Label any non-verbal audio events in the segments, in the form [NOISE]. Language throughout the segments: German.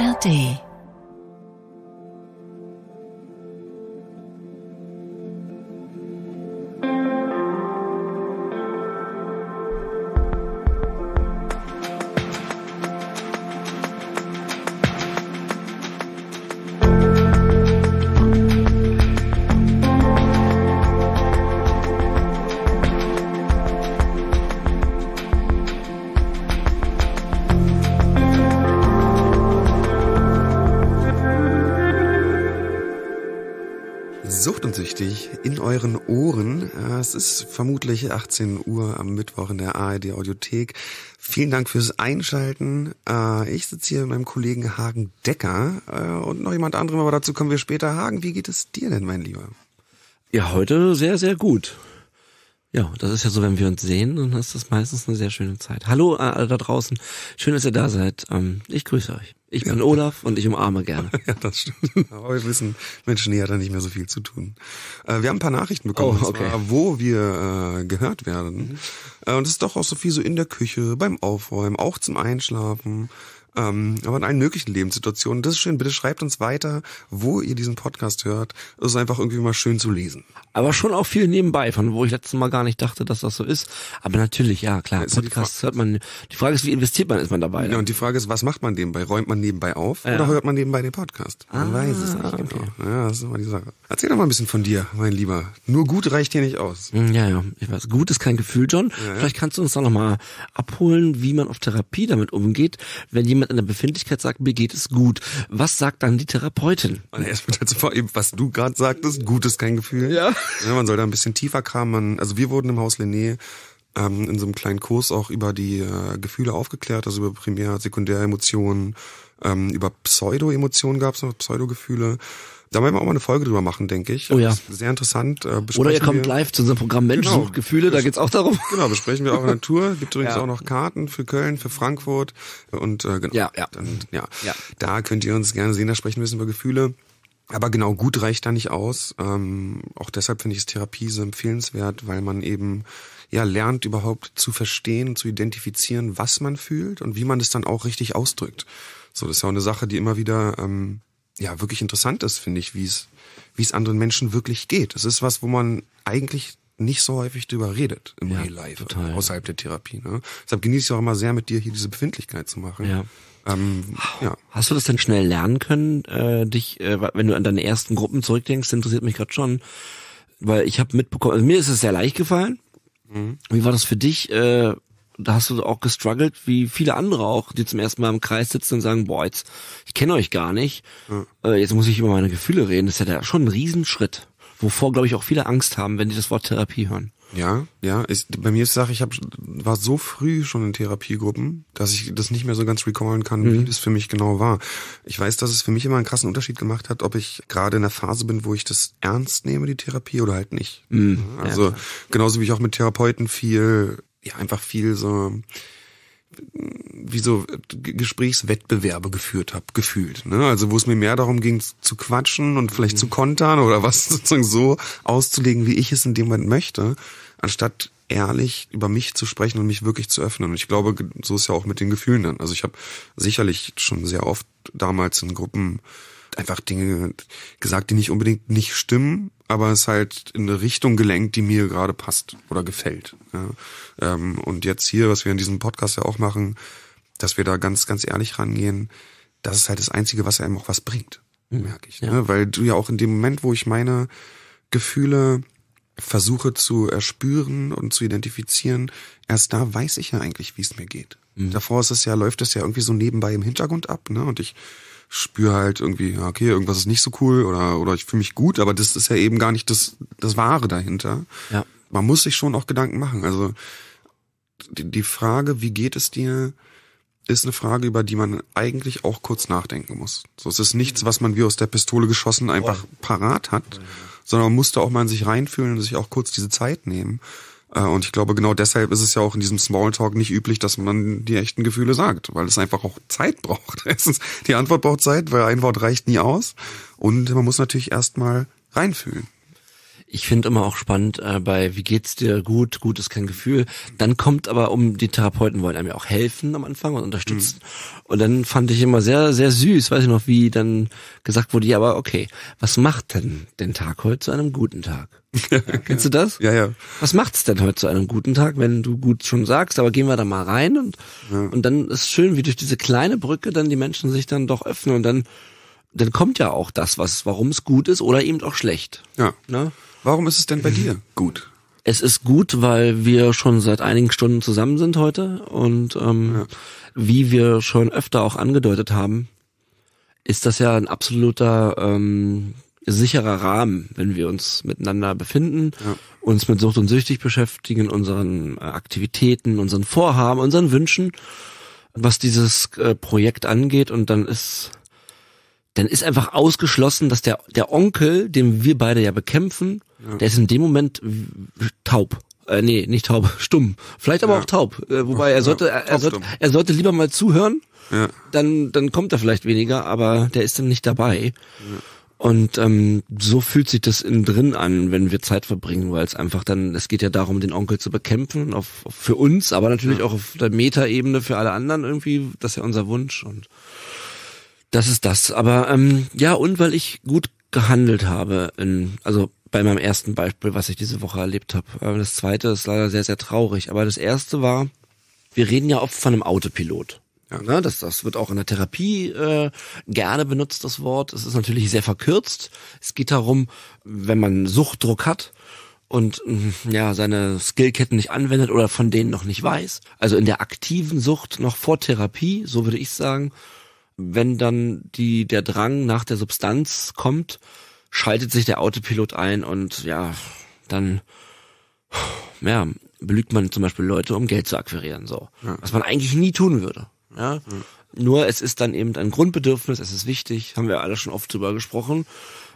ARD richtig in euren Ohren. Äh, es ist vermutlich 18 Uhr am Mittwoch in der ARD Audiothek. Vielen Dank fürs Einschalten. Äh, ich sitze hier mit meinem Kollegen Hagen Decker äh, und noch jemand anderem, aber dazu kommen wir später. Hagen, wie geht es dir denn, mein Lieber? Ja, heute sehr, sehr gut. Ja, das ist ja so, wenn wir uns sehen, dann ist das meistens eine sehr schöne Zeit. Hallo alle da draußen. Schön, dass ihr da seid. Ähm, ich grüße euch. Ich bin Olaf und ich umarme gerne. [LAUGHS] ja, das stimmt. Aber wir wissen, Menschen, die hat da nicht mehr so viel zu tun. Äh, wir haben ein paar Nachrichten bekommen, oh, okay. zwar, wo wir äh, gehört werden. Mhm. Äh, und es ist doch auch so viel so in der Küche, beim Aufräumen, auch zum Einschlafen ähm, aber in allen möglichen Lebenssituationen. Das ist schön. Bitte schreibt uns weiter, wo ihr diesen Podcast hört. Es ist einfach irgendwie mal schön zu lesen. Aber schon auch viel nebenbei, von wo ich letztes Mal gar nicht dachte, dass das so ist. Aber natürlich, ja, klar, ist Podcasts hört man. Die Frage ist, wie investiert man, ist man dabei? Ja, und die Frage ist, was macht man nebenbei? Räumt man nebenbei auf ja. oder hört man nebenbei den Podcast? Man ah, weiß es nicht okay. Ja, das ist immer die Sache. Erzähl doch mal ein bisschen von dir, mein Lieber. Nur gut reicht hier nicht aus. Hm, ja, ja, ich weiß. Gut ist kein Gefühl, John. Ja, Vielleicht kannst du uns da nochmal abholen, wie man auf Therapie damit umgeht, wenn jemand jemand eine Befindlichkeit sagt, mir geht es gut, was sagt dann die Therapeutin? Und erstmal dazu vor, eben, was du gerade sagtest, gut ist kein Gefühl. Ja. ja. Man soll da ein bisschen tiefer kramen. Also wir wurden im Haus Lené ähm, in so einem kleinen Kurs auch über die äh, Gefühle aufgeklärt, also über Primär-, Sekundäremotionen, ähm, über Pseudo-Emotionen gab es noch, Pseudo-Gefühle. Da werden wir auch mal eine Folge drüber machen, denke ich. Oh ja. sehr interessant. Äh, Oder ihr kommt live zu unserem Programm Menschen genau. Gefühle, da geht's auch darum. Genau, besprechen wir auch eine Tour. Gibt übrigens ja. auch noch Karten für Köln, für Frankfurt und äh, genau. Ja, ja. Dann, ja. ja. Da könnt ihr uns gerne sehen, da sprechen wir ein bisschen über Gefühle. Aber genau, gut reicht da nicht aus. Ähm, auch deshalb finde ich es Therapie so empfehlenswert, weil man eben ja lernt überhaupt zu verstehen, zu identifizieren, was man fühlt und wie man es dann auch richtig ausdrückt. So, das ist ja auch eine Sache, die immer wieder ähm, ja wirklich interessant ist, finde ich, wie es wie es anderen Menschen wirklich geht. Es ist was, wo man eigentlich nicht so häufig drüber redet im ja, Real Life, total, außerhalb ja. der Therapie. Ne? Deshalb genieße ich auch immer sehr, mit dir hier diese Befindlichkeit zu machen. Ja. Ähm, ja. Hast du das denn schnell lernen können, äh, dich, äh, wenn du an deine ersten Gruppen zurückdenkst, interessiert mich gerade schon, weil ich habe mitbekommen, also mir ist es sehr leicht gefallen. Mhm. Wie war das für dich? Äh, da hast du auch gestruggelt, wie viele andere auch, die zum ersten Mal im Kreis sitzen und sagen, boah, jetzt, ich kenne euch gar nicht, mhm. äh, jetzt muss ich über meine Gefühle reden. Das ist ja da schon ein Riesenschritt, wovor, glaube ich, auch viele Angst haben, wenn die das Wort Therapie hören. Ja, ja. Ich, bei mir ist die Sache, ich hab, war so früh schon in Therapiegruppen, dass ich das nicht mehr so ganz recallen kann, mhm. wie das für mich genau war. Ich weiß, dass es für mich immer einen krassen Unterschied gemacht hat, ob ich gerade in der Phase bin, wo ich das ernst nehme, die Therapie, oder halt nicht. Mhm. Also ja, genauso wie ich auch mit Therapeuten viel ja einfach viel so wie so Gesprächswettbewerbe geführt habe, gefühlt. Ne? Also wo es mir mehr darum ging zu quatschen und vielleicht mhm. zu kontern oder was [LAUGHS] sozusagen so auszulegen, wie ich es in dem Moment möchte, anstatt ehrlich über mich zu sprechen und mich wirklich zu öffnen. Und ich glaube, so ist ja auch mit den Gefühlen dann. Also ich habe sicherlich schon sehr oft damals in Gruppen einfach Dinge gesagt, die nicht unbedingt nicht stimmen, aber es halt in eine Richtung gelenkt, die mir gerade passt oder gefällt. Ja. Ähm, und jetzt hier, was wir in diesem Podcast ja auch machen, dass wir da ganz, ganz ehrlich rangehen, das ist halt das Einzige, was einem auch was bringt, hm, merke ich. Ne? Ja. Ne? Weil du ja auch in dem Moment, wo ich meine Gefühle versuche zu erspüren und zu identifizieren, erst da weiß ich ja eigentlich, wie es mir geht. Mhm. Davor ist es ja, läuft es ja irgendwie so nebenbei im Hintergrund ab, ne? Und ich spüre halt irgendwie, okay, irgendwas ist nicht so cool oder, oder ich fühle mich gut, aber das ist ja eben gar nicht das, das Wahre dahinter. Ja. Man muss sich schon auch Gedanken machen. Also die, die Frage, wie geht es dir, ist eine Frage, über die man eigentlich auch kurz nachdenken muss. So, es ist nichts, was man wie aus der Pistole geschossen einfach oh. parat hat, sondern man muss da auch mal in sich reinfühlen und sich auch kurz diese Zeit nehmen äh, und ich glaube, genau deshalb ist es ja auch in diesem Smalltalk nicht üblich, dass man die echten Gefühle sagt, weil es einfach auch Zeit [LAUGHS] braucht. Erstens, die Antwort braucht Zeit, weil ein Wort reicht nie aus. Und man muss natürlich erstmal reinfühlen. Ich finde immer auch spannend äh, bei Wie geht's dir gut? Gut ist kein Gefühl. Dann kommt aber um, die Therapeuten wollen einem ja auch helfen am Anfang und unterstützen. Mhm. Und dann fand ich immer sehr, sehr süß, weiß ich noch, wie dann gesagt wurde, ja, aber okay, was macht denn den Tag heute zu einem guten Tag? Ja, [LAUGHS] Kennst ja. du das? Ja, ja. Was macht's denn heute zu einem guten Tag, wenn du gut schon sagst, aber gehen wir da mal rein und, ja. und dann ist schön, wie durch diese kleine Brücke dann die Menschen sich dann doch öffnen und dann, dann kommt ja auch das, was, warum es gut ist oder eben auch schlecht. Ja. Ne? Warum ist es denn bei dir [LAUGHS] gut? Es ist gut, weil wir schon seit einigen Stunden zusammen sind heute und ähm, ja. wie wir schon öfter auch angedeutet haben, ist das ja ein absoluter ähm, sicherer Rahmen, wenn wir uns miteinander befinden, ja. uns mit Sucht und Süchtig beschäftigen, unseren äh, Aktivitäten, unseren Vorhaben, unseren Wünschen, was dieses äh, Projekt angeht. Und dann ist, dann ist einfach ausgeschlossen, dass der, der Onkel, den wir beide ja bekämpfen, ja. Der ist in dem Moment taub. Äh, nee, nicht taub, [LAUGHS] stumm. Vielleicht aber ja. auch taub. Äh, wobei er sollte, er, er sollte, er sollte lieber mal zuhören. Ja. Dann, dann kommt er vielleicht weniger, aber der ist dann nicht dabei. Und ähm, so fühlt sich das innen drin an, wenn wir Zeit verbringen, weil es einfach dann, es geht ja darum, den Onkel zu bekämpfen, auf, auf für uns, aber natürlich ja. auch auf der Metaebene für alle anderen irgendwie. Das ist ja unser Wunsch und das ist das. Aber ähm, ja, und weil ich gut gehandelt habe, in, also bei meinem ersten Beispiel, was ich diese Woche erlebt habe. Ähm, das zweite ist leider sehr, sehr traurig. Aber das erste war, wir reden ja oft von einem Autopilot. Ja, ne? das, das wird auch in der Therapie äh, gerne benutzt, das Wort. Es ist natürlich sehr verkürzt. Es geht darum, wenn man Suchtdruck hat und mm, ja seine Skillketten nicht anwendet oder von denen noch nicht weiß. Also in der aktiven Sucht noch vor Therapie, so würde ich sagen, wenn dann die der Drang nach der Substanz kommt, schaltet sich der Autopilot ein und ja, dann ja, belügt man zum Beispiel Leute, um Geld zu akquirieren, so. Ja. Was man eigentlich nie tun würde. Ja? ja? Nur es ist dann eben ein Grundbedürfnis, es ist wichtig, haben wir alle schon oft drüber gesprochen,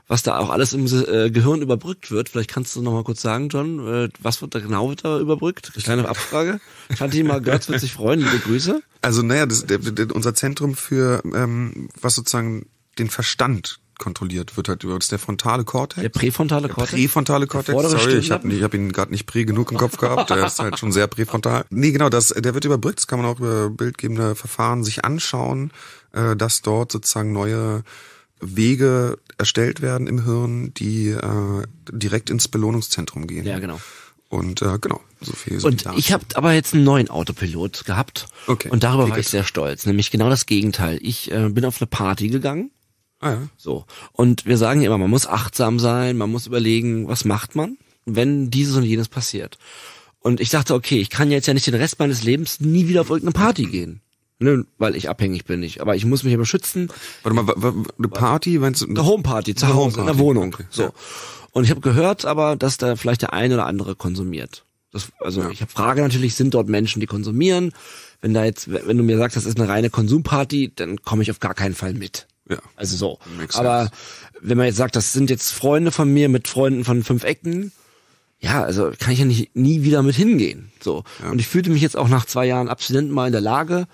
was da auch alles im äh, Gehirn überbrückt wird. Vielleicht kannst du noch mal kurz sagen, John, äh, was wird da genau wird da überbrückt? Kleine Abfrage. Fatima [LAUGHS] Götz wird sich freuen, liebe Grüße. Also naja, das, das, das, unser Zentrum für, ähm, was sozusagen den Verstand kontrolliert wird halt über der frontale Kortex. Der präfrontale Kortex. Der präfrontale Kortex. Der Sorry, ich habe hab ihn gerade nicht prä genug im Kopf gehabt. Der ist halt schon sehr präfrontal. Nee, genau, das, der wird überbrückt. Das kann man auch über bildgebende Verfahren sich anschauen, äh, dass dort sozusagen neue Wege erstellt werden im Hirn, die äh, direkt ins Belohnungszentrum gehen. Ja, genau. Und äh, genau, so viel. So und ich habe aber jetzt einen neuen Autopilot gehabt. Okay. Und darüber okay, war ich sehr stolz. Nämlich genau das Gegenteil. Ich äh, bin auf eine Party gegangen Ah, ja. So. Und wir sagen immer, man muss achtsam sein, man muss überlegen, was macht man, wenn dieses und jenes passiert. Und ich dachte, okay, ich kann jetzt ja nicht den Rest meines Lebens nie wieder auf irgendeine Party gehen. Ne, weil ich abhängig bin. nicht. aber ich muss mich ja beschützen. Warte mal, eine Party, meinst du? Eine Homeparty, zu Hause, in der Wohnung. Okay. So. Und ich habe gehört aber, dass da vielleicht der eine oder andere konsumiert. Das, also ja. ich habe Frage natürlich, sind dort Menschen, die konsumieren? Wenn da jetzt, wenn du mir sagst, das ist eine reine Konsumparty, dann komme ich auf gar keinen Fall mit. Ja. Also so. Aber wenn man jetzt sagt, das sind jetzt Freunde von mir mit Freunden von fünf Ecken, ja, also kann ich ja nicht nie wieder mit hingehen. So. Ja. Und ich fühlte mich jetzt auch nach zwei Jahren abstinent mal in der Lage,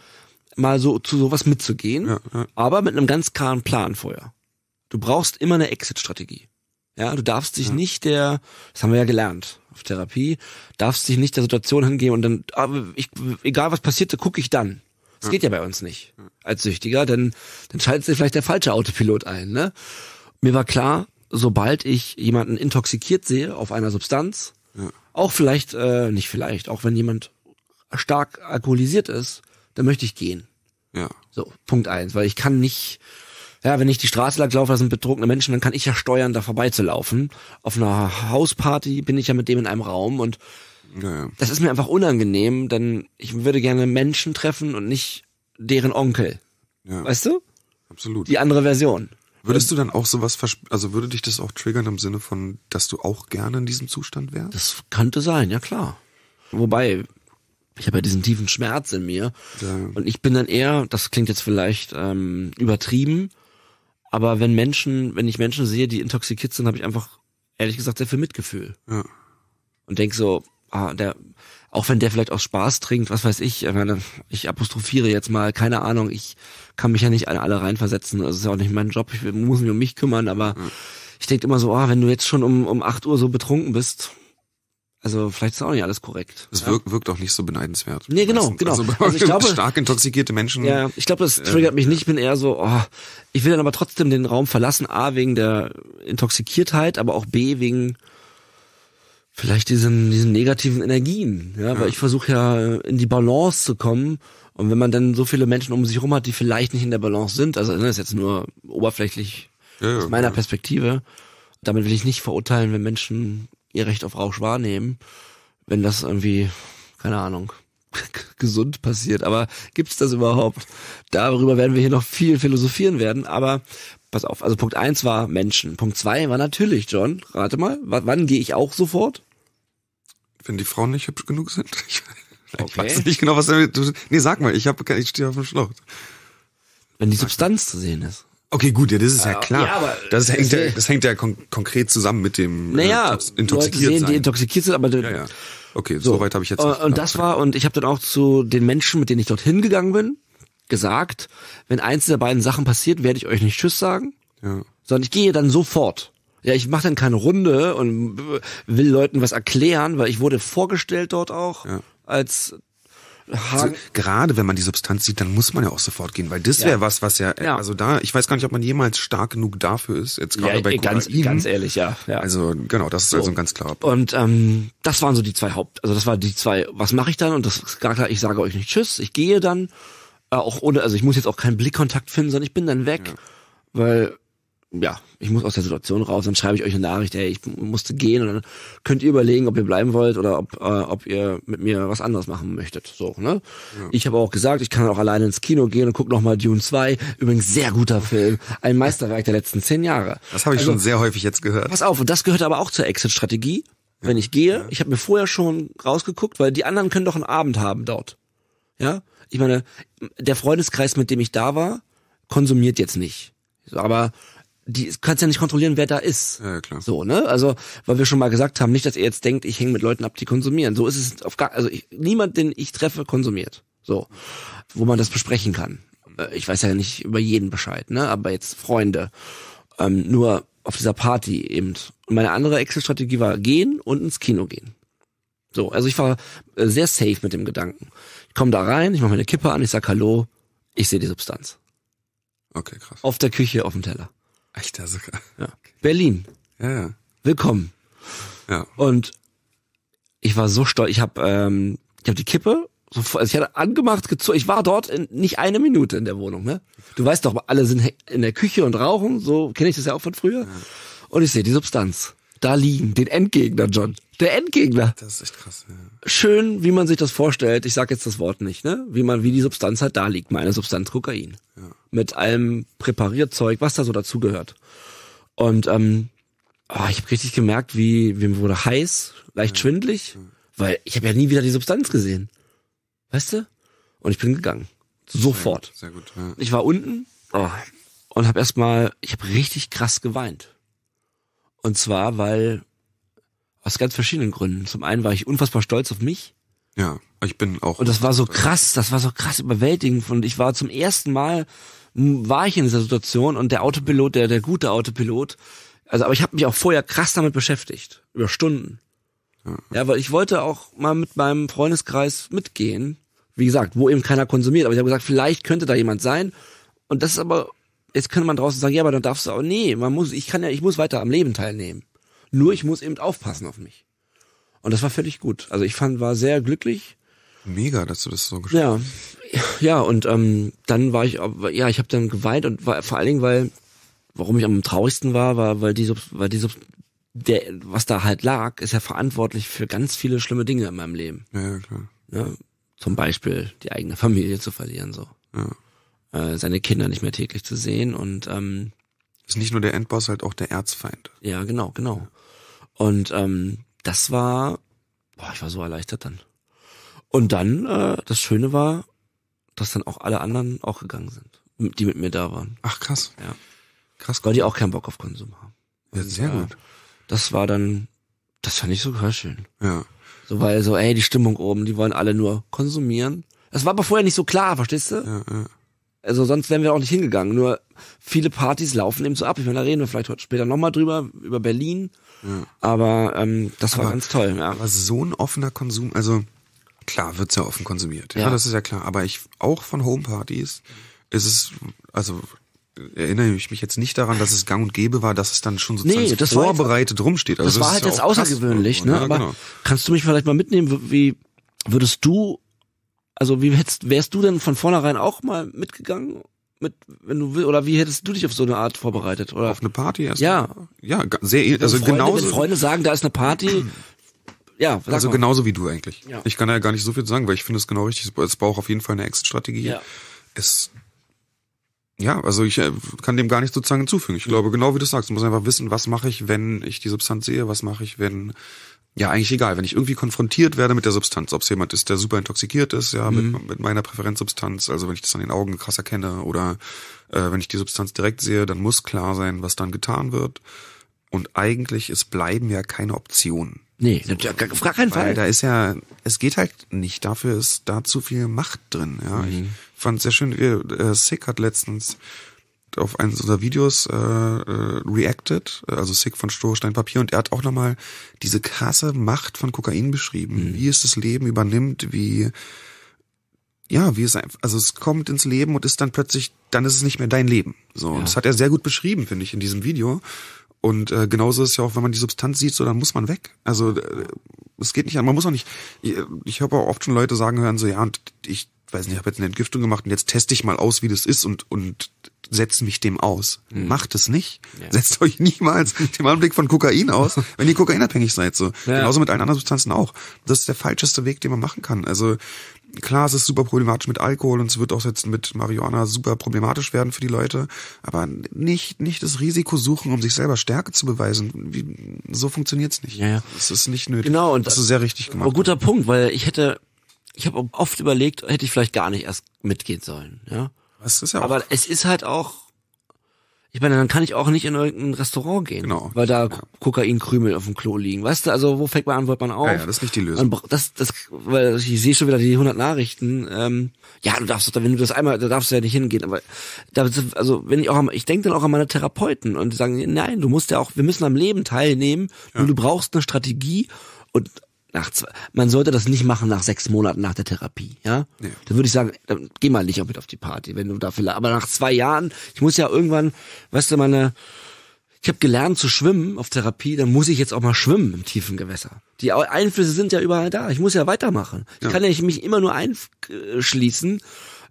mal so zu sowas mitzugehen, ja, ja. aber mit einem ganz klaren Plan vorher. Du brauchst immer eine Exit-Strategie. Ja, du darfst dich nicht der, das haben wir ja gelernt auf Therapie, darfst dich nicht der Situation hingehen und dann, aber ah, ich, egal was passierte, gucke ich dann. Das geht ja bei uns nicht. Als Süchtiger, denn, dann schaltet sich vielleicht der falsche Autopilot ein. Ne? Mir war klar, sobald ich jemanden intoxikiert sehe auf einer Substanz, ja. auch vielleicht, äh, nicht vielleicht, auch wenn jemand stark alkoholisiert ist, dann möchte ich gehen. Ja. So, Punkt eins, weil ich kann nicht, ja, wenn ich die Straße lang laufe, das sind betrunkene Menschen, dann kann ich ja steuern, da vorbeizulaufen. Auf einer Hausparty bin ich ja mit dem in einem Raum und ja. Das ist mir einfach unangenehm, denn ich würde gerne Menschen treffen und nicht deren Onkel. Ja. Weißt du? Absolut. Die andere Version. Würdest du dann auch sowas, versp also würde dich das auch triggern im Sinne von, dass du auch gerne in diesem Zustand wärst? Das könnte sein, ja klar. Wobei, ich habe ja diesen tiefen Schmerz in mir. Ja. Und ich bin dann eher, das klingt jetzt vielleicht ähm, übertrieben, aber wenn Menschen, wenn ich Menschen sehe, die intoxikiert sind, habe ich einfach, ehrlich gesagt, sehr viel Mitgefühl. Ja. Und denk so, ah, der, auch wenn der vielleicht aus Spaß trinkt, was weiß ich, ich, meine, ich apostrophiere jetzt mal, keine Ahnung, ich kann mich ja nicht an alle reinversetzen, das also ist ja auch nicht mein Job, ich muss mich um mich kümmern, aber mhm. ich denke immer so, ah, wenn du jetzt schon um, um acht Uhr so betrunken bist, also vielleicht ist auch nicht alles korrekt. Es ja. wirkt, wirkt auch nicht so beneidenswert. Nee, genau, genau. Also, also ich [LAUGHS] glaube, stark intoxikierte Menschen. Ja, ich glaube, das äh, triggert äh, mich nicht. Ich äh. bin eher so, oh, ich will dann aber trotzdem den Raum verlassen. A, wegen der Intoxikiertheit, aber auch B, wegen vielleicht diesen, diesen negativen Energien. Ja, ja. weil ich versuche ja äh, in die Balance zu kommen. Und wenn man dann so viele Menschen um sich herum hat, die vielleicht nicht in der Balance sind, also das ne, ist jetzt nur oberflächlich ja, aus meiner Perspektive. Damit will ich nicht verurteilen, wenn Menschen ihr Recht auf Rausch wahrnehmen, wenn das irgendwie, keine Ahnung, [LAUGHS] gesund passiert. Aber gibt's das überhaupt? Darüber werden wir hier noch viel philosophieren werden. Aber pass auf, also Punkt eins war Menschen. Punkt zwei war natürlich, John, rate mal, wann gehe ich auch sofort? Wenn die Frauen nicht hübsch genug sind. Ich, [LAUGHS] okay. ich weiß nicht genau, was er du, Nee, sag mal, ich, hab, ich stehe auf dem Schlauch. Wenn die Substanz zu sehen ist. Okay, gut, ja, das ist ja klar. Ja, aber das, hängt ja, das hängt ja kon konkret zusammen mit dem äh, naja, äh, intoxikiert sehen, sein. die intoxikiert sind, aber ja, ja. okay, so, so weit habe ich jetzt. Und, äh, und das war und ich habe dann auch zu den Menschen, mit denen ich dorthin gegangen bin, gesagt, wenn eins der beiden Sachen passiert, werde ich euch nicht Tschüss sagen, ja. sondern ich gehe dann sofort. Ja, ich mache dann keine Runde und will Leuten was erklären, weil ich wurde vorgestellt dort auch ja. als also, gerade wenn man die Substanz sieht, dann muss man ja auch sofort gehen, weil das wäre was, was ja, ja, also da, ich weiß gar nicht, ob man jemals stark genug dafür ist, jetzt gerade ja, bei eh, ganz, Kokain. Eh, ganz ehrlich, ja, ja. Also genau, das ist also so. also ein ganz klarer Punkt. Und ähm, das waren so die zwei Haupt, also das war die zwei, was mache ich dann? Und das ist gar klar, ich sage euch nicht Tschüss, ich gehe dann äh, auch ohne, also ich muss jetzt auch keinen Blickkontakt finden, sondern ich bin dann weg, ja. weil ja, ich muss aus der Situation raus, dann schreibe ich euch eine Nachricht, ey, ich musste gehen und dann könnt ihr überlegen, ob ihr bleiben wollt oder ob, äh, ob ihr mit mir was anderes machen möchtet. So, ne? Ja. Ich habe auch gesagt, ich kann auch alleine ins Kino gehen und guck nochmal Dune 2. Übrigens sehr guter Film, ein Meisterwerk der letzten zehn Jahre. Das habe ich also, schon sehr häufig jetzt gehört. Pass auf, und das gehört aber auch zur Exit-Strategie. Ja. Wenn ich gehe, ja. ich habe mir vorher schon rausgeguckt, weil die anderen können doch einen Abend haben dort. Ja? ich meine, der Freundeskreis, mit dem ich da war, konsumiert jetzt nicht. Aber die kannst ja nicht kontrollieren, wer da ist. Ja, klar. So, ne? Also, weil wir schon mal gesagt haben, nicht, dass ihr jetzt denkt, ich hänge mit Leuten ab, die konsumieren. So ist es auf gar, also ich, niemand, den ich treffe, konsumiert. So, wo man das besprechen kann. Äh, ich weiß ja nicht über jeden Bescheid, ne? Aber jetzt Freunde. Ähm, nur auf dieser Party eben. Und meine andere Excel-Strategie war gehen und ins Kino gehen. So, also ich war äh, sehr safe mit dem Gedanken. Ich komme da rein, ich mache mir eine Kippe an, ich sag Hallo, ich sehe die Substanz. Okay, krass. Auf der Küche, auf dem Teller. Echt, da sogar. Ja. Berlin. Ja, ja. Willkommen. Ja. Und ich war so stolz. Ich habe ähm, ich habe die Kippe so, also ich hatte angemacht, gezogen. Ich war dort in, nicht eine Minute in der Wohnung, ne? Du weißt doch, alle sind in der Küche und rauchen, so kenne ich das ja auch von früher. Ja. Und ich sehe die Substanz. Da liegen, den Endgegner, John. Der Endgegner. Das ist echt krass, ja. Schön, wie man sich das vorstellt. Ich sage jetzt das Wort nicht, ne? Wie man, wie die Substanz halt da liegt. Meine Substanz Kokain. Ja. Mit allem Präparierzeug, was da so dazugehört. Und ähm, oh, ich habe richtig gemerkt, wie mir wurde heiß, leicht ja. schwindlig, ja. weil ich habe ja nie wieder die Substanz gesehen. Weißt du? Und ich bin gegangen. Sofort. Sehr, gut. Sehr gut ja. Ich war unten oh, und habe erstmal, ich habe richtig krass geweint. Und zwar, weil aus ganz verschiedenen Gründen. Zum einen war ich unfassbar stolz auf mich. Ja, ich bin auch. Und das war so krass, das war so krass überwältigend. Und ich war zum ersten Mal, war ich in dieser Situation und der Autopilot, der, der gute Autopilot, also aber ich habe mich auch vorher krass damit beschäftigt, über Stunden. Ja. weil ich wollte auch mal mit meinem Freundeskreis mitgehen. Wie gesagt, wo eben keiner konsumiert. Aber ich habe gesagt, vielleicht könnte da jemand sein. Und das ist aber, jetzt könnte man draußen sagen, ja, aber dann darfst du auch, nee, man muss, ich kann ja, ich muss weiter am Leben teilnehmen. Nur ich muss eben aufpassen auf mich. Und das war völlig gut. Also ich fand, war sehr glücklich. Mega, dass du das so geschafft hast. Ja, ja und ähm, dann war ich, ja, ich habe dann geweint und war, vor allen Dingen, weil, warum ich am traurigsten war, war, weil die, weil die, der, was da halt lag, ist ja verantwortlich für ganz viele schlimme Dinge in meinem Leben. Ja, ja klar. Ja, ne? zum Beispiel die eigene Familie zu verlieren, so. Ja. Äh, seine Kinder nicht mehr täglich zu sehen und ähm, ist nicht nur der Endboss, halt auch der Erzfeind. Ja, genau, genau. Ja. Und ähm, das war, boah, ich war so erleichtert dann. Und dann, äh, das Schöne war, dass dann auch alle anderen auch gegangen sind, die mit mir da waren. Ach krass. Ja. Krass. Weil die auch keinen Bock auf Konsum haben. Ja, sehr ja, gut. Das war dann, das fand ich sogar schön. Ja. So, weil so, ey, die Stimmung oben, die wollen alle nur konsumieren. Das war aber vorher nicht so klar, verstehst du? Ja, ja. Also sonst wären wir auch nicht hingegangen. Nur viele Partys laufen eben so ab. Ich meine, da reden wir vielleicht heute später nochmal drüber, über Berlin. Aber ähm, das aber, war ganz toll. Ja. Aber so ein offener Konsum, also klar wird's ja offen konsumiert. Ja, ja. das ist ja klar. Aber ich auch von Homepartys ist es, also erinnere ich mich jetzt nicht daran, dass es gang und gäbe war, dass es dann schon sozusagen nee, das vorbereitet jetzt, rumsteht. Also das, das war halt ja jetzt außergewöhnlich, ne? Ja, aber genau. kannst du mich vielleicht mal mitnehmen, wie würdest du, also wie hättest, wärst du denn von vornherein auch mal mitgegangen? mit, wenn du willst, oder wie hättest du dich auf so eine Art vorbereitet? Oder? Auf eine Party erst? Ja. Ja, sehr, e-, also Freunde, genauso. Wenn Freunde sagen, da ist eine Party. ja, also mal. genauso wie du eigentlich. Ja. Ich kann ja gar nicht so viel sagen, weil ich finde es genau richtig. Es braucht auf jeden Fall eine Exit-Strategie. Ja. Es, ja, also ich äh, kann dem gar nicht sozusagen hinzufügen. Ich glaube, genau wie du sagst, du musst einfach wissen, was mache ich, wenn ich die Substanz sehe, was mache ich, wenn ja eigentlich egal, wenn ich irgendwie konfrontiert werde mit der Substanz, ob es jemand ist, der super intoxikiert ist, ja, mhm. mit, mit meiner Präferenzsubstanz, also wenn ich das an den Augen krass erkenne oder äh, wenn ich die Substanz direkt sehe, dann muss klar sein, was dann getan wird. Und eigentlich, es bleiben ja keine Optionen. Nee, so, auf gar keinen Fall. Da ist ja, es geht halt nicht, dafür ist da zu viel Macht drin, ja. Mhm. Ich fand sehr schön, äh, Sick hat letztens auf eines unserer Videos äh, äh reacted, äh, also Sick von Stroh, Stein, Papier, und er hat auch nochmal diese krasse Macht von Kokain beschrieben, mhm. wie es das Leben übernimmt, wie ja, wie es also es kommt ins Leben und ist dann plötzlich, dann ist es nicht mehr dein Leben. So, ja. und das hat er sehr gut beschrieben, finde ich, in diesem Video. Und äh, genauso ist ja auch, wenn man die Substanz sieht, so dann muss man weg. Also äh, es geht nicht an. Man muss auch nicht. Ich, ich höre auch oft schon Leute sagen hören, so ja, und ich weiß nicht, ich habe jetzt eine Entgiftung gemacht und jetzt teste ich mal aus, wie das ist und, und setze mich dem aus. Mhm. Macht es nicht. Ja. Setzt euch niemals [LAUGHS] dem Anblick von Kokain aus, [LAUGHS] wenn ihr kokainabhängig seid. So. Ja. Genauso mit allen anderen Substanzen auch. Das ist der falscheste Weg, den man machen kann. Also klar, es ist super problematisch mit Alkohol und es wird auch jetzt mit Marihuana super problematisch werden für die Leute. Aber nicht, nicht das Risiko suchen, um sich selber Stärke zu beweisen. Wie, so funktioniert's nicht. Ja, ja. Es ist nicht nötig. Genau. Und das ist sehr richtig gemacht. Ein oh, guter Punkt, weil ich hätte ich habe oft überlegt, hätte ich vielleicht gar nicht erst mitgehen sollen. Ja. Das ist ja auch Aber es ist halt auch, ich meine, dann kann ich auch nicht in irgendein Restaurant gehen, genau. weil da ja. Kokainkrümel auf dem Klo liegen. Weißt du, also wo fängt man an, wo hört man auf? Ja, ja, das ist nicht die Lösung. Man, das, das, weil ich sehe schon wieder die 100 Nachrichten. Ähm, ja, du darfst doch, wenn du das einmal, da darfst du ja nicht hingehen. Aber da, also wenn ich auch, ich denke dann auch an meine Therapeuten und die sagen, nein, du musst ja auch, wir müssen am Leben teilnehmen. Ja. Nur du brauchst eine Strategie und nach zwei, man sollte das nicht machen nach sechs Monaten nach der Therapie, ja? ja. Dann würde ich sagen, dann geh mal nicht auch mit auf die Party, wenn du da vielleicht, aber nach zwei Jahren, ich muss ja irgendwann, weißt du, meine, ich habe gelernt zu schwimmen auf Therapie, dann muss ich jetzt auch mal schwimmen im tiefen Gewässer. Die Einflüsse sind ja überall da, ich muss ja weitermachen. Ja. Ich kann ja nicht mich immer nur einschließen,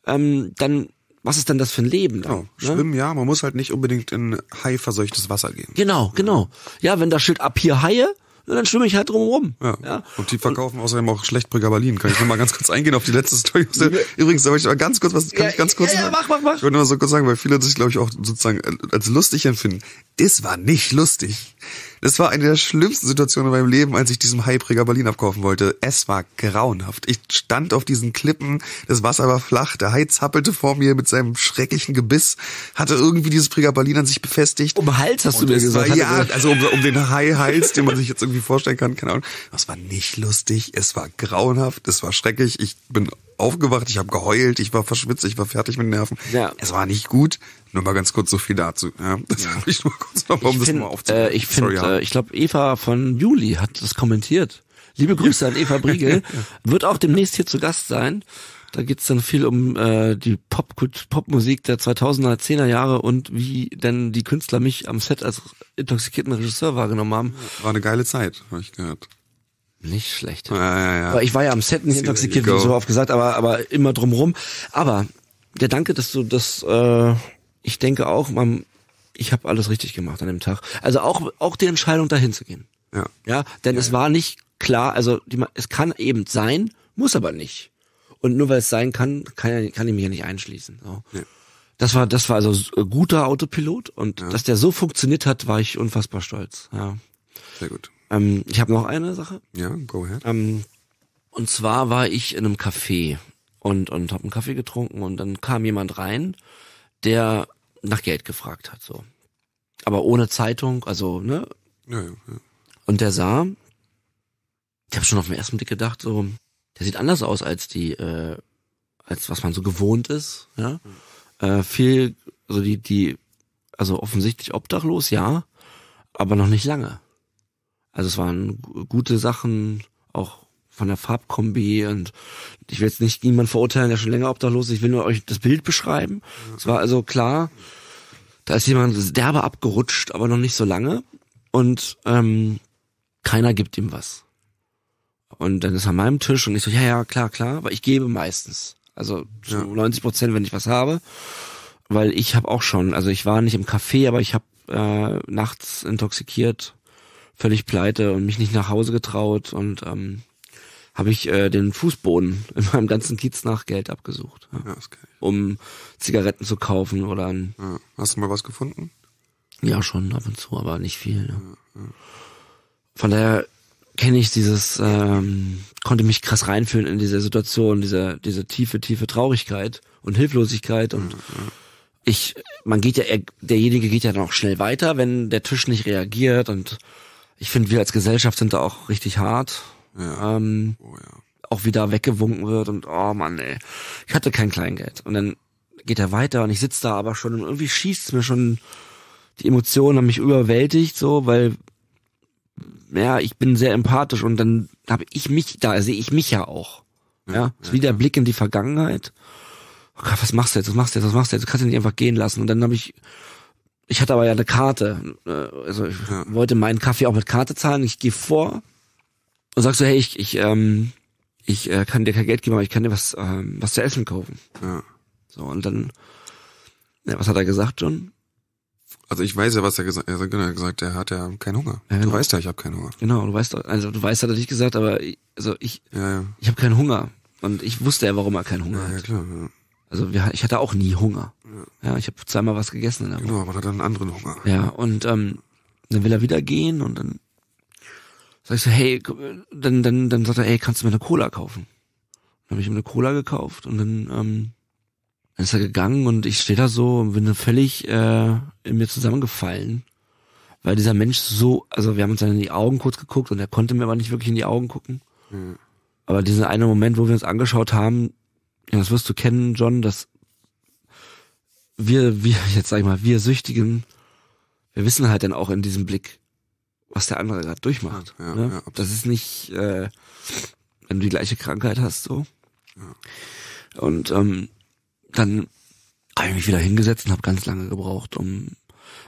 ähm, dann was ist denn das für ein Leben? Dann, genau. Ne? Schwimmen, ja, man muss halt nicht unbedingt in haiverseuchtes Wasser gehen. Genau, genau. Ja, wenn das steht ab hier Haie, und dann schwimme ich halt drumherum. Ja. ja. Und die verkaufen und, außerdem auch schlecht Berlin. Kann ich nochmal ganz kurz eingehen auf die letzte Story? Übrigens, da möchte ich mal ganz kurz was, kann ja, ich ganz kurz ja, ja, mach, mach, mach. Ich wollte nur so kurz sagen, weil viele sich, glaube ich, auch sozusagen äh, als lustig empfinden. Das war nicht lustig. Das war eine der schlimmsten Situationen in meinem Leben, als ich diesen Heilbreger Berlin abkaufen wollte. Es war grauenhaft. Ich stand auf diesen Klippen, das Wasser war flach, der Hai zappelte vor mir mit seinem schrecklichen Gebiss, hatte irgendwie dieses Breger Berlin an sich befestigt. Um Hals hast Und du mir gesagt. War, ja, also um, um den Hai-Hals, den man sich jetzt irgendwie vorstellen kann, keine Ahnung. Das war nicht lustig, es war grauenhaft, es war schrecklich. Ich bin aufgewacht, ich habe geheult, ich war verschwitzt, ich war fertig mit den Nerven. Ja. Es war nicht gut. Nur mal ganz kurz so viel dazu. Ja, das ja. habe ich nur kurz noch, um ich das find, mal aufzunehmen. Äh, ich finde, ja. äh, ich glaube, Eva von Juli hat das kommentiert. Liebe Grüße an Eva Briegel. [LAUGHS] Wird auch demnächst hier zu Gast sein. Da geht's dann viel um äh, die Pop Popmusik der 2000er, 10er Jahre und wie denn die Künstler mich am Set als intoxikierten Regisseur wahrgenommen haben. War eine geile Zeit, habe ich gehört. Nicht schlecht. Ja, ja, ja. Ich war ja am Set nicht See intoxikiert, wie so oft gesagt, aber, aber immer drumrum. Aber der Danke, dass du das, äh, ich denke auch, man, ich habe alles richtig gemacht an dem Tag. Also auch, auch die Entscheidung, dahin zu gehen. Ja. ja denn ja, es ja. war nicht klar, also die, es kann eben sein, muss aber nicht. Und nur weil es sein kann, kann, kann ich mich ja nicht einschließen. So. Ja. Das war, das war also guter Autopilot und dass der so funktioniert hat, war ich unfassbar stolz. Ja. Sehr gut. Ähm, ich habe noch eine Sache. Ja, go ahead. Ähm, und zwar war ich in einem Café und, und habe einen Kaffee getrunken und dann kam jemand rein, der nach Geld gefragt hat, so. Aber ohne Zeitung, also, ne? Ja, ja, ja. Und der sah, ich habe schon auf den ersten Blick gedacht, so, der sieht anders aus als die, äh, als was man so gewohnt ist, ja. Mhm. Äh, viel, also die, die, also offensichtlich obdachlos, ja, aber noch nicht lange. Also es waren gute Sachen, auch von der Farbkombi und ich will jetzt nicht niemand verurteilen, der schon länger obdachlos ist. Ich will nur euch das Bild beschreiben. Es war also klar, da ist jemand derbe abgerutscht, aber noch nicht so lange und ähm, keiner gibt ihm was. Und dann ist er an meinem Tisch und ich so, ja, ja, klar, klar, aber ich gebe meistens. Also ja. 90 Prozent, wenn ich was habe, weil ich habe auch schon, also ich war nicht im Café, aber ich habe äh, nachts intoxikiert völlig pleite und mich nicht nach Hause getraut und ähm, habe ich äh, den Fußboden [LAUGHS] in meinem ganzen Kiez nach Geld abgesucht, ja, ja, um Zigaretten zu kaufen oder ein. Ja. Hast du mal was gefunden? Ja, schon ab und zu, aber nicht viel. Ne? Von daher kenne ich dieses, ähm, konnte mich krass reinfühlen in diese Situation, diese, diese tiefe, tiefe Traurigkeit und Hilflosigkeit und ich, man geht ja, derjenige geht ja dann auch schnell weiter, wenn der Tisch nicht reagiert und ich finde, wir als Gesellschaft sind da auch richtig hart. Ja. Ähm, oh, ja. Auch wie da weggewunken wird und oh Mann, ey, ich hatte kein Kleingeld. Und dann geht er weiter und ich sitze da aber schon und irgendwie schießt mir schon die Emotionen haben mich überwältigt, so, weil ja, ich bin sehr empathisch und dann habe ich mich, da sehe ich mich ja auch. Ja, ja ist wie der Blick in die Vergangenheit. Oh Gott, was machst du jetzt? Was machst du jetzt? Was machst du jetzt? Du kannst ihn nicht einfach gehen lassen. Und dann habe ich ich hatte aber ja eine Karte. Äh, also ich ja. wollte meinen Kaffee auch mit Karte zahlen. Ich gehe vor und sag so, hey, ich, ich, ähm, ich äh, kann dir kein Geld geben, aber ich kann dir was, ähm, was zu essen kaufen. Ja. So, und dann, ja, was hat er gesagt, John? Also ich weiß ja, was er gesagt hat. Er hat genau gesagt, er hat ja keinen Hunger. Ja, genau. Du weißt ja, ich habe keinen Hunger. Genau, du weißt, also du weißt, hat er nicht gesagt, aber ich, also ich, ja, ja. ich habe keinen Hunger. Und ich wusste ja, warum er keinen Hunger ja, hat. Ja, klar, ja. Also wir, ich hatte auch nie Hunger. Ja, ja ich habe zweimal was gegessen in der genau, Woche. Genau, aber hat dann einen anderen Hunger. Ja, und ähm, dann will er wieder gehen und dann sag ich so, hey, dann, dann, dann sagt er, ey, kannst du mir eine Cola kaufen? Dann habe ich ihm eine Cola gekauft und dann, ähm, dann ist er gegangen und ich stehe da so und bin dann völlig äh, in mir zusammengefallen. Weil dieser Mensch so, also wir haben uns dann in die Augen kurz geguckt und er konnte mir aber nicht wirklich in die Augen gucken. Mhm. Aber diesen einen Moment, wo wir uns angeschaut haben, ja, das wirst du kennen, John, dass wir, wir, [LAUGHS] jetzt sag ich mal, wir Süchtigen, wir wissen halt dann auch in diesem Blick, was der andere gerade durchmacht. Ja, ne? ja, das ist nicht, äh, wenn du die gleiche Krankheit hast, so. Ja. Und ähm, dann habe ich mich wieder hingesetzt und habe ganz lange gebraucht, um,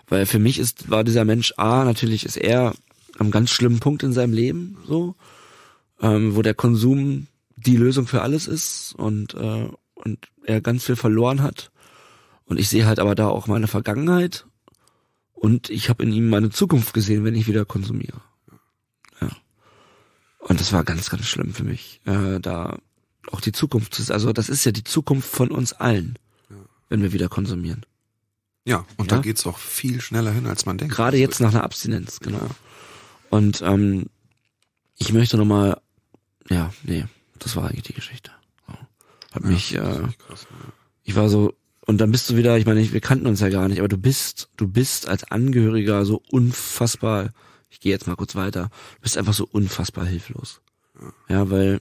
weil für mich ist, war dieser Mensch A, natürlich ist er am ganz schlimmen Punkt in seinem Leben, so, ähm, wo der Konsum die Lösung für alles ist und, äh, und er ganz viel verloren hat. Und ich sehe halt aber da auch meine Vergangenheit und ich habe in ihm meine Zukunft gesehen, wenn ich wieder konsumiere. Ja. Und das war ganz, ganz schlimm für mich, äh, da auch die Zukunft zu Also das ist ja die Zukunft von uns allen, wenn wir wieder konsumieren. Ja, und ja? da geht's auch viel schneller hin, als man denkt. Gerade jetzt nach einer Abstinenz, genau. Ja. Und ähm, ich möchte nochmal, ja, nee, das war eigentlich die Geschichte. Hat mich, äh, ja, äh, krass, ne? ich war so, und dann bist du wieder, ich meine, wir kannten uns ja gar nicht, aber du bist, du bist als Angehöriger so unfassbar, ich gehe jetzt mal kurz weiter, du bist einfach so unfassbar hilflos. Ja, ja weil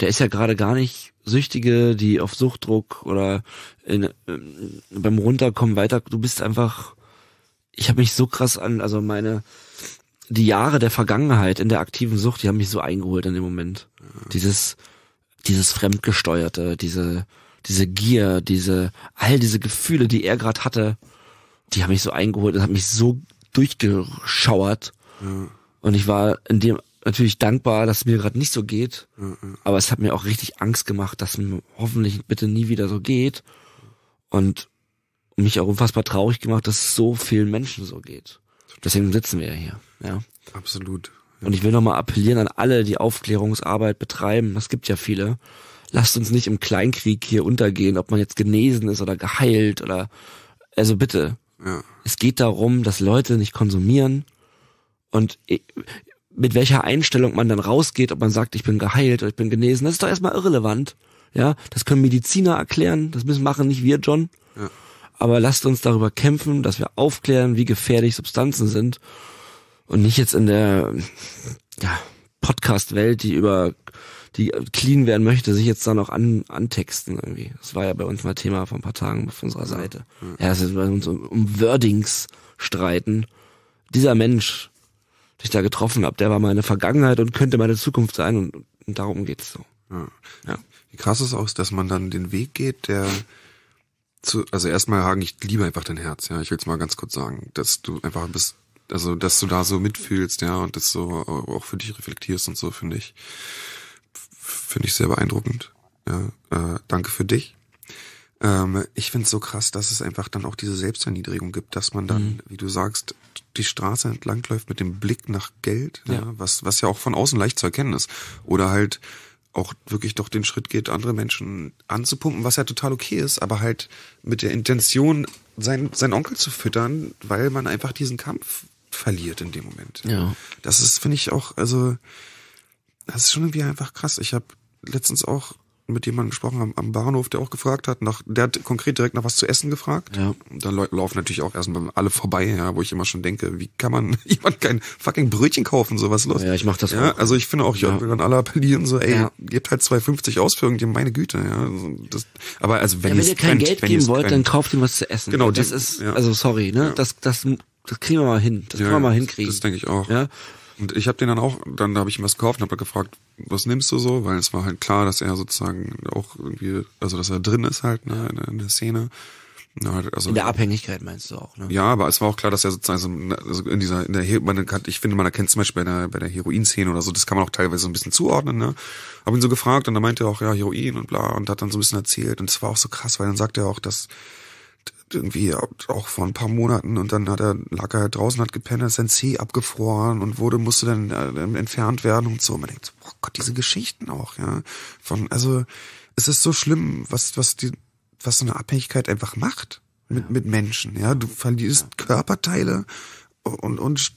der ist ja gerade gar nicht Süchtige, die auf Suchtdruck oder in, in, ähm, beim Runterkommen weiter, du bist einfach, ich habe mich so krass an, also meine, die Jahre der Vergangenheit in der aktiven Sucht, die haben mich so eingeholt in dem Moment. Dieses, dieses Fremdgesteuerte, diese, diese Gier, diese, all diese Gefühle, die er gerade hatte, die haben mich so eingeholt, das hat mich so durchgeschauert. Ja. Und ich war in dem natürlich dankbar, dass es mir gerade nicht so geht. Ja, Aber es hat mir auch richtig Angst gemacht, dass es mir hoffentlich bitte nie wieder so geht. Und mich auch unfassbar traurig gemacht, dass es so vielen Menschen so geht. Deswegen sitzen wir ja hier. Ja. Absolut. Und ich will nochmal appellieren an alle, die Aufklärungsarbeit betreiben. Es gibt ja viele. Lasst uns nicht im Kleinkrieg hier untergehen, ob man jetzt genesen ist oder geheilt oder also bitte. Ja. Es geht darum, dass Leute nicht konsumieren und mit welcher Einstellung man dann rausgeht, ob man sagt, ich bin geheilt oder ich bin genesen, das ist doch erstmal irrelevant. Ja, das können Mediziner erklären, das müssen machen nicht wir, John. Ja. Aber lasst uns darüber kämpfen, dass wir aufklären, wie gefährlich Substanzen sind und nicht jetzt in der ja, Podcast-Welt, die über die clean werden möchte, sich jetzt da noch an, antexten irgendwie. Das war ja bei uns mal Thema vor ein paar Tagen auf unserer Seite. Ja, es ist bei uns um, um Wordings streiten. Dieser Mensch, den ich da getroffen habe, der war meine Vergangenheit und könnte meine Zukunft sein und, und darum geht's so. Ja. ja. Wie krass es auch dass man dann den Weg geht, der zu, also erstmal Hagen, ich liebe einfach dein Herz, ja, ich will's mal ganz kurz sagen, dass du einfach bist also dass du da so mitfühlst, ja, und das so auch für dich reflektierst und so, finde ich, finde ich sehr beeindruckend. Ja, äh, danke für dich. Ähm, ich finde es so krass, dass es einfach dann auch diese Selbsterniedrigung gibt, dass man dann, mhm. wie du sagst, die Straße entlang läuft mit dem Blick nach Geld, ja. Ja, was, was ja auch von außen leicht zu erkennen ist. Oder halt auch wirklich doch den Schritt geht, andere Menschen anzupumpen, was ja total okay ist, aber halt mit der Intention, sein, sein Onkel zu füttern, weil man einfach diesen Kampf verliert in dem Moment. Ja. Das ist, finde ich auch, also, das ist schon irgendwie einfach krass. Ich habe letztens auch mit jemandem gesprochen am, am Bahnhof, der auch gefragt hat, nach, der hat konkret direkt nach was zu essen gefragt. Ja. Und dann laufen natürlich auch erstmal alle vorbei, ja, wo ich immer schon denke, wie kann man [LAUGHS] jemand kein fucking Brötchen kaufen, sowas los? Ja, ich mach das ja, auch. Also ich finde auch, ich ja. will alle appellieren, so, ey, ja. gebt halt 2,50 aus für irgendjemand, meine Güte, ja. Das, aber also wenn, ja, wenn ihr kein könnt, Geld geben wollt, könnt. dann kauft ihm was zu essen. Genau, das dem, ist, also sorry, ne, das, das das kriegen wir mal hin. Das ja, können wir mal hinkriegen. Das, das denke ich auch. Ja? Und ich habe den dann auch, dann habe ich ihm was gekauft und habe halt gefragt, was nimmst du so? Weil es war halt klar, dass er sozusagen auch irgendwie, also dass er drin ist halt ne, in, in der Szene. Halt, also, in der Abhängigkeit meinst du auch, ne? Ja, aber es war auch klar, dass er sozusagen ne, also in dieser, in der, man kann, ich finde, man erkennt zum Beispiel bei der, bei der Heroin-Szene oder so, das kann man auch teilweise so ein bisschen zuordnen, ne? Hab ihn so gefragt und dann meinte er auch, ja, Heroin und bla, und hat dann so ein bisschen erzählt und es war auch so krass, weil dann sagt er auch, dass, irgendwie auch vor ein paar Monaten und dann hat er, lag er draußen, hat gepennt, hat sein Zeh abgefroren und wurde, musste dann äh, entfernt werden und so. Man denkt, so, oh Gott, diese Geschichten auch, ja. Von, also, es ist so schlimm, was, was die, was so eine Abhängigkeit einfach macht mit, ja. mit Menschen, ja. Du verlierst ja. Körperteile und, und,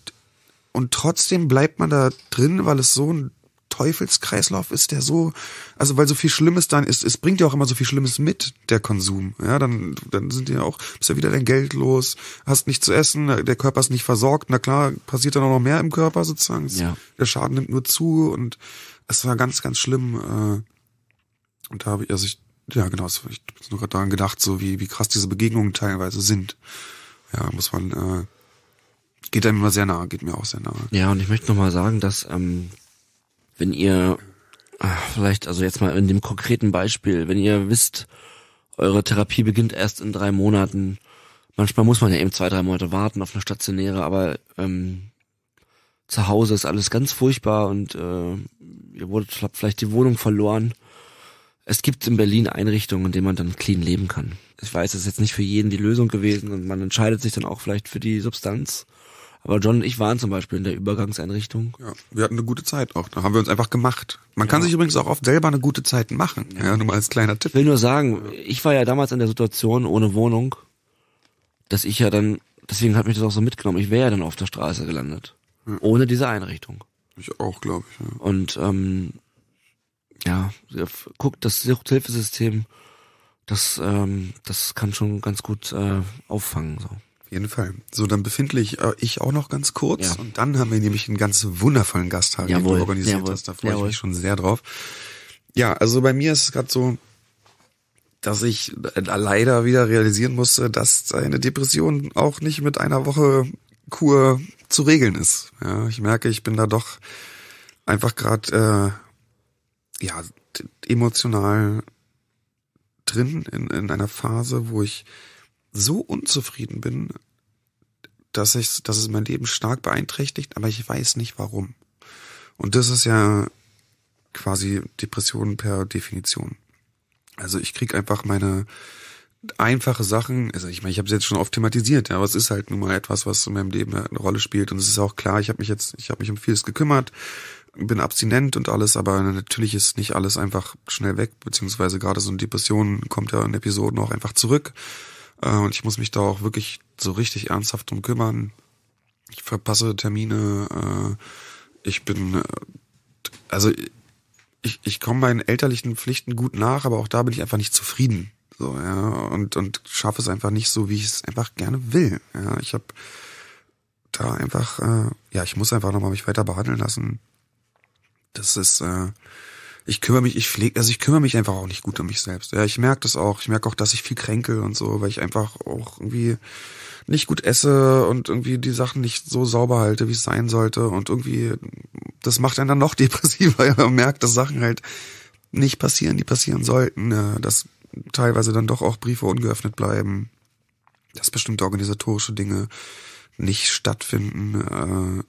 und trotzdem bleibt man da drin, weil es so ein Teufelskreislauf ist, der so, also weil so viel Schlimmes dann ist, es bringt ja auch immer so viel Schlimmes mit, der Konsum. Ja, dann, dann sind ja auch, bist ja wieder dein Geld los, hast nichts zu essen, der Körper ist nicht versorgt, na klar, passiert dann auch noch mehr im Körper sozusagen. Ja. Der Schaden nimmt nur zu und es war ganz, ganz schlimm. Äh, und da habe ich, also ich, ja genau, ich habe nur gerade daran gedacht, so wie, wie krass diese Begegnungen teilweise sind. Ja, muss man, äh, geht einem immer sehr nahe, geht mir auch sehr nahe. Ja, und ich möchte nochmal sagen, dass ähm, wenn ihr ah, vielleicht, also jetzt mal in dem konkreten Beispiel, wenn ihr wisst, eure Therapie beginnt erst in drei Monaten, manchmal muss man ja eben zwei, drei Monate warten auf eine stationäre, aber ähm, zu Hause ist alles ganz furchtbar und äh, ihr wurdet vielleicht die Wohnung verloren. Es gibt in Berlin Einrichtungen, in denen man dann clean leben kann. Ich weiß, es ist jetzt nicht für jeden die Lösung gewesen und man entscheidet sich dann auch vielleicht für die Substanz. Aber John und ich waren zum Beispiel in der Übergangseinrichtung. Ja, wir hatten eine gute Zeit auch. Da haben wir uns einfach gemacht. Man ja. kann sich übrigens auch oft selber eine gute Zeit machen. Ja, nur mal als kleiner Tipp. Ich will nur sagen, ich war ja damals in der Situation ohne Wohnung, dass ich ja dann, deswegen hat mich das auch so mitgenommen, ich wäre ja dann auf der Straße gelandet. Ja. Ohne diese Einrichtung. Ich auch, glaube ich. Ja. Und ähm, ja, guckt das Suchthilfesystem, das, ähm, das kann schon ganz gut äh, auffangen. So. Auf jeden Fall. So, dann befindlich äh, ich auch noch ganz kurz. Ja. Und dann haben wir nämlich einen ganz wundervollen Gasttag, jawohl, den du organisiert jawohl, hast. Da freue ich mich schon sehr drauf. Ja, also bei mir ist es gerade so, dass ich äh, leider wieder realisieren musste, dass eine Depression auch nicht mit einer Woche Kur zu regeln ist. Ja, ich merke, ich bin da doch einfach gerade äh, ja emotional drin in, in einer Phase, wo ich so unzufrieden bin, dass ich, dass es mein Leben stark beeinträchtigt, aber ich weiß nicht warum. Und das ist ja quasi Depression per Definition. Also ich krieg einfach meine einfache Sachen, also ich meine, ich habe es jetzt schon oft thematisiert, ja, aber es ist halt nun mal etwas, was in meinem Leben eine Rolle spielt und es ist auch klar, ich habe mich jetzt, ich habe mich um vieles gekümmert, bin abstinent und alles, aber natürlich ist nicht alles einfach schnell weg, beziehungsweise gerade so eine Depression kommt ja in Episoden auch einfach zurück äh, und ich muss mich da auch wirklich so richtig ernsthaft drum kümmern. Ich verpasse Termine. Äh, ich bin, äh, also ich, ich komme meinen elterlichen Pflichten gut nach, aber auch da bin ich einfach nicht zufrieden. So, ja, und, und schaffe es einfach nicht so, wie ich es einfach gerne will. Ja, ich habe da einfach, äh, ja, ich muss einfach nochmal mich weiter behandeln lassen. Das ist, äh, ich kümmere mich, ich pflege, also ich kümmere mich einfach auch nicht gut um mich selbst. Ja, ich merke das auch. Ich merke auch, dass ich viel kränke und so, weil ich einfach auch irgendwie nicht gut esse und irgendwie die Sachen nicht so sauber halte, wie es sein sollte. Und irgendwie, das macht einen dann noch [LAUGHS] depressiver, man merkt, dass Sachen halt nicht passieren, die passieren sollten, dass teilweise dann doch auch Briefe ungeöffnet bleiben, dass bestimmte organisatorische Dinge nicht stattfinden, äh,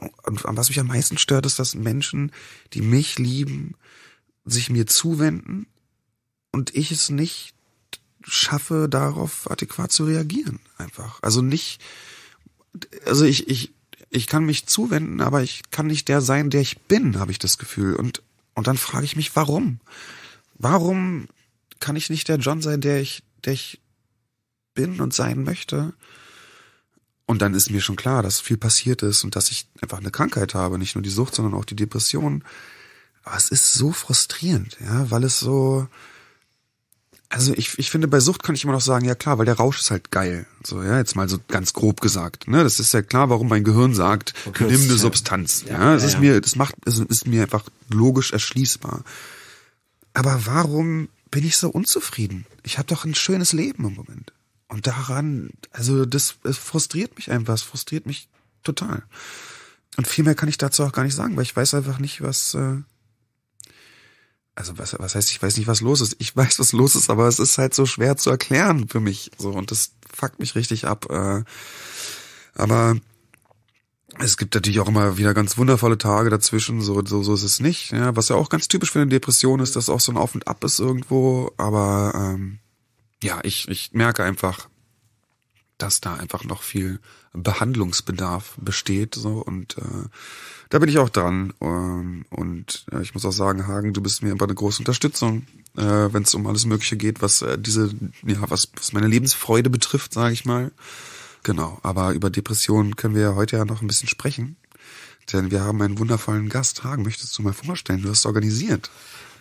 und was mich am meisten stört, ist, dass Menschen, die mich lieben, sich mir zuwenden und ich es nicht schaffe, darauf adäquat zu reagieren. Einfach. Also nicht, also ich, ich, ich kann mich zuwenden, aber ich kann nicht der sein, der ich bin, habe ich das Gefühl. Und, und dann frage ich mich, warum? Warum kann ich nicht der John sein, der ich, der ich bin und sein möchte? Und dann ist mir schon klar, dass viel passiert ist und dass ich einfach eine Krankheit habe, nicht nur die Sucht, sondern auch die Depression. Aber es ist so frustrierend, ja, weil es so, also ich, ich finde, bei Sucht kann ich immer noch sagen, ja klar, weil der Rausch ist halt geil. So, ja, jetzt mal so ganz grob gesagt. Ne? Das ist ja klar, warum mein Gehirn sagt, okay, nimm eine Substanz. Ja, ja, es ja, ist mir, das macht, es ist mir einfach logisch erschließbar. Aber warum bin ich so unzufrieden? Ich habe doch ein schönes Leben im Moment. Und daran, also das, das frustriert mich einfach, es frustriert mich total. Und viel mehr kann ich dazu auch gar nicht sagen, weil ich weiß einfach nicht, was, äh, also was, was heißt, ich weiß nicht, was los ist. Ich [LAUGHS] weiß, was los ist, aber es ist halt so schwer zu erklären für mich. So, und das fuckt mich richtig ab. Äh, aber es gibt natürlich auch immer wieder ganz wundervolle Tage dazwischen, so, so, so ist es nicht. Ja, was ja auch ganz typisch für eine Depression ist, dass auch so ein Auf und Ab ist irgendwo, aber ähm, ja, ich, ich merke einfach, dass da einfach noch viel Behandlungsbedarf besteht. So und äh, da bin ich auch dran. Ähm, und äh, ich muss auch sagen, Hagen, du bist mir einfach eine große Unterstützung, äh, wenn es um alles Mögliche geht, was äh, diese, ja, was, was meine Lebensfreude betrifft, sage ich mal. Genau, aber über Depressionen können wir ja heute ja noch ein bisschen sprechen. Denn wir haben einen wundervollen Gast. Hagen, möchtest du mal vorstellen? Du hast organisiert.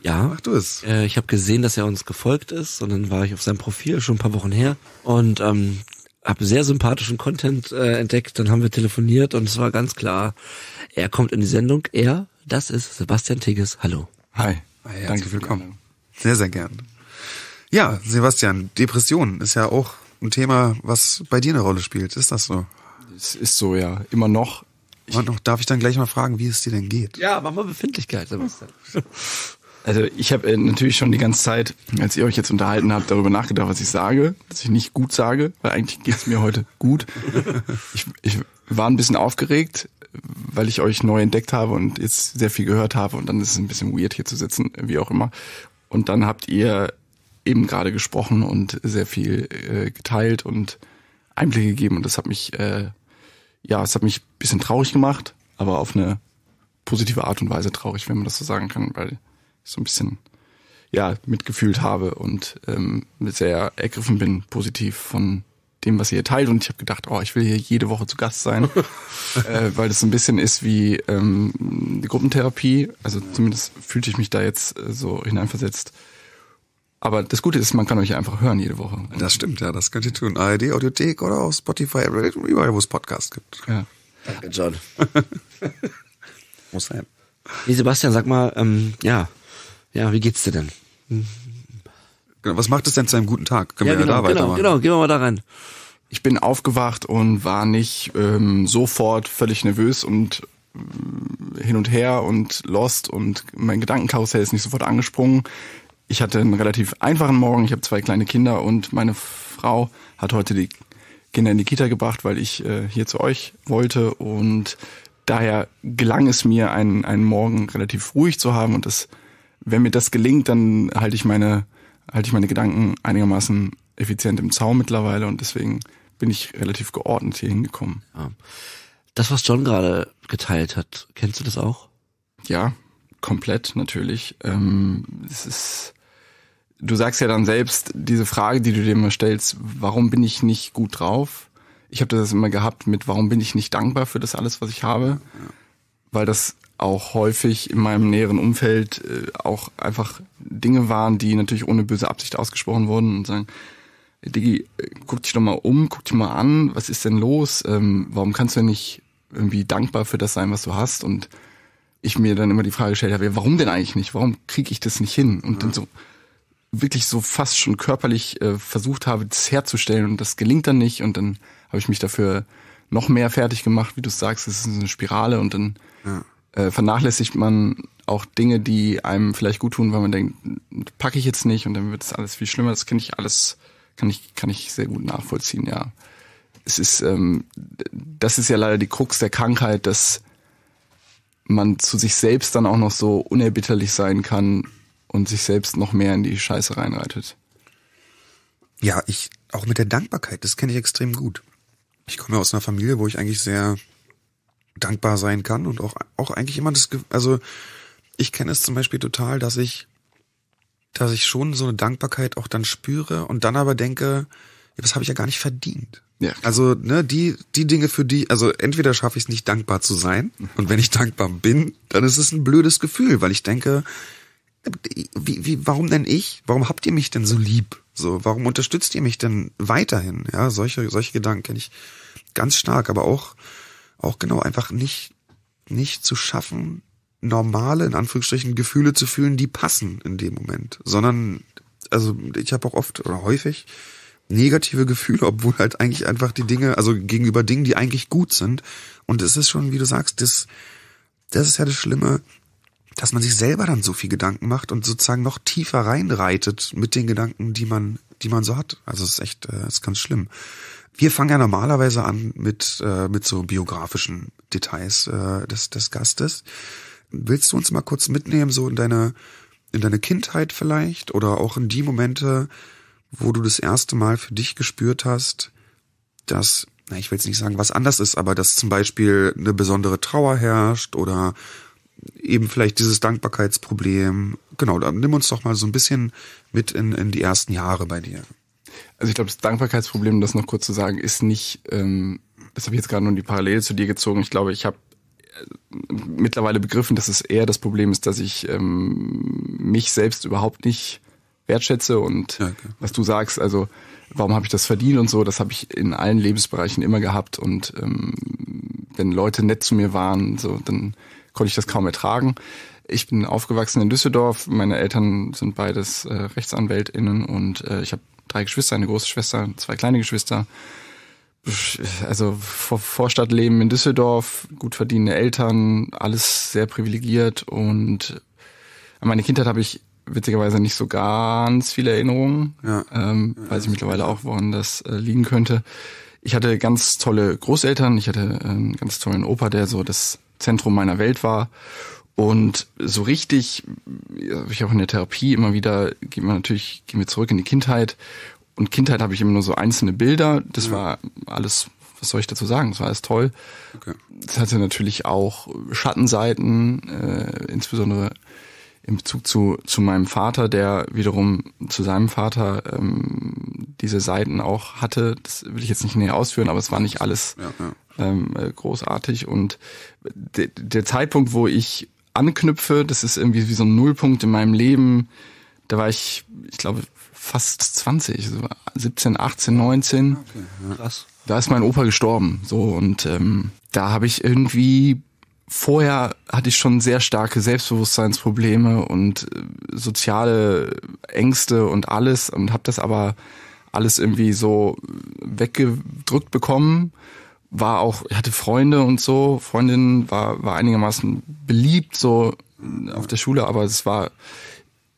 Ja. Ach du es. Äh, ich habe gesehen, dass er uns gefolgt ist und dann war ich auf seinem Profil schon ein paar Wochen her und ähm, habe sehr sympathischen Content äh, entdeckt. Dann haben wir telefoniert und es war ganz klar, er kommt in die Sendung. Er, das ist Sebastian Tigges. Hallo. Hi. Hi Danke für willkommen. Sehr, sehr gern. Ja, Sebastian, Depression ist ja auch ein Thema, was bei dir eine Rolle spielt. Ist das so? Es ist so, ja. Immer noch. Immer noch. Darf ich dann gleich mal fragen, wie es dir denn geht? Ja, mach mal Befindlichkeit, Sebastian. [LAUGHS] Also ich habe äh, natürlich schon die ganze Zeit, als ihr euch jetzt unterhalten habt, darüber nachgedacht, was ich sage, dass ich nicht gut sage, weil eigentlich geht es mir heute gut. Ich, ich war ein bisschen aufgeregt, weil ich euch neu entdeckt habe und jetzt sehr viel gehört habe und dann ist es ein bisschen weird hier zu sitzen, wie auch immer. Und dann habt ihr eben gerade gesprochen und sehr viel äh, geteilt und Einblicke gegeben und das hat mich, äh, ja, es hat mich ein bisschen traurig gemacht, aber auf eine positive Art und Weise traurig, wenn man das so sagen kann, weil so ein bisschen ja mitgefühlt habe und ähm, sehr ergriffen bin positiv von dem, was ihr teilt. Und ich habe gedacht, oh, ich will hier jede Woche zu Gast sein, [LAUGHS] äh, weil das so ein bisschen ist wie ähm, die Gruppentherapie. Also zumindest fühlte ich mich da jetzt äh, so hineinversetzt. Aber das Gute ist, man kann euch einfach hören jede Woche. Das stimmt, ja, das könnt ihr tun. ARD, Audiothek oder auf Spotify, überall, wo es Podcasts gibt. Ja. Danke, John. [LAUGHS] Muss sein. Hey, Sebastian, sag mal, ähm, ja, ja, wie geht's dir denn? Genau, was macht es denn zu einem guten Tag? Können ja, wir genau, ja da genau, weitermachen? Genau, gehen wir mal da rein. Ich bin aufgewacht und war nicht ähm, sofort völlig nervös und äh, hin und her und lost und mein Gedankenkarussell ist nicht sofort angesprungen. Ich hatte einen relativ einfachen Morgen. Ich habe zwei kleine Kinder und meine Frau hat heute die Kinder in die Kita gebracht, weil ich äh, hier zu euch wollte und daher gelang es mir, einen, einen Morgen relativ ruhig zu haben und das wenn mir das gelingt, dann halte ich meine, halte ich meine Gedanken einigermaßen effizient im Zaum mittlerweile und deswegen bin ich relativ geordnet hier hingekommen. Ja. Das, was John gerade geteilt hat, kennst du das auch? Ja, komplett natürlich. Ähm, ist, du sagst ja dann selbst diese Frage, die du dir immer stellst, warum bin ich nicht gut drauf? Ich habe das immer gehabt mit, warum bin ich nicht dankbar für das alles, was ich habe? Ja. Weil das auch häufig in meinem näheren Umfeld äh, auch einfach Dinge waren, die natürlich ohne böse Absicht ausgesprochen wurden und sagen, Diggi, äh, guck dich doch mal um, guck dich mal an, was ist denn los? Ähm, warum kannst du denn nicht irgendwie dankbar für das sein, was du hast? Und ich mir dann immer die Frage gestellt habe, warum denn eigentlich nicht? Warum kriege ich das nicht hin? Und ja. dann so wirklich so fast schon körperlich äh, versucht habe, das herzustellen und das gelingt dann nicht. Und dann habe ich mich dafür noch mehr fertig gemacht, wie du sagst, es ist eine Spirale und dann ja äh, vernachlässigt man auch Dinge, die einem vielleicht gut tun, weil man denkt, packe ich jetzt nicht und dann wird es alles viel schlimmer. Das kann ich alles, kann ich, kann ich sehr gut nachvollziehen, ja. Es ist, ähm, das ist ja leider die Krux der Krankheit, dass man zu sich selbst dann auch noch so unerbitterlich sein kann und sich selbst noch mehr in die Scheiße reinreitet. Ja, ich, auch mit der Dankbarkeit, das kenne ich extrem gut. Ich komme aus einer Familie, wo ich eigentlich sehr dankbar sein kann und auch, auch eigentlich immer das, also ich kenne es zum Beispiel total, dass ich, dass ich schon so eine Dankbarkeit auch dann spüre und dann aber denke, ja, das habe ich ja gar nicht verdient. Ja. Also, ne, die, die Dinge für die, also entweder schaffe ich es nicht dankbar zu sein mhm. und wenn ich dankbar bin, dann ist es ein blödes Gefühl, weil ich denke, wie, wie, warum denn ich? Warum habt ihr mich denn so lieb? So, warum unterstützt ihr mich denn weiterhin? Ja, solche, solche Gedanken kenne ich ganz stark, aber auch, auch genau einfach nicht, nicht zu schaffen, normale, in Anführungsstrichen, Gefühle zu fühlen, die passen in dem Moment. Sondern, also ich habe auch oft oder häufig negative Gefühle, obwohl halt eigentlich einfach die Dinge, also gegenüber Dingen, die eigentlich gut sind. Und es ist schon, wie du sagst, das, das ist ja das Schlimme, dass man sich selber dann so viel Gedanken macht und sozusagen noch tiefer reinreitet mit den Gedanken, die man, die man so hat. Also es ist echt, äh, es ist ganz schlimm. Wir fangen ja normalerweise an mit, äh, mit so biografischen Details äh, des, des Gastes. Willst du uns mal kurz mitnehmen, so in deine, in deine Kindheit vielleicht oder auch in die Momente, wo du das erste Mal für dich gespürt hast, dass, na, ich will jetzt nicht sagen, was anders ist, aber dass zum Beispiel eine besondere Trauer herrscht oder eben vielleicht dieses Dankbarkeitsproblem. Genau, dann nimm uns doch mal so ein bisschen mit in, in die ersten Jahre bei dir also ich glaube, das Dankbarkeitsproblem, das noch kurz zu sagen, ist nicht, ähm, das habe ich jetzt gerade nur in die Parallele zu dir gezogen. Ich glaube, ich habe äh, mittlerweile begriffen, dass es eher das Problem ist, dass ich ähm, mich selbst überhaupt nicht wertschätze und okay. was du sagst, also warum habe ich das verdient und so, das habe ich in allen Lebensbereichen immer gehabt und ähm, wenn Leute nett zu mir waren, so dann konnte ich das kaum ertragen. Ich bin aufgewachsen in Düsseldorf, meine Eltern sind beides äh, Rechtsanwältinnen und äh, ich habe drei Geschwister, eine große Schwester, zwei kleine Geschwister. Also Vorstadtleben in Düsseldorf, gut verdienende Eltern, alles sehr privilegiert und an meine Kindheit habe ich witzigerweise nicht so ganz viele Erinnerungen, ja. ähm, ja, weiß ich mittlerweile auch, woran das äh, liegen könnte. Ich hatte ganz tolle Großeltern, ich hatte einen ähm, ganz tollen Opa, der so das Zentrum meiner Welt war und so richtig, ich auch in der Therapie immer wieder, gehen wir natürlich, gehen wir zurück in die Kindheit. Und Kindheit habe ich immer nur so einzelne Bilder. Das ja. war alles, was soll ich dazu sagen? Das war alles toll. Okay. Das hatte natürlich auch Schattenseiten, äh, insbesondere in Bezug zu, zu meinem Vater, der wiederum zu seinem Vater ähm, diese Seiten auch hatte. Das will ich jetzt nicht näher ausführen, aber es war nicht alles ja, ja. Ähm, äh, großartig. Und de, der Zeitpunkt, wo ich anknüpfe. Das ist irgendwie wie so ein Nullpunkt in meinem Leben. Da war ich, ich glaube, fast 20, so 17, 18, 19. Okay, krass. Da ist mein Opa gestorben. So, und ähm, da habe ich irgendwie vorher hatte ich schon sehr starke Selbstbewusstseinsprobleme und äh, soziale Ängste und alles und habe das aber alles irgendwie so weggedrückt bekommen war auch, ich hatte Freunde und so, Freundinnen war, war einigermaßen beliebt so äh, auf der Schule, aber es war,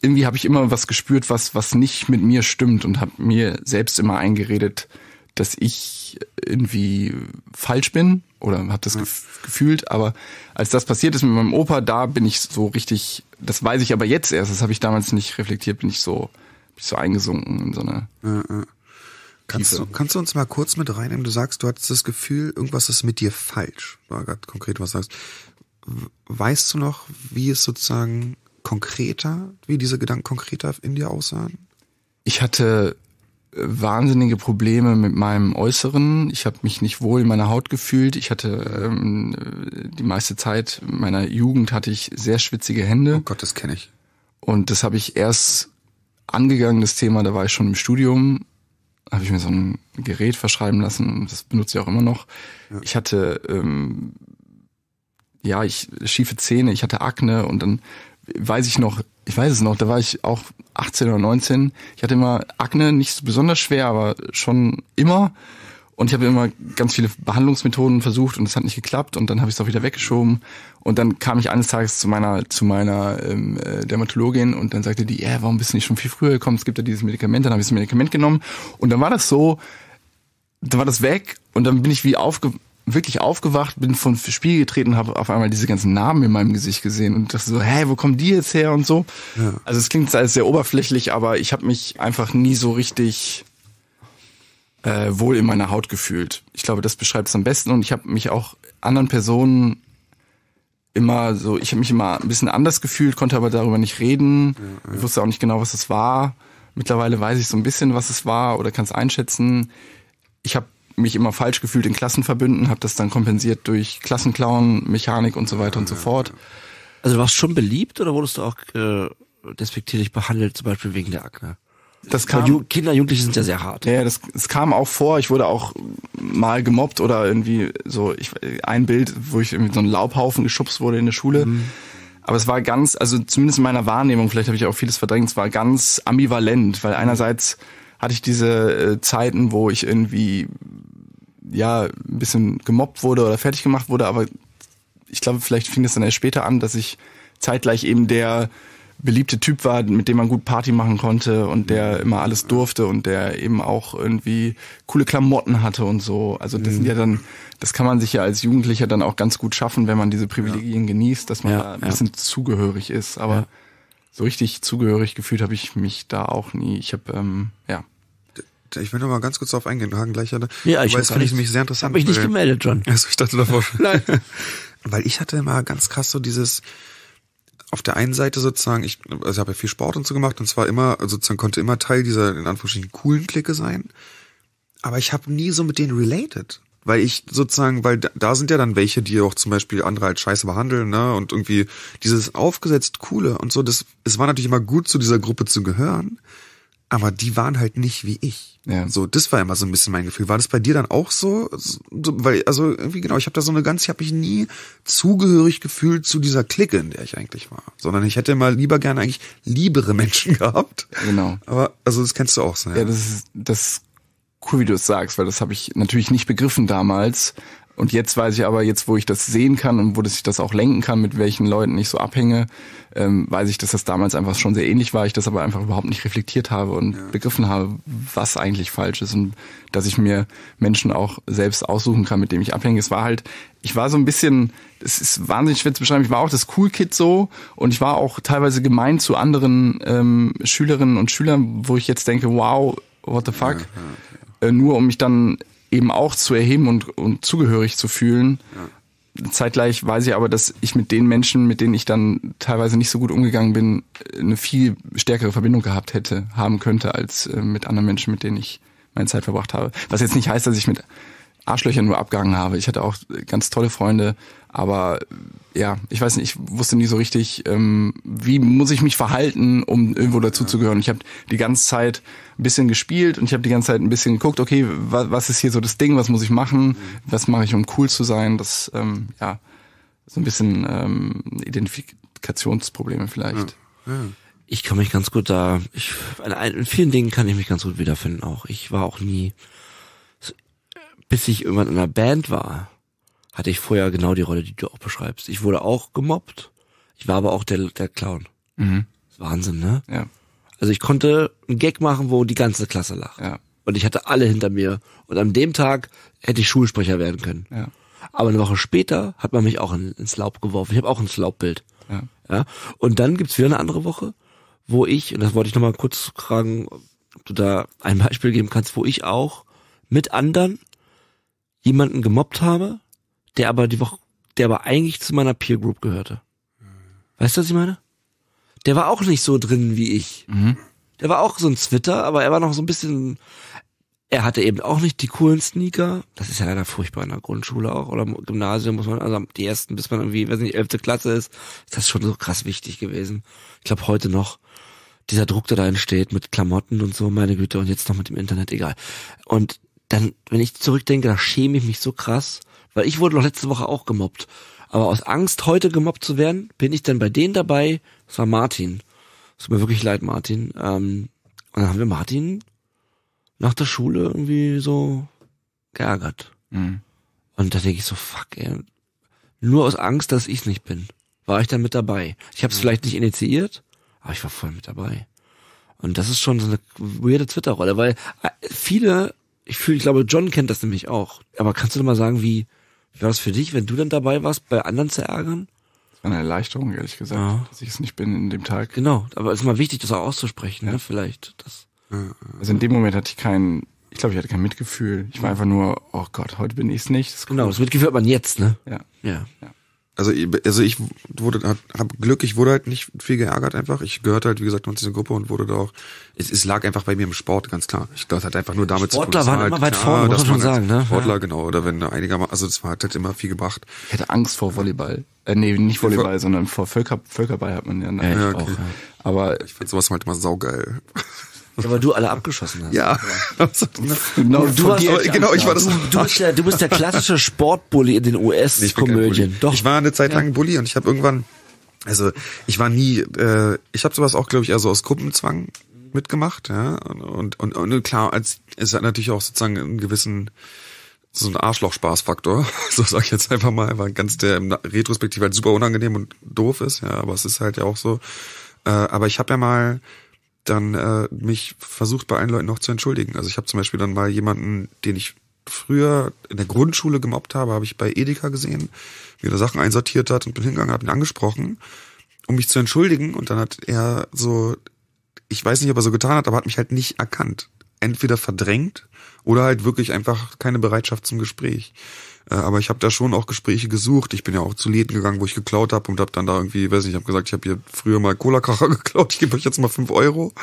irgendwie habe ich immer was gespürt, was, was nicht mit mir stimmt und habe mir selbst immer eingeredet, dass ich irgendwie falsch bin oder habe das gef gefühlt, aber als das passiert ist mit meinem Opa, da bin ich so richtig, das weiß ich aber jetzt erst, das habe ich damals nicht reflektiert, bin ich so, bin ich so eingesunken in so eine... Kannst du, kannst du uns mal kurz mit reinnehmen? Du sagst, du hattest das Gefühl, irgendwas ist mit dir falsch. War gerade konkret was sagst. Weißt du noch, wie es sozusagen konkreter, wie diese Gedanken konkreter in dir aussahen? Ich hatte wahnsinnige Probleme mit meinem Äußeren. Ich habe mich nicht wohl in meiner Haut gefühlt. Ich hatte ähm, die meiste Zeit meiner Jugend hatte ich sehr schwitzige Hände. Oh Gott, das kenne ich. Und das habe ich erst angegangen, das Thema, da war ich schon im Studium habe ich mir so ein Gerät verschreiben lassen, das benutze ich auch immer noch. Ja. Ich hatte ähm, ja, ich schiefe Zähne, ich hatte Akne und dann weiß ich noch, ich weiß es noch, da war ich auch 18 oder 19. Ich hatte immer Akne, nicht so besonders schwer, aber schon immer. Und ich habe immer ganz viele Behandlungsmethoden versucht und es hat nicht geklappt und dann habe ich es auch wieder weggeschoben. Und dann kam ich eines Tages zu meiner, zu meiner ähm, äh, Dermatologin und dann sagte die, äh, warum bist du nicht schon viel früher gekommen? Es gibt ja dieses Medikament, dann habe ich das Medikament genommen. Und dann war das so, dann war das weg und dann bin ich wie aufge wirklich aufgewacht, bin von Spiegel getreten und habe auf einmal diese ganzen Namen in meinem Gesicht gesehen und dachte so, hä, wo kommen die jetzt her und so. Ja. Also es klingt alles sehr oberflächlich, aber ich habe mich einfach nie so richtig äh, wohl in meiner Haut gefühlt. Ich glaube, das beschreibt es am besten und ich habe mich auch anderen Personen immer so, ich habe mich immer ein bisschen anders gefühlt, konnte aber darüber nicht reden. Ich wusste auch nicht genau, was es war. Mittlerweile weiß ich so ein bisschen, was es war oder kann es einschätzen. Ich habe mich immer falsch gefühlt in Klassenverbünden, habe das dann kompensiert durch Klassenclown, Mechanik und so weiter und so fort. Also du warst schon beliebt oder wurdest du auch äh, despektierlich behandelt, zum Beispiel wegen der Akne? das kam, Ju Kinder, Jugendliche sind ja sehr hart. Ja, das, das kam auch vor. Ich wurde auch mal gemobbt oder irgendwie so ich, ein Bild, wo ich irgendwie so einen Laubhaufen geschubst wurde in der Schule. Mhm. Aber es war ganz, also zumindest in meiner Wahrnehmung, vielleicht habe ich auch vieles verdrängt, es war ganz ambivalent, weil mhm. einerseits hatte ich diese äh, Zeiten, wo ich irgendwie ja ein bisschen gemobbt wurde oder fertig gemacht wurde, aber ich glaube, vielleicht fing es dann erst später an, dass ich zeitgleich eben der beliebte Typ war, mit dem man gut Party machen konnte und der immer alles durfte und der eben auch irgendwie coole Klamotten hatte und so. Also das sind mhm. ja dann, das kann man sich ja als Jugendlicher dann auch ganz gut schaffen, wenn man diese Privilegien ja. genießt, dass man ja, da ein bisschen zugehörig ist. Aber so richtig zugehörig gefühlt habe ich mich da auch nie. Ich habe ähm, ja ich will noch mal ganz kurz darauf eingehen, Hagen gleich hatte. Ja, ne? ich weiß, finde ich nämlich sehr interessant. Habe ich nicht gemeldet, John. [LAUGHS] Also ich dachte davor. Nein. [LAUGHS] weil ich hatte immer ganz krass so dieses, auf der einen Seite sozusagen, ich also habe ja viel Sport und so gemacht und zwar immer, sozusagen konnte immer Teil dieser in Anführungsstrichen coolen Clique sein, aber ich habe nie so mit denen related. Weil ich sozusagen, weil da, da sind ja dann welche, die auch zum Beispiel andere als scheiße behandeln, ne? Und irgendwie dieses aufgesetzt Coole und so, das, es war natürlich immer gut, zu dieser Gruppe zu gehören, aber die waren halt nicht wie ich. Ja. So, das war immer so ein bisschen mein Gefühl. War das bei dir dann auch so? so weil, also irgendwie genau, ich habe da so eine ganz, ich habe mich nie zugehörig gefühlt zu dieser Clique, in der ich eigentlich war. Sondern ich hätte mal lieber gerne eigentlich liebere Menschen [LAUGHS] gehabt. Genau. Aber, also das kennst du auch so. Ja, ja das ist das ist cool, wie du es sagst, weil das habe ich natürlich nicht begriffen damals. Und jetzt weiß ich aber, jetzt wo ich das sehen kann und wo ich das auch lenken kann, mit welchen Leuten ich so abhänge, ähm, weiß ich, dass das damals einfach schon sehr ähnlich war, ich das aber einfach überhaupt nicht reflektiert habe und ja. begriffen habe, was eigentlich falsch ist und dass ich mir Menschen auch selbst aussuchen kann, mit dem ich abhänge. Es war halt, ich war so ein bisschen, es ist wahnsinnig schwer zu beschreiben, ich war auch das Cool Kid so und ich war auch teilweise gemein zu anderen ähm, Schülerinnen und Schülern, wo ich jetzt denke, wow, what the fuck? Ja, ja, äh, nur um mich dann eben auch zu erheben und, und zugehörig zu fühlen. Ja. Zeitgleich weiß ich aber, dass ich mit den Menschen, mit denen ich dann teilweise nicht so gut umgegangen bin, eine viel stärkere Verbindung gehabt hätte, haben könnte, als äh, mit anderen Menschen, mit denen ich meine Zeit verbracht habe. Was jetzt nicht heißt, dass ich mit Arschlöcher nur abgegangen habe. Ich hatte auch ganz tolle Freunde, aber ja, ich weiß nicht, ich wusste nie so richtig, ähm, wie muss ich mich verhalten, um irgendwo dazuzugehören. Ich habe die ganze Zeit ein bisschen gespielt und ich habe die ganze Zeit ein bisschen geguckt, okay, was, was ist hier so das Ding, was muss ich machen, was mache ich, um cool zu sein. Das, ähm, ja, so ein bisschen ähm, Identifikationsprobleme vielleicht. Ja. Ja. Ich kann mich ganz gut da, ich, in vielen Dingen kann ich mich ganz gut wiederfinden auch. Ich war auch nie bis ich irgendwann in einer Band war, hatte ich vorher genau die Rolle, die du auch beschreibst. Ich wurde auch gemobbt. Ich war aber auch der, der Clown. Mhm. Wahnsinn, ne? Ja. Also ich konnte einen Gag machen, wo die ganze Klasse lacht. Ja. Und ich hatte alle hinter mir. Und an dem Tag hätte ich Schulsprecher werden können. Ja. Aber eine Woche später hat man mich auch ins Laub geworfen. Ich habe auch ein Laubbild. Ja. ja. Und dann gibt's wieder eine andere Woche, wo ich, und das wollte ich nochmal kurz fragen, ob du da ein Beispiel geben kannst, wo ich auch mit anderen jemanden gemobbt habe, der aber die Woche, der aber eigentlich zu meiner Peer Group gehörte. Weißt du, was ich meine? Der war auch nicht so drin wie ich. Mhm. Der war auch so ein Twitter, aber er war noch so ein bisschen, er hatte eben auch nicht die coolen Sneaker. Das ist ja leider furchtbar in der Grundschule auch oder im Gymnasium muss man, also die ersten, bis man irgendwie, weiß nicht, elfte Klasse ist, ist das schon so krass wichtig gewesen. Ich glaube heute noch, dieser Druck, der da entsteht mit Klamotten und so, meine Güte, und jetzt noch mit dem Internet, egal. Und dann, wenn ich zurückdenke, da schäme ich mich so krass, weil ich wurde noch letzte Woche auch gemobbt. Aber aus Angst, heute gemobbt zu werden, bin ich dann bei denen dabei. Das war Martin. Es tut mir wirklich leid, Martin. Ähm, und dann haben wir Martin nach der Schule irgendwie so geärgert. Mhm. Und da denke ich so, fuck, ey. Nur aus Angst, dass ich nicht bin, war ich dann mit dabei. Ich habe es mhm. vielleicht nicht initiiert, aber ich war voll mit dabei. Und das ist schon so eine weirde Twitter-Rolle, weil äh, viele ich fühle, ich glaube, John kennt das nämlich auch. Aber kannst du doch mal sagen, wie, wie war das für dich, wenn du dann dabei warst, bei anderen zu ärgern? Das war eine Erleichterung, ehrlich gesagt, ja. dass ich es nicht bin in dem Tag. Genau, aber es ist mal wichtig, das auch auszusprechen, ja. ne? Vielleicht. Das. Also in dem Moment hatte ich keinen ich glaube, ich hatte kein Mitgefühl. Ich war mhm. einfach nur, oh Gott, heute bin ich es nicht. Das genau, das Mitgefühl hat man jetzt, ne? Ja. ja. ja also, also ich wurde, hab, hab Glück, ich wurde halt nicht viel geärgert einfach. Ich gehörte halt, wie gesagt, zu dieser Gruppe und wurde da auch, es, es lag einfach bei mir im Sport, ganz klar. Ich glaube, es hat einfach nur damit Sportler zu tun. Sportler waren halt, immer weit vorne, muss man schon sagen, ne? Sportler, ja. genau, oder wenn einigermaßen, also das war halt, halt immer viel gebracht. Ich hatte Angst vor Volleyball. Äh, nee, nicht Volleyball, sondern vor Völker Völkerball hat man ja, ja, ja aber ich sowas halt immer saugeil ja, weil du alle abgeschossen hast. Ja. [LAUGHS] Also, ne? genau, du, warst, [LAUGHS] genau ich war das. Du, bist der, du bist der klassische [LAUGHS] Sportbully in den US-Komödien. Doch. Ich war eine Zeit lang ja. Bully und ich habe irgendwann, also ich war nie, äh, ich habe sowas auch, glaube ich, also aus Gruppenzwang mitgemacht, ja. Und, und, und klar, als, es hat natürlich auch sozusagen einen gewissen so ein Arschloch-Spaßfaktor, so sag ich jetzt einfach mal, weil ganz der Retrospektiv halt super unangenehm und doof ist, ja, aber es ist halt ja auch so. Äh, aber ich habe ja mal, dann äh, mich versucht, bei allen Leuten noch zu entschuldigen. Also ich habe zum Beispiel dann mal jemanden, den ich früher in der Grundschule gemobbt habe, habe ich bei Edeka gesehen, wie er Sachen einsortiert hat und bin hingegangen, habe ihn angesprochen, um mich zu entschuldigen. Und dann hat er so, ich weiß nicht, ob er so getan hat, aber hat mich halt nicht erkannt. Entweder verdrängt oder halt wirklich einfach keine Bereitschaft zum Gespräch. Äh, aber ich habe da schon auch Gespräche gesucht. Ich bin ja auch zu Läden gegangen, wo ich geklaut habe und habe dann da irgendwie, weiß nicht, ich habe gesagt, ich habe hier früher mal Cola-Kracher [LAUGHS] geklaut, ich gebe euch jetzt mal fünf Euro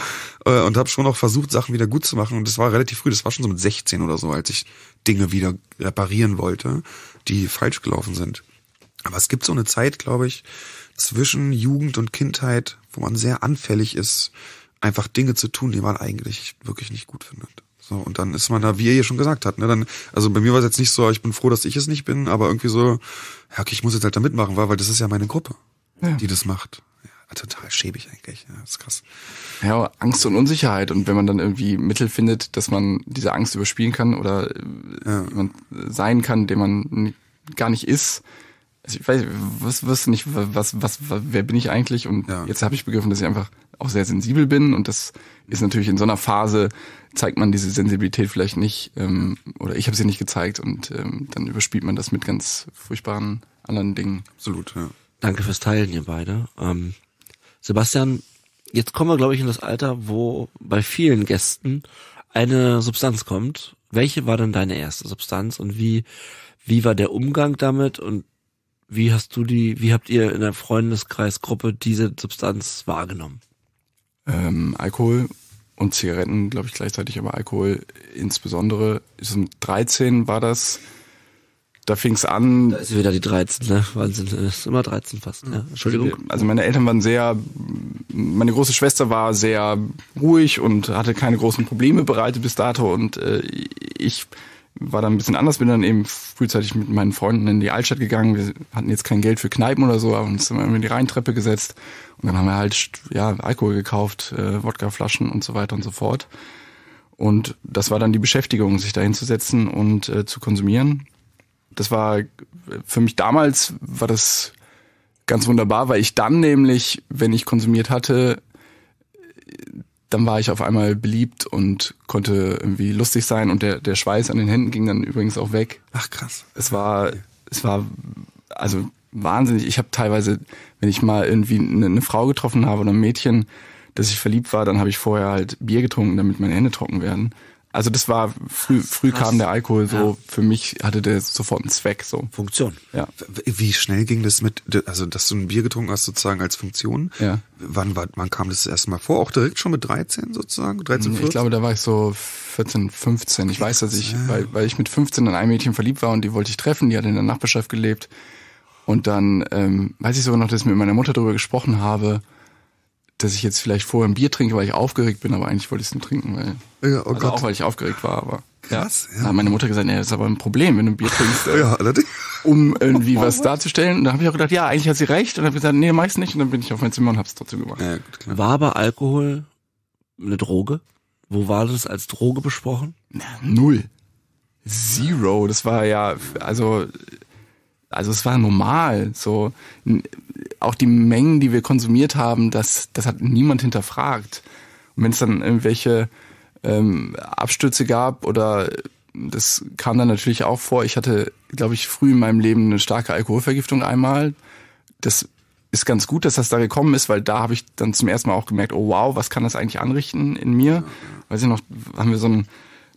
äh, und habe schon auch versucht, Sachen wieder gut zu machen. Und das war relativ früh, das war schon so mit 16 oder so, als ich Dinge wieder reparieren wollte, die falsch gelaufen sind. Aber es gibt so eine Zeit, glaube ich, zwischen Jugend und Kindheit, wo man sehr anfällig ist, einfach Dinge zu tun, die man eigentlich wirklich nicht gut findet. So, und dann ist man da, wie ihr hier schon gesagt habt, ne, dann, also bei mir war es jetzt nicht so, ich bin froh, dass ich es nicht bin, aber irgendwie so, ja, okay, ich muss jetzt halt da mitmachen, weil, weil das ist ja meine Gruppe, ja. die das macht. Ja, total schäbig eigentlich, ja, ist krass. Ja, Angst und Unsicherheit und wenn man dann irgendwie Mittel findet, dass man diese Angst überspielen kann oder äh, ja. sein kann, den man gar nicht ist, also ich weiß, was wüsste nicht, was, was, was, wer bin ich eigentlich? Und ja. jetzt habe ich begriffen, dass ich einfach auch sehr sensibel bin und das ist natürlich in so einer Phase zeigt man diese Sensibilität vielleicht nicht ähm, oder ich habe sie nicht gezeigt und ähm, dann überspielt man das mit ganz furchtbaren anderen Dingen. Absolut, ja. Danke fürs Teilen, ihr beide. Ähm, Sebastian, jetzt kommen wir, glaube ich, in das Alter, wo bei vielen Gästen eine Substanz kommt. Welche war denn deine erste Substanz und wie, wie war der Umgang damit und wie hast du die, wie habt ihr in der Freundeskreisgruppe diese Substanz wahrgenommen? ähm, Alkohol und Zigaretten, glaube ich, gleichzeitig, aber Alkohol insbesondere. Ist um 13 war das. Da fing es an. Da ist wieder die 13, ne? Wahnsinn, das äh, ist immer 13 fast, ja. Mhm. Entschuldigung. Also meine Eltern waren sehr, meine große Schwester war sehr ruhig und hatte keine großen Probleme bereitet bis dato und äh, ich war dann ein bisschen anders, bin dann eben frühzeitig mit meinen Freunden in die Altstadt gegangen. Wir hatten jetzt kein Geld für Kneipen oder so, aber uns immer wir in die Rheintreppe gesetzt und dann haben wir halt ja, Alkohol gekauft, äh, Wodkaflaschen und so weiter und so fort. Und das war dann die Beschäftigung, sich da hinzusetzen und äh, zu konsumieren. Das war für mich damals war das ganz wunderbar, weil ich dann nämlich, wenn ich konsumiert hatte, dann war ich auf einmal beliebt und konnte irgendwie lustig sein und der, der Schweiß an den Händen ging dann übrigens auch weg. Ach krass. Es war, es war, also wahnsinnig. Ich habe teilweise, wenn ich mal irgendwie eine, eine Frau getroffen habe oder ein Mädchen, dass ich verliebt war, dann habe ich vorher halt Bier getrunken, damit meine Hände trocken werden. Also das war früh, früh kam der Alkohol so ja. für mich hatte der sofort einen Zweck so. Funktion. Ja. Wie schnell ging das mit also dass du ein Bier getrunken hast sozusagen als Funktion? Ja. Wann war wann kam das das erste Mal vor? Auch direkt schon mit 13 sozusagen, 13 14? Ich glaube, da war ich so 14, 15. Ich weiß, dass ich ja. weil, weil ich mit 15 in ein Mädchen verliebt war und die wollte ich treffen, die hat in der Nachbarschaft gelebt. Und dann ähm, weiß ich sogar noch, dass ich mit meiner Mutter darüber gesprochen habe dass ich jetzt vielleicht vorher ein Bier trinke, weil ich aufgeregt bin, aber eigentlich wollte ich es nur trinken, weil ja, oh also Gott. auch weil ich aufgeregt war, aber Krass, ja. ja. Da hat meine Mutter gesagt, nee, das ist aber ein Problem, wenn du ein Bier trinkst. [LAUGHS] ja, Um irgendwie [LAUGHS] was darzustellen. Und da habe ich auch gedacht, ja, eigentlich hat sie recht. Und dann habe ich gesagt, nee, mach ich's nicht. Und dann bin ich auf mein Zimmer und hab's trotzdem gemacht. Ja, gut, klar. War aber Alkohol eine Droge? Wo war das als Droge besprochen? Na, null. Zero. Das war ja, also also es war normal. So auch die Mengen, die wir konsumiert haben, das, das hat niemand hinterfragt. Und wenn es dann irgendwelche ähm, Abstürze gab oder das kam dann natürlich auch vor. Ich hatte, glaube ich, früh in meinem Leben eine starke Alkoholvergiftung einmal. Das ist ganz gut, dass das da gekommen ist, weil da habe ich dann zum ersten Mal auch gemerkt, oh wow, was kann das eigentlich anrichten in mir? Weiß ich noch, haben wir so einen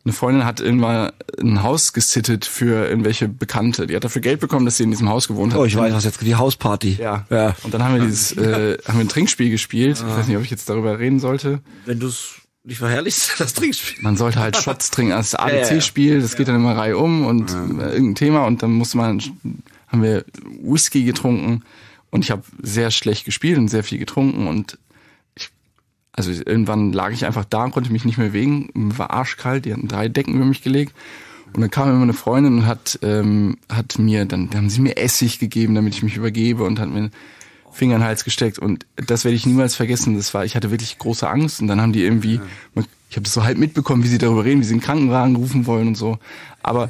eine Freundin hat irgendwann ein Haus gesittet für irgendwelche Bekannte. Die hat dafür Geld bekommen, dass sie in diesem Haus gewohnt hat. Oh, ich weiß was jetzt, die Hausparty. Ja. ja. Und dann haben wir dieses, äh, haben wir ein Trinkspiel gespielt. Ah. Ich weiß nicht, ob ich jetzt darüber reden sollte. Wenn du es nicht verherrlichst, [LAUGHS] das Trinkspiel. Man sollte halt Shots [LAUGHS] trinken, das ABC-Spiel, das geht dann immer Reihe um und ja. Äh, irgendein Thema und dann musste man, haben wir Whisky getrunken und ich habe sehr schlecht gespielt und sehr viel getrunken und also irgendwann lag ich einfach da und konnte mich nicht mehr wegen, war arschkalt, die hatten drei Decken über mich gelegt. Und dann kam immer eine Freundin und hat, ähm, hat mir, dann, dann haben sie mir Essig gegeben, damit ich mich übergebe und hat mir Finger in den Hals gesteckt. Und das werde ich niemals vergessen. Das war, ich hatte wirklich große Angst. Und dann haben die irgendwie, ich habe das so halb mitbekommen, wie sie darüber reden, wie sie einen Krankenwagen rufen wollen und so. Aber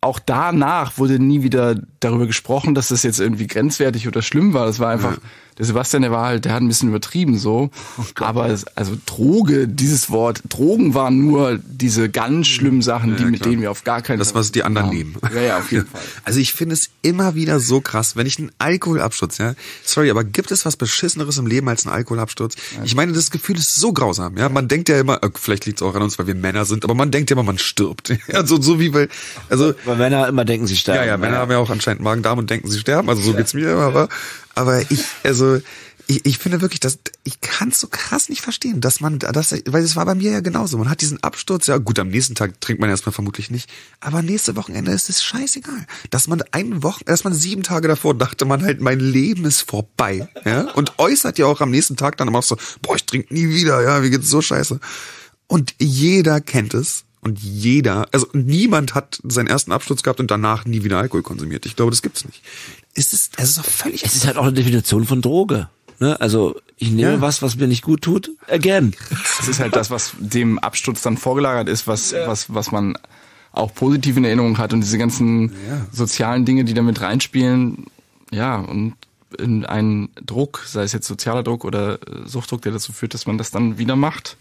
auch danach wurde nie wieder darüber gesprochen, dass das jetzt irgendwie grenzwertig oder schlimm war. Das war einfach. Ja der Sebastian, der war halt, der hat ein bisschen übertrieben so. Oh Aber es, also Droge, dieses Wort, Drogen waren nur diese ganz mhm. schlimmen Sachen, die ja, mit denen wir auf gar keinen Fall. Das, was die anderen nehmen. Ja, ja, auf jeden Fall. Also ich finde es immer wieder so krass, wenn ich einen Alkoholabsturz, ja, sorry, aber gibt es was Beschisseneres im Leben als einen Alkoholabsturz? Ich meine, das Gefühl ist so grausam, ja. Man denkt ja immer, äh, vielleicht liegt es auch an uns, weil wir Männer sind, aber man denkt ja immer, man stirbt. [LAUGHS] Ja, so, so wie bei, also. Weil Männer immer denken, sie sterben. Ja, ja, Männer haben ja auch anscheinend Magen-Darm und denken, sie sterben, also so geht's mir immer, aber, aber ich, also, ich, ich finde wirklich, dass ich kann es so krass nicht verstehen, dass man dass, weil es war bei mir ja genauso. Man hat diesen Absturz, ja gut, am nächsten Tag trinkt man erstmal vermutlich nicht, aber nächste Wochenende ist es scheißegal, dass man ein Wochen, dass man sieben Tage davor dachte, man halt mein Leben ist vorbei, ja und äußert ja auch am nächsten Tag dann auch so, boah, ich trinke nie wieder, ja, wie geht's so scheiße. Und jeder kennt es und jeder, also niemand hat seinen ersten Absturz gehabt und danach nie wieder Alkohol konsumiert. Ich glaube, das gibt es nicht ist es, es ist auch völlig. Es ist halt auch eine Definition von Droge. Ne? Also ich nehme ja. was, was mir nicht gut tut. Again. Es ist halt das, was dem Absturz dann vorgelagert ist, was ja. was was man auch positiv in Erinnerung hat und diese ganzen ja. sozialen Dinge, die damit reinspielen. Ja und in einen Druck, sei es jetzt sozialer Druck oder äh, Suchtdruck, der dazu führt, dass man das dann wieder macht.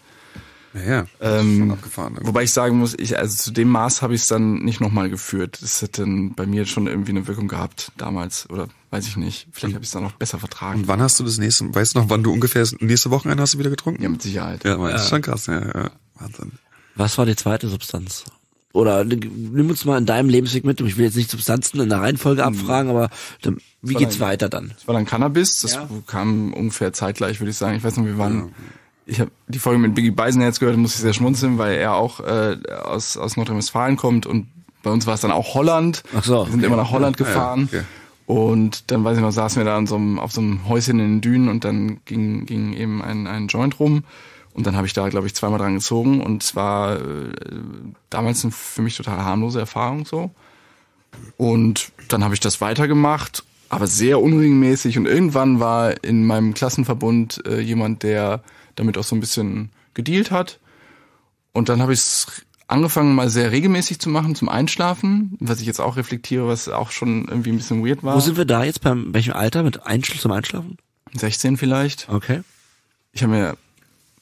Ja, ja. ähm, abgefahren. Irgendwie. Wobei ich sagen muss, ich, also zu dem Maß habe ich es dann nicht nochmal geführt. Das hat dann bei mir schon irgendwie eine Wirkung gehabt damals oder weiß ich nicht. Vielleicht habe ich es dann noch besser vertragen. Und wann hast du das nächste, weißt du noch, wann du ungefähr nächste Wochenende hast du wieder getrunken? Ja, mit Sicherheit. Ja, das ist schon krass, ja, ja. Wahnsinn. Was war die zweite Substanz? Oder nimm uns mal in deinem Lebensweg mit. Ich will jetzt nicht Substanzen in der Reihenfolge hm. abfragen, aber dann, wie geht's dann, weiter dann? Das war dann Cannabis. Das ja. kam ungefähr zeitgleich, würde ich sagen. Ich weiß noch, wir waren ja ich habe die Folge mit Biggie Beisen jetzt gehört, muss ich sehr schmunzeln, weil er auch äh, aus, aus Nordrhein-Westfalen kommt und bei uns war es dann auch Holland. Ach so. Wir sind okay. immer nach Holland gefahren. Ja, okay. Und dann weiß ich noch, saßen wir da in so einem, auf so einem Häuschen in den Dünen und dann ging, ging eben ein, ein Joint rum. Und dann habe ich da, glaube ich, zweimal dran gezogen. Und es war äh, damals eine für mich total harmlose Erfahrung so. Und dann habe ich das weitergemacht, aber sehr unregelmäßig. Und irgendwann war in meinem Klassenverbund äh, jemand, der damit auch so ein bisschen gedealt hat. Und dann habe ich es angefangen mal sehr regelmäßig zu machen zum Einschlafen, was ich jetzt auch reflektiere, was auch schon irgendwie ein bisschen weird war. Wo sind wir da jetzt beim welchem Alter mit Einschl zum Einschlafen? 16 vielleicht. Okay. Ich habe mir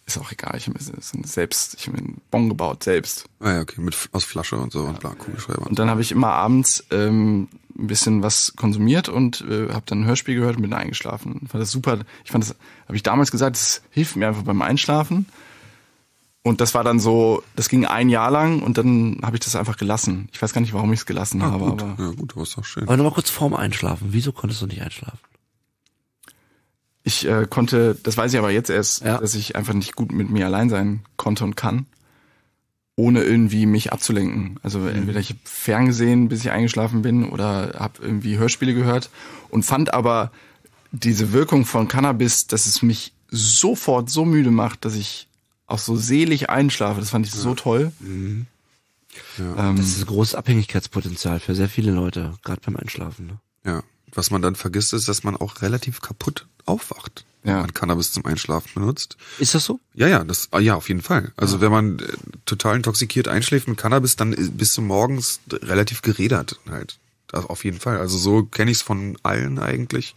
ist auch egal, ich habe mir so selbst, ich habe mir einen Bon gebaut, selbst. Ah ja, okay, mit, aus Flasche und so ja. und bla, Kugelschreiber. Und dann habe ich immer abends ähm, ein bisschen was konsumiert und äh, habe dann ein Hörspiel gehört und bin eingeschlafen. Ich fand das super, ich fand das, habe ich damals gesagt, das hilft mir einfach beim Einschlafen. Und das war dann so, das ging ein Jahr lang und dann habe ich das einfach gelassen. Ich weiß gar nicht, warum ich es gelassen ja, ah, habe, gut. aber. Ja, gut, aber ist doch schön. Aber nochmal kurz vorm Einschlafen. Wieso konntest du nicht einschlafen? Ich äh, konnte, das weiß ich aber jetzt erst, ja. dass ich einfach nicht gut mit mir allein sein konnte und kann, ohne irgendwie mich abzulenken. Also mhm. entweder ich habe ferngesehen, bis ich eingeschlafen bin, oder habe irgendwie Hörspiele gehört und fand aber diese Wirkung von Cannabis, dass es mich sofort so müde macht, dass ich auch so selig einschlafe. Das fand ich so toll. Mhm. Ja. Ähm, das ist ein großes Abhängigkeitspotenzial für sehr viele Leute, gerade beim Einschlafen. Ne? Ja was man dann vergisst, ist, dass man auch relativ kaputt aufwacht. Ja. wenn Man Cannabis zum Einschlafen benutzt. Ist das so? Ja, ja, das, ah, ja, auf jeden Fall. Also ja. Ah. wenn man äh, total intoxikiert einschläft mit Cannabis, dann äh, bis zum morgens relativ geredert halt. Also auf jeden Fall. Also so kenne ich es von allen eigentlich.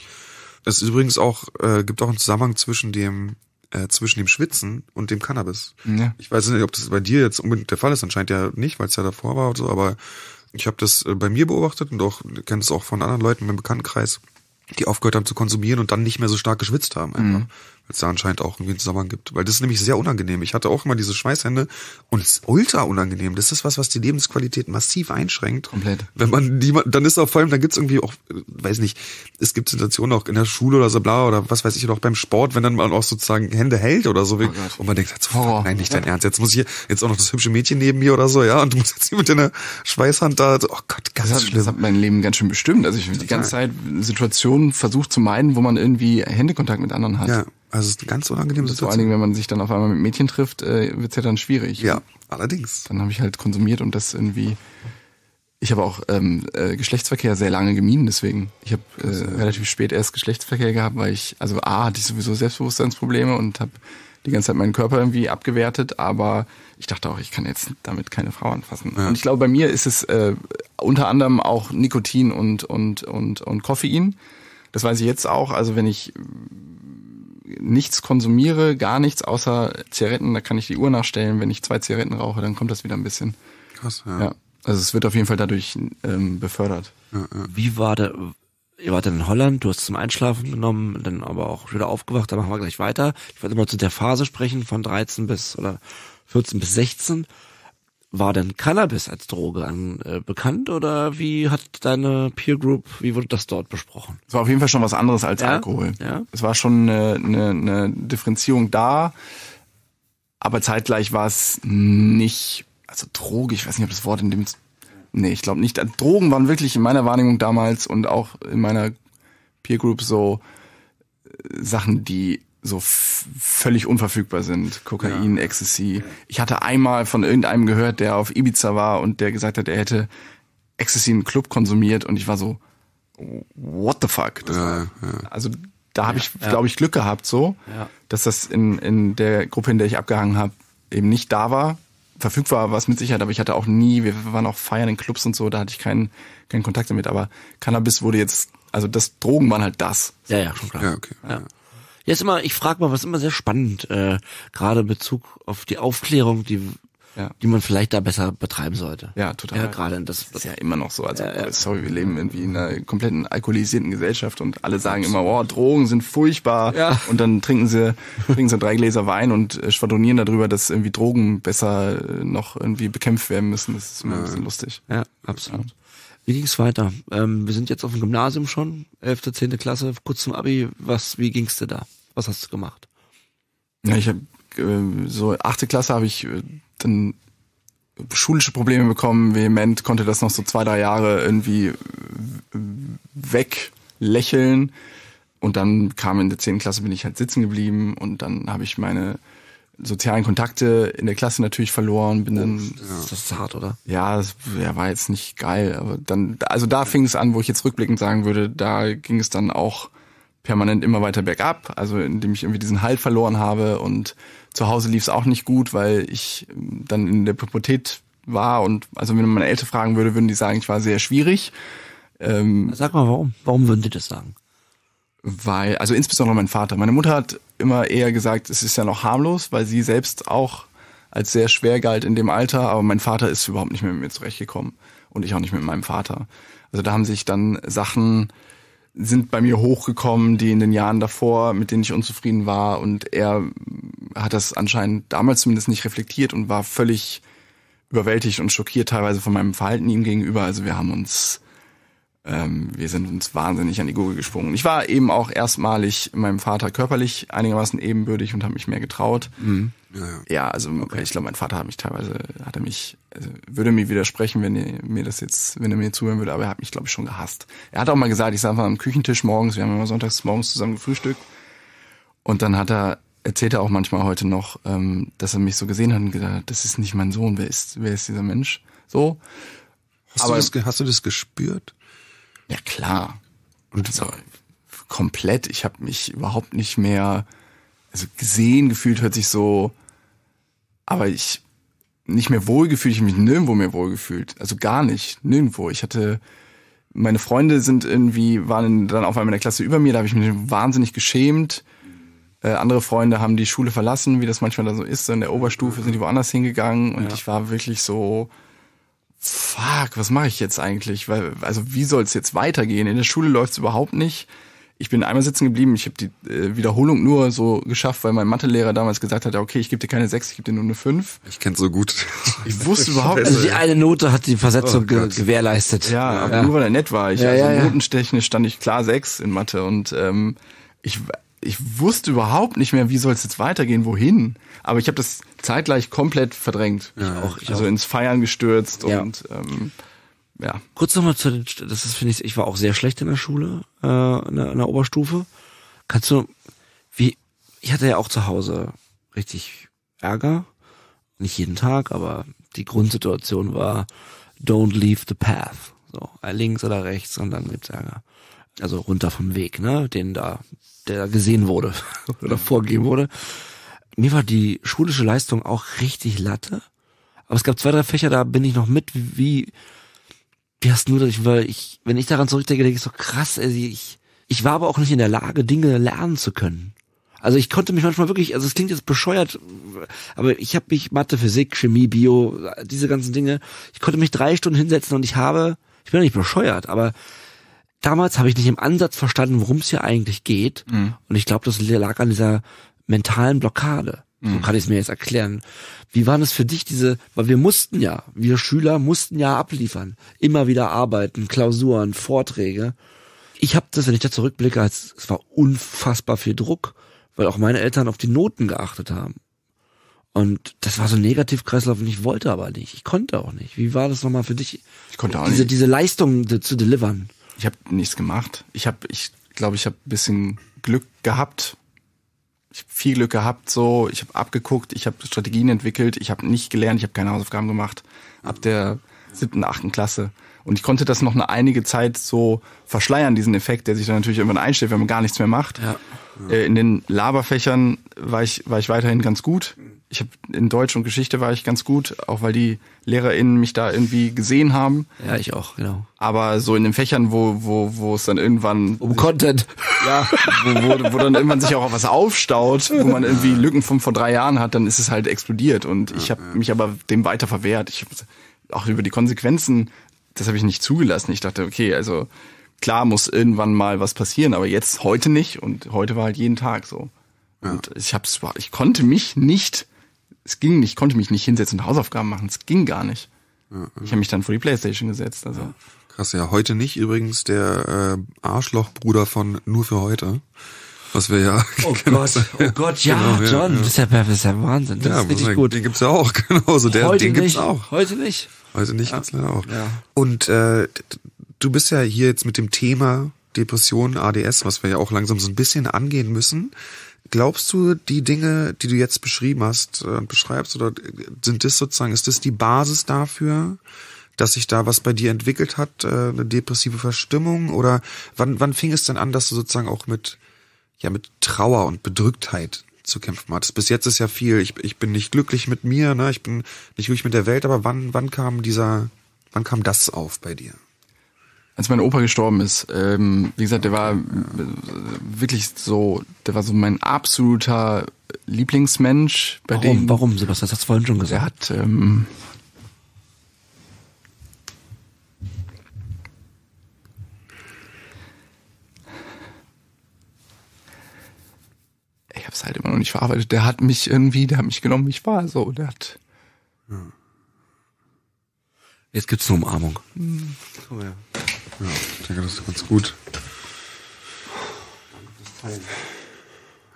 Es ist übrigens auch, äh, gibt auch einen Zusammenhang zwischen dem, äh, zwischen dem Schwitzen und dem Cannabis. Ja. Ich weiß nicht, ob das bei dir jetzt unbedingt der Fall ist, anscheinend ja nicht, weil es ja davor war oder so, aber ich habe das äh, bei mir beobachtet und auch kenne es auch von anderen Leuten im Bekanntenkreis, die aufgehört haben zu konsumieren und dann nicht mehr so stark geschwitzt haben. Einfach. Mhm weil es da anscheinend auch irgendwie einen Zusammenhang gibt. Weil das ist nämlich sehr unangenehm. Ich hatte auch immer diese Schweißhände und es ist ultra unangenehm. Das ist was, was die Lebensqualität massiv einschränkt. Komplett. Wenn man niemand, dann ist auch vor allem, dann gibt's irgendwie auch, äh, weiß nicht, es gibt Situationen auch in der Schule oder so bla oder was weiß ich, oder auch beim Sport, wenn dann man auch sozusagen Hände hält oder so. Oh und man denkt halt so, fuck, nein, nicht dein Ernst. Jetzt muss ich hier, jetzt auch noch das hübsche Mädchen neben mir oder so, ja, und du musst jetzt hier mit deiner Schweißhand da, so, oh Gott, ganz das hat, schlimm. Das hat mein Leben ganz schön bestimmt. Also ich habe die ganze Zeit Situationen versucht zu meinen, wo man irgendwie Händekontakt mit anderen hat. Ja. Also es ist eine ganz unangenehme Situation. Also vor allen Dingen, wenn man sich dann auf einmal mit Mädchen trifft, äh, wird's ja dann schwierig. Ja, allerdings. Dann habe ich halt konsumiert und das irgendwie. Ich habe auch ähm, äh, Geschlechtsverkehr sehr lange gemieden, deswegen. Ich habe äh, relativ spät erst Geschlechtsverkehr gehabt, weil ich, also A, hatte ich sowieso Selbstbewusstseinsprobleme und habe die ganze Zeit meinen Körper irgendwie abgewertet, aber ich dachte auch, ich kann jetzt damit keine Frau anfassen. Ja. Und ich glaube, bei mir ist es äh, unter anderem auch Nikotin und, und, und, und Koffein. Das weiß ich jetzt auch. Also wenn ich nichts konsumiere, gar nichts außer Zigaretten, da kann ich die Uhr nachstellen. Wenn ich zwei Zigaretten rauche, dann kommt das wieder ein bisschen. Krass, ja. ja. Also es wird auf jeden Fall dadurch ähm, befördert. Ja, ja. Wie war der, ihr wart dann in Holland, du hast zum Einschlafen genommen, dann aber auch wieder aufgewacht, da machen wir gleich weiter. Ich wollte mal zu der Phase sprechen von 13 bis oder 14 bis 16. War denn Cannabis als Droge an, äh, bekannt oder wie hat deine Peer Group, wie wurde das dort besprochen? Es war auf jeden Fall schon was anderes als ja? Alkohol. Ja? Es war schon eine, äh, eine, eine Differenzierung da, aber zeitgleich war es nicht, also Droge, ich weiß nicht, ob das Wort in dem Nee, ich glaube nicht. Drogen waren wirklich in meiner Wahrnehmung damals und auch in meiner Peer Group so äh, Sachen, die so völlig unverfügbar sind. Kokain, ja. Ecstasy. Ich hatte einmal von irgendeinem gehört, der auf Ibiza war und der gesagt hat, er hätte Ecstasy im Club konsumiert und ich war so, what the fuck? Das, ja, ja. Also da habe ich, glaube ich, Glück gehabt so, dass das in, in der Gruppe, in der ich abgehangen habe, eben nicht da war. Verfügbar war es mit Sicherheit, aber ich hatte auch nie, wir waren auch feiern in Clubs und so, da hatte ich keinen, keinen Kontakt damit. Aber Cannabis wurde jetzt, also das Drogen waren halt das. Ja, ja, schon klar. Ja, okay. Ja, ist immer, ich frage mal, was immer sehr spannend, äh, gerade in Bezug auf die Aufklärung, die ja. die man vielleicht da besser betreiben sollte. Ja, total. Ja, gerade das, das ist ja immer noch so. Also ja, sorry, wir leben irgendwie in einer kompletten alkoholisierten Gesellschaft und alle sagen immer, oh, Drogen sind furchtbar. Ja. Und dann trinken sie trinken sie drei Gläser Wein und äh, schwadronieren darüber, dass irgendwie Drogen besser äh, noch irgendwie bekämpft werden müssen. Das ist immer ein bisschen lustig. Ja, absolut. Wie ging's weiter? Ähm, wir sind jetzt auf dem Gymnasium schon, elfte zehnte Klasse, kurz zum Abi. Was, wie ging's dir da? Was hast du gemacht? Ja, ich habe äh, so achte Klasse habe ich äh, dann schulische Probleme bekommen, vehement, konnte das noch so zwei, drei Jahre irgendwie äh, weglächeln. Und dann kam in der zehnten Klasse, bin ich halt sitzen geblieben und dann habe ich meine sozialen Kontakte in der Klasse natürlich verloren, bin dann. Das ist hart, oder? Ja, das ja, war jetzt nicht geil, aber dann, also da fing es an, wo ich jetzt rückblickend sagen würde, da ging es dann auch permanent immer weiter bergab, also indem ich irgendwie diesen Halt verloren habe und zu Hause lief es auch nicht gut, weil ich ähm, dann in der Pubertät war und also wenn man meine Eltern fragen würde, würden die sagen, ich war sehr schwierig. Ähm, Sag mal, warum? Warum würden die das sagen? Weil, also insbesondere mein Vater. Meine Mutter hat immer eher gesagt, es ist ja noch harmlos, weil sie selbst auch als sehr schwer galt in dem Alter, aber mein Vater ist überhaupt nicht mehr mit mir zurechtgekommen und ich auch nicht mit meinem Vater. Also da haben sich dann Sachen sind bei mir hochgekommen, die in den Jahren davor, mit denen ich unzufrieden war. Und er hat das anscheinend damals zumindest nicht reflektiert und war völlig überwältigt und schockiert teilweise von meinem Verhalten ihm gegenüber. Also wir haben uns ähm, wir sind uns wahnsinnig an die Gurgel gesprungen. Ich war eben auch erstmalig meinem Vater körperlich einigermaßen ebenbürdig und habe mich mehr getraut. Mhm. Ja, ja. ja, also okay. ich glaube, mein Vater hat mich teilweise, hat er mich, also würde mir widersprechen, wenn er mir das jetzt, wenn er mir zuhören würde, aber er hat mich, glaube ich, schon gehasst. Er hat auch mal gesagt, ich saß einfach am Küchentisch morgens, wir haben immer sonntags morgens zusammen gefrühstückt. Und dann hat er, erzählt er auch manchmal heute noch, ähm, dass er mich so gesehen hat und gesagt hat, das ist nicht mein Sohn, wer ist, wer ist dieser Mensch? So. Hast, aber, du, das, hast du das gespürt? Ja klar. Und so komplett. Ich habe mich überhaupt nicht mehr also gesehen gefühlt, hört sich so, aber ich nicht mehr wohlgefühlt. Ich habe mich nirgendwo mehr wohlgefühlt. Also gar nicht, nirgendwo. Ich hatte meine Freunde sind irgendwie waren dann auf einmal in der Klasse über mir. Da habe ich mich wahnsinnig geschämt. Äh, andere Freunde haben die Schule verlassen, wie das manchmal dann so ist. In der Oberstufe sind die woanders hingegangen und ja. ich war wirklich so fuck, was mache ich jetzt eigentlich? Weil, also wie soll es jetzt weitergehen? In der Schule läuft es überhaupt nicht. Ich bin einmal sitzen geblieben, ich habe die äh, Wiederholung nur so geschafft, weil mein Mathelehrer damals gesagt hat, okay, ich gebe dir keine 6, ich gebe dir nur eine 5. Ich kenn's so gut. Ich wusste überhaupt nicht. Also die eine Note hat die Versetzung oh ge gewährleistet. Ja, aber ja. nur weil er nett war. Ich, ja, also ja, notentechnisch stand ich klar 6 in Mathe und ähm, ich ich wusste überhaupt nicht mehr, wie soll es jetzt weitergehen, wohin. Aber ich habe das zeitgleich komplett verdrängt. Ja, auch, also auch. ins Feiern gestürzt ja. und ähm, ja. Kurz nochmal zu, das ist finde ich, ich war auch sehr schlecht in der Schule, äh, in, der, in der Oberstufe. Kannst du, wie, ich hatte ja auch zu Hause richtig Ärger, nicht jeden Tag, aber die Grundsituation war, don't leave the path. So, äh, links oder rechts und dann gibt's Ärger also runter vom Weg, ne, den da, der da gesehen wurde [LAUGHS] oder vorgegeben wurde. Mir war die schulische Leistung auch richtig Latte. Aber es gab zwei, drei Fächer, da bin ich noch mit, wie, wie hast du das, weil ich, wenn ich daran zurückdenke, denke ich so krass, also ich, ich war aber auch nicht in der Lage, Dinge lernen zu können. Also ich konnte mich manchmal wirklich, also es klingt jetzt bescheuert, aber ich habe mich Mathe, Physik, Chemie, Bio, diese ganzen Dinge, ich konnte mich drei Stunden hinsetzen und ich habe, ich bin ja nicht bescheuert, aber damals habe ich nicht im Ansatz verstanden, worum es hier eigentlich geht. Mhm. Und ich glaube, das lag an dieser mentalen Blockade. Mhm. So kann ich es mir jetzt erklären. Wie waren das für dich, diese, weil wir mussten ja, wir Schüler mussten ja abliefern. Immer wieder arbeiten, Klausuren, Vorträge. Ich habe das, wenn ich da zurückblicke, als es war unfassbar viel Druck, weil auch meine Eltern auf die Noten geachtet haben. Und das war so ein Negativkreislauf und ich wollte aber nicht. Ich konnte auch nicht. Wie war das nochmal für dich? Ich konnte auch diese, nicht. Diese Leistung zu delivern. Ich habe nichts gemacht. Ich habe, ich glaube, ich habe ein bisschen Glück gehabt. Ich habe viel Glück gehabt, so. Ich habe abgeguckt, ich habe Strategien entwickelt, ich habe nicht gelernt, ich habe keine Hausaufgaben gemacht. Ab der siebten, achten Klasse. Und ich konnte das noch eine einige Zeit so verschleiern, diesen Effekt, der sich dann natürlich irgendwann einstellt, wenn man gar nichts mehr macht. Ja. Ja. Äh, in den Laberfächern war ich, war ich weiterhin ganz gut ich habe in Deutsch und Geschichte war ich ganz gut, auch weil die LehrerInnen mich da irgendwie gesehen haben. Ja, ich auch, genau. Aber so in den Fächern, wo, wo, wo es dann irgendwann. Um sich, Content. Ja, wo, wo, wo dann irgendwann sich auch was aufstaut, wo man irgendwie Lücken von vor drei Jahren hat, dann ist es halt explodiert. Und ich habe mich aber dem weiter verwehrt. Ich auch über die Konsequenzen, das habe ich nicht zugelassen. Ich dachte, okay, also klar muss irgendwann mal was passieren, aber jetzt heute nicht. Und heute war halt jeden Tag so. Und ich hab's, ich konnte mich nicht es ging nicht, ich konnte mich nicht hinsetzen und Hausaufgaben machen, es ging gar nicht. Ja, ja. Ich habe mich dann vor die Playstation gesetzt. Also. Ja. Krass, ja, heute nicht übrigens der äh, Arschlochbruder von Nur für heute. Was wir ja. [LAUGHS] Oh genau Gott, oh Gott, ja, genau, John, ja, ja. Das, ist ja, das ist ja Wahnsinn. Das ja, ist richtig gut. Den gibt's ja auch, [LAUGHS] genau. So der, heute den nicht, gibt's auch. Heute nicht. Heute nicht, ja. gibt's leider auch. Ja. Und äh, du bist ja hier jetzt mit dem Thema Depression, ADS, was wir ja auch langsam so ein bisschen angehen müssen glaubst du, die Dinge, die du jetzt beschrieben hast und äh, beschreibst, oder sind das sozusagen, ist das die Basis dafür, dass sich da was bei dir entwickelt hat, äh, eine depressive Verstimmung? Oder wann, wann fing es denn an, dass du sozusagen auch mit, ja, mit Trauer und Bedrücktheit zu kämpfen hattest? Bis jetzt ist ja viel, ich, ich bin nicht glücklich mit mir, ne? ich bin nicht glücklich mit der Welt, aber wann, wann kam dieser, wann kam das auf bei dir? als mein Opa gestorben ist, ähm, wie gesagt, der war äh, wirklich so, der war so mein absoluter Lieblingsmensch. Bei warum, dem, warum, Sebastian? Das hast du vorhin schon gesagt. Der hat, ähm, ich hab's halt immer noch nicht verarbeitet. Der hat mich irgendwie, der hat mich genommen, ich war so, der hat. Hm. Jetzt gibt's eine Umarmung. Oh ja. Ja, ich denke, das ist ganz gut.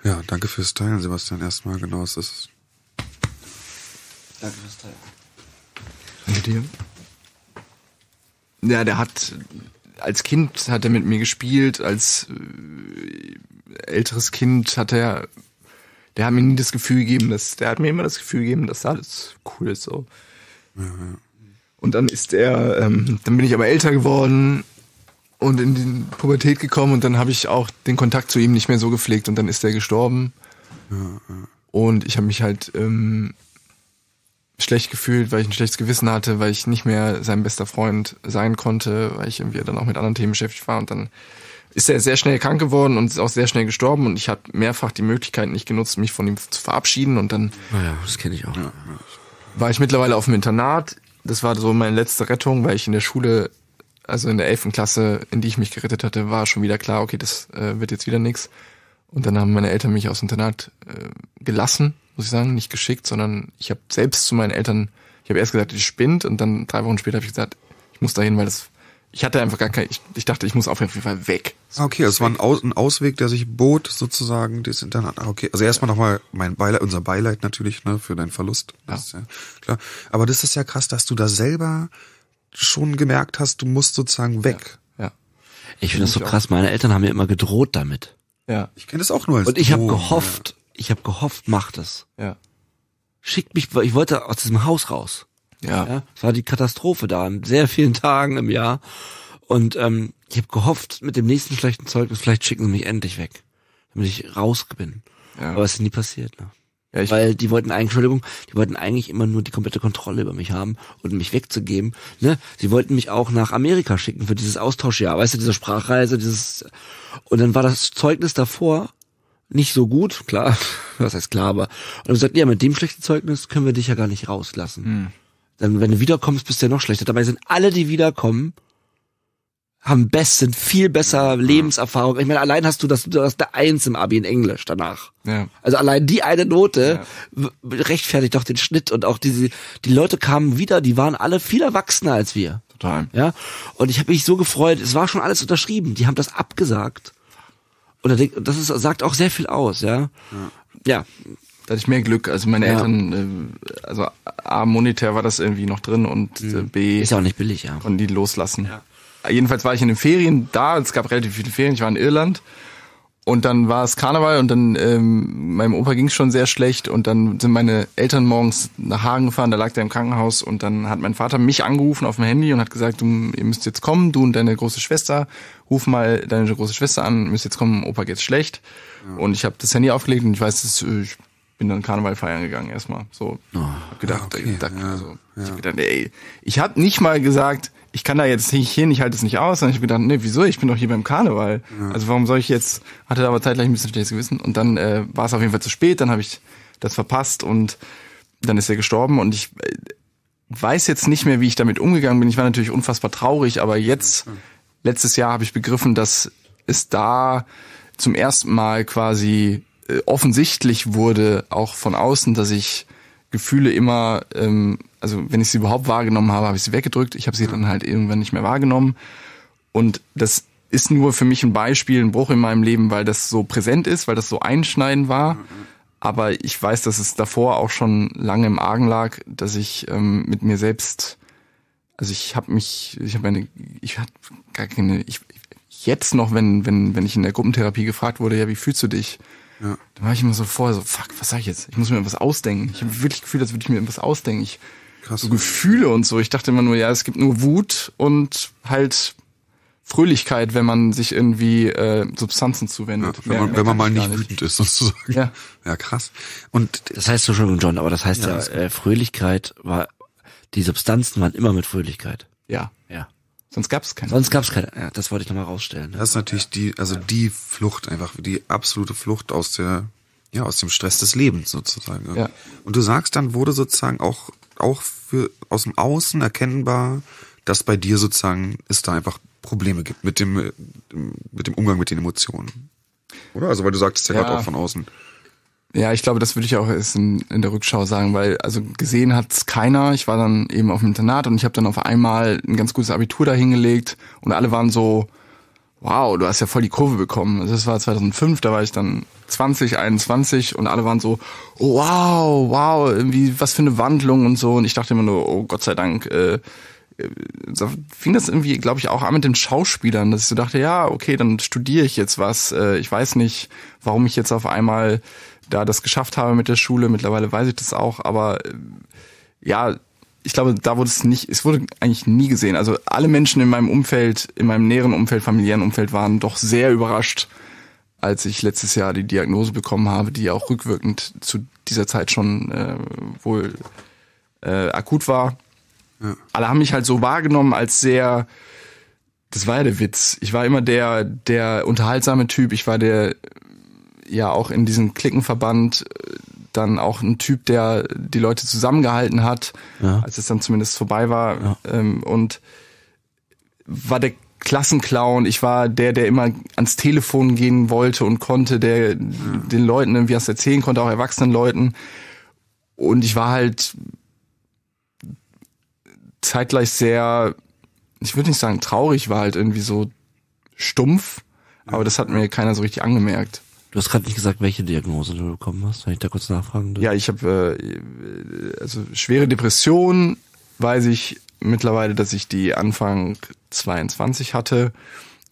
Ja, danke fürs Teilen, Sebastian. Erstmal, genau, es ist. Danke fürs Teilen. Danke dir. Ja, der hat als Kind hat er mit mir gespielt, als äh, älteres Kind hat er, der hat mir nie das Gefühl gegeben, dass, der hat mir immer das Gefühl gegeben, dass alles cool ist, so. Ja, ja. Und dann ist er, ähm, dann bin ich aber älter geworden und in die Pubertät gekommen und dann habe ich auch den Kontakt zu ihm nicht mehr so gepflegt und dann ist er gestorben. Und ich habe mich halt ähm, schlecht gefühlt, weil ich ein schlechtes Gewissen hatte, weil ich nicht mehr sein bester Freund sein konnte, weil ich irgendwie dann auch mit anderen Themen beschäftigt war und dann ist er sehr schnell krank geworden und ist auch sehr schnell gestorben und ich habe mehrfach die Möglichkeit nicht genutzt, mich von ihm zu verabschieden und dann. Naja, das kenne ich auch. War ich mittlerweile auf dem Internat das war so meine letzte Rettung, weil ich in der Schule, also in der elften Klasse, in die ich mich gerettet hatte, war schon wieder klar, okay, das äh, wird jetzt wieder nichts. Und dann haben meine Eltern mich aus dem Internat äh, gelassen, muss ich sagen, nicht geschickt, sondern ich habe selbst zu meinen Eltern, ich habe erst gesagt, ich spinnt und dann drei Wochen später habe ich gesagt, ich muss dahin, weil das ich hatte einfach gar kein, ich, ich dachte, ich muss auf jeden Fall weg. So ah, okay, es war ein, Aus, ein, Ausweg, der sich bot, sozusagen, das Internat. Ah, okay, also erstmal ja. nochmal mein Beileid, unser Beileid natürlich, ne, für deinen Verlust. Das ja. Ist ja klar. Aber das ist ja krass, dass du da selber schon gemerkt hast, du musst sozusagen weg. Ja. ja. Ich finde das so krass, meine Eltern haben mir immer gedroht damit. Ja. Ich kenne das auch nur als Und ich habe gehofft, ich habe gehofft, mach das. Ja. Schickt mich, ich wollte aus diesem Haus raus. Ja. ja. Das war die Katastrophe da, an sehr vielen [LAUGHS] Tagen im Jahr. Und ähm, ich habe gehofft, mit dem nächsten schlechten Zeugnis, vielleicht schicken sie mich endlich weg, damit ich raus bin. Ja. Aber es ist nie passiert. Ne? Ja, ich Weil die wollten eigentlich, Entschuldigung, die wollten eigentlich immer nur die komplette Kontrolle über mich haben und mich wegzugeben. Ne? Sie wollten mich auch nach Amerika schicken für dieses Austauschjahr, weißt du, diese Sprachreise, dieses und dann war das Zeugnis davor nicht so gut, klar, [LAUGHS] was heißt klar, aber und dann gesagt, ja, mit dem schlechten Zeugnis können wir dich ja gar nicht rauslassen. Hm. Dann, wenn du wiederkommst, bist du ja noch schlechter. Dabei sind alle, die wiederkommen, haben best, sind viel besser Lebenserfahrung. Ich meine, allein hast du das, du hast der Eins im Abi in Englisch danach. Ja. Also allein die eine Note ja. rechtfertigt doch den Schnitt und auch diese, die Leute kamen wieder, die waren alle viel erwachsener als wir. Total. Ja. Und ich habe mich so gefreut, es war schon alles unterschrieben, die haben das abgesagt. Und das ist, sagt auch sehr viel aus, ja. Ja, ja da hatte ich mehr Glück. Also meine ja. Eltern, äh, also A, monetär war das irgendwie noch drin und äh, mhm. B. Ist auch nicht billig, ja. Und die loslassen. Ja. Jedenfalls war ich in den Ferien da, es gab relativ viele Ferien, ich war in Irland. Und dann war es Karneval und dann ähm, meinem Opa ging es schon sehr schlecht und dann sind meine Eltern morgens nach Hagen gefahren, da lag der im Krankenhaus und dann hat mein Vater mich angerufen auf dem Handy und hat gesagt, du, ihr müsst jetzt kommen, du und deine große Schwester, ruf mal deine große Schwester an, müsst jetzt kommen, Opa geht's schlecht. Ja. Und ich habe das Handy aufgelegt und ich weiß, dass äh, ich bin dann Karneval feiern gegangen erstmal. So oh, gedacht, okay, da, ja, also, ja. Ich hab gedacht, ey, ich habe nicht mal gesagt, ich kann da jetzt nicht hin, ich halte es nicht aus, sondern ich hab gedacht, nee, wieso? Ich bin doch hier beim Karneval. Ja. Also warum soll ich jetzt? Hatte aber zeitgleich ein bisschen schlechtes Gewissen und dann äh, war es auf jeden Fall zu spät. Dann habe ich das verpasst und dann ist er gestorben und ich äh, weiß jetzt nicht mehr, wie ich damit umgegangen bin. Ich war natürlich unfassbar traurig, aber jetzt letztes Jahr habe ich begriffen, dass es da zum ersten Mal quasi äh, offensichtlich wurde, auch von außen, dass ich Gefühle immer, ähm, also wenn ich sie überhaupt wahrgenommen habe, habe ich sie weggedrückt. Ich habe sie dann halt irgendwann nicht mehr wahrgenommen. Und das ist nur für mich ein Beispiel, ein Bruch in meinem Leben, weil das so präsent ist, weil das so einschneidend war. Aber ich weiß, dass es davor auch schon lange im Argen lag, dass ich ähm, mit mir selbst, also ich habe mich, ich habe meine, ich habe gar keine, ich, jetzt noch, wenn, wenn, wenn ich in der Gruppentherapie gefragt wurde, ja, wie fühlst du dich? Ja. Da war ich immer so vorher so, fuck, was sag ich jetzt? Ich muss mir irgendwas ausdenken. Ich habe wirklich Gefühl, als würde ich mir irgendwas ausdenken. Ich, Krass. So Gefühle und so. Ich dachte immer nur, ja, es gibt nur Wut und halt Fröhlichkeit, wenn man sich irgendwie äh, Substanzen zuwendet. Ja, wenn, man, mehr, wenn man mal nicht, nicht wütend ist, sozusagen. Ja, ja krass. Und das heißt so schon, John, aber das heißt ja, ja das äh, Fröhlichkeit war, die Substanzen waren immer mit Fröhlichkeit. Ja. Ja. Sonst gab es keine. Sonst gab es keine. Ja, das wollte ich nochmal rausstellen. Ne? Das ist natürlich ja. die, also die Flucht einfach, die absolute Flucht aus der, ja, aus dem Stress des Lebens sozusagen. Ne? Ja. Und du sagst, dann wurde sozusagen auch, auch für, aus dem Außen erkennbar, dass bei dir sozusagen es da einfach Probleme gibt mit dem, mit dem Umgang mit den Emotionen. Oder? Also, weil du sagtest ja, ja. gerade auch von außen. Ja, ich glaube, das würde ich auch erst in, in der Rückschau sagen, weil also gesehen hat's keiner. Ich war dann eben auf dem Internat und ich habe dann auf einmal ein ganz gutes Abitur dahingelegt und alle waren so, wow, du hast ja voll die Kurve bekommen. Also das war 2005, da war ich dann 20, 21 und alle waren so, oh, wow, wow, irgendwie was für eine Wandlung und so. Und ich dachte immer nur, oh Gott sei Dank. Äh, äh so fing das irgendwie, glaube ich, auch an mit den Schauspielern, dass ich so dachte, ja, okay, dann studiere ich jetzt was. Äh, Ich weiß nicht, warum ich jetzt auf einmal da das geschafft habe mit der Schule. Mittlerweile weiß ich das auch, aber äh, ja, ich glaube, da wurde es nicht, es wurde eigentlich nie gesehen. Also alle Menschen in meinem Umfeld, in meinem näheren Umfeld, familiären Umfeld waren doch sehr überrascht, als ich letztes Jahr die Diagnose bekommen habe, die auch rückwirkend zu dieser Zeit schon äh, wohl äh, akut war. Ja. Alle haben mich halt so wahrgenommen als sehr, das war ja der Witz. Ich war immer der, der unterhaltsame Typ. Ich war der ja auch in diesem Klickenverband äh, dann auch ein Typ, der die Leute zusammengehalten hat, ja. als es dann zumindest vorbei war. Ja. Ähm, und war der Klassenclown, ich war der, der immer ans Telefon gehen wollte und konnte, der mhm. den Leuten irgendwie was erzählen konnte, auch erwachsenen Leuten. Und ich war halt zeitgleich sehr, ich würde nicht sagen traurig, war halt irgendwie so stumpf, aber das hat mir keiner so richtig angemerkt. Du hast gerade nicht gesagt, welche Diagnose du bekommen hast, wenn ich da kurz nachfragen darf. Ja, ich habe äh, also schwere Depression, weiß ich mittlerweile, dass ich die Anfang 22 hatte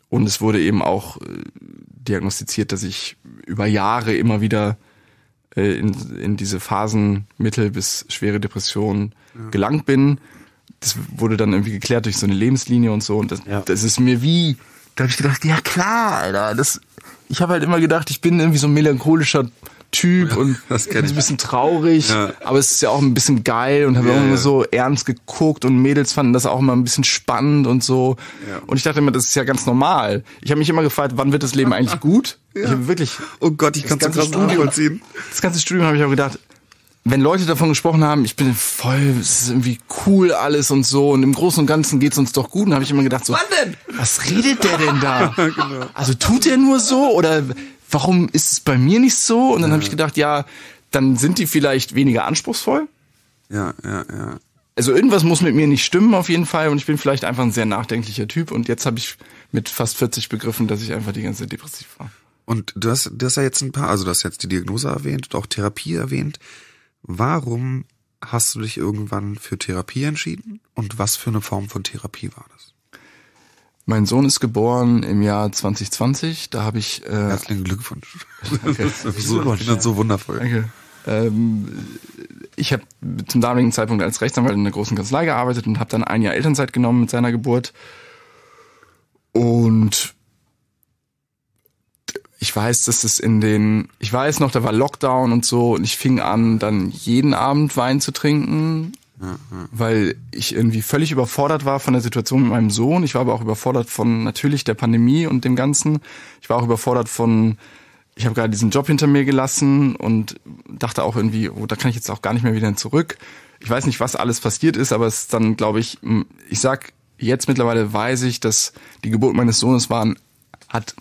und es wurde eben auch äh, diagnostiziert, dass ich über Jahre immer wieder äh, in, in diese Phasen mittel bis schwere Depression ja. gelangt bin. Das wurde dann irgendwie geklärt durch so eine Lebenslinie und so und das, ja. das ist mir wie da habe ich gedacht, ja klar, Alter, das, ich habe halt immer gedacht, ich bin irgendwie so ein melancholischer Typ oh und [LAUGHS] das ist ein bisschen traurig, ja. aber es ist ja auch ein bisschen geil und habe ja, immer so ernst geguckt und Mädels fanden das auch immer ein bisschen spannend und so. Und ich dachte immer, das ist ja ganz normal. Ich habe mich immer gefragt, wann wird das Leben eigentlich [LAUGHS] gut? Ich wirklich. Oh Gott, ich kann das ganze Studium ziehen. Das ganze Studium habe ich auch gedacht, wenn Leute davon gesprochen haben, ich bin voll, es ist irgendwie cool alles und so und im Großen und Ganzen geht's uns doch gut, dann habe ich immer gedacht so, Wann denn? was redet der denn da? [LAUGHS] genau. Also tut er nur so oder warum ist es bei mir nicht so? Und dann ja. habe ich gedacht, ja, dann sind die vielleicht weniger anspruchsvoll. Ja, ja, ja. Also irgendwas muss mit mir nicht stimmen auf jeden Fall und ich bin vielleicht einfach ein sehr nachdenklicher Typ und jetzt habe ich mit fast 40 begriffen, dass ich einfach die ganze Zeit depressiv war. Und du hast, du hast ja jetzt ein paar, also du hast jetzt die Diagnose erwähnt und auch Therapie erwähnt. Warum hast du dich irgendwann für Therapie entschieden und was für eine Form von Therapie war das? Mein Sohn ist geboren im Jahr 2020. Da habe ich. Äh, Herzlichen Glückwunsch. Danke. Wieso [LAUGHS] war das so wundervoll? Danke. Ähm, ich habe zum damaligen Zeitpunkt als Rechtsanwalt in einer großen Kanzlei gearbeitet und habe dann ein Jahr Elternzeit genommen mit seiner Geburt. Und ich weiß, dass es in den, ich weiß noch, da war Lockdown und so und ich fing an, dann jeden Abend Wein zu trinken, mhm. weil ich irgendwie völlig überfordert war von der Situation mit meinem Sohn. Ich war aber auch überfordert von natürlich der Pandemie und dem Ganzen. Ich war auch überfordert von, ich habe gerade diesen Job hinter mir gelassen und dachte auch irgendwie, oh, da kann ich jetzt auch gar nicht mehr wieder zurück. Ich weiß nicht, was alles passiert ist, aber es ist dann, glaube ich, ich sag jetzt mittlerweile weiß ich, dass die Geburt meines Sohnes war, hat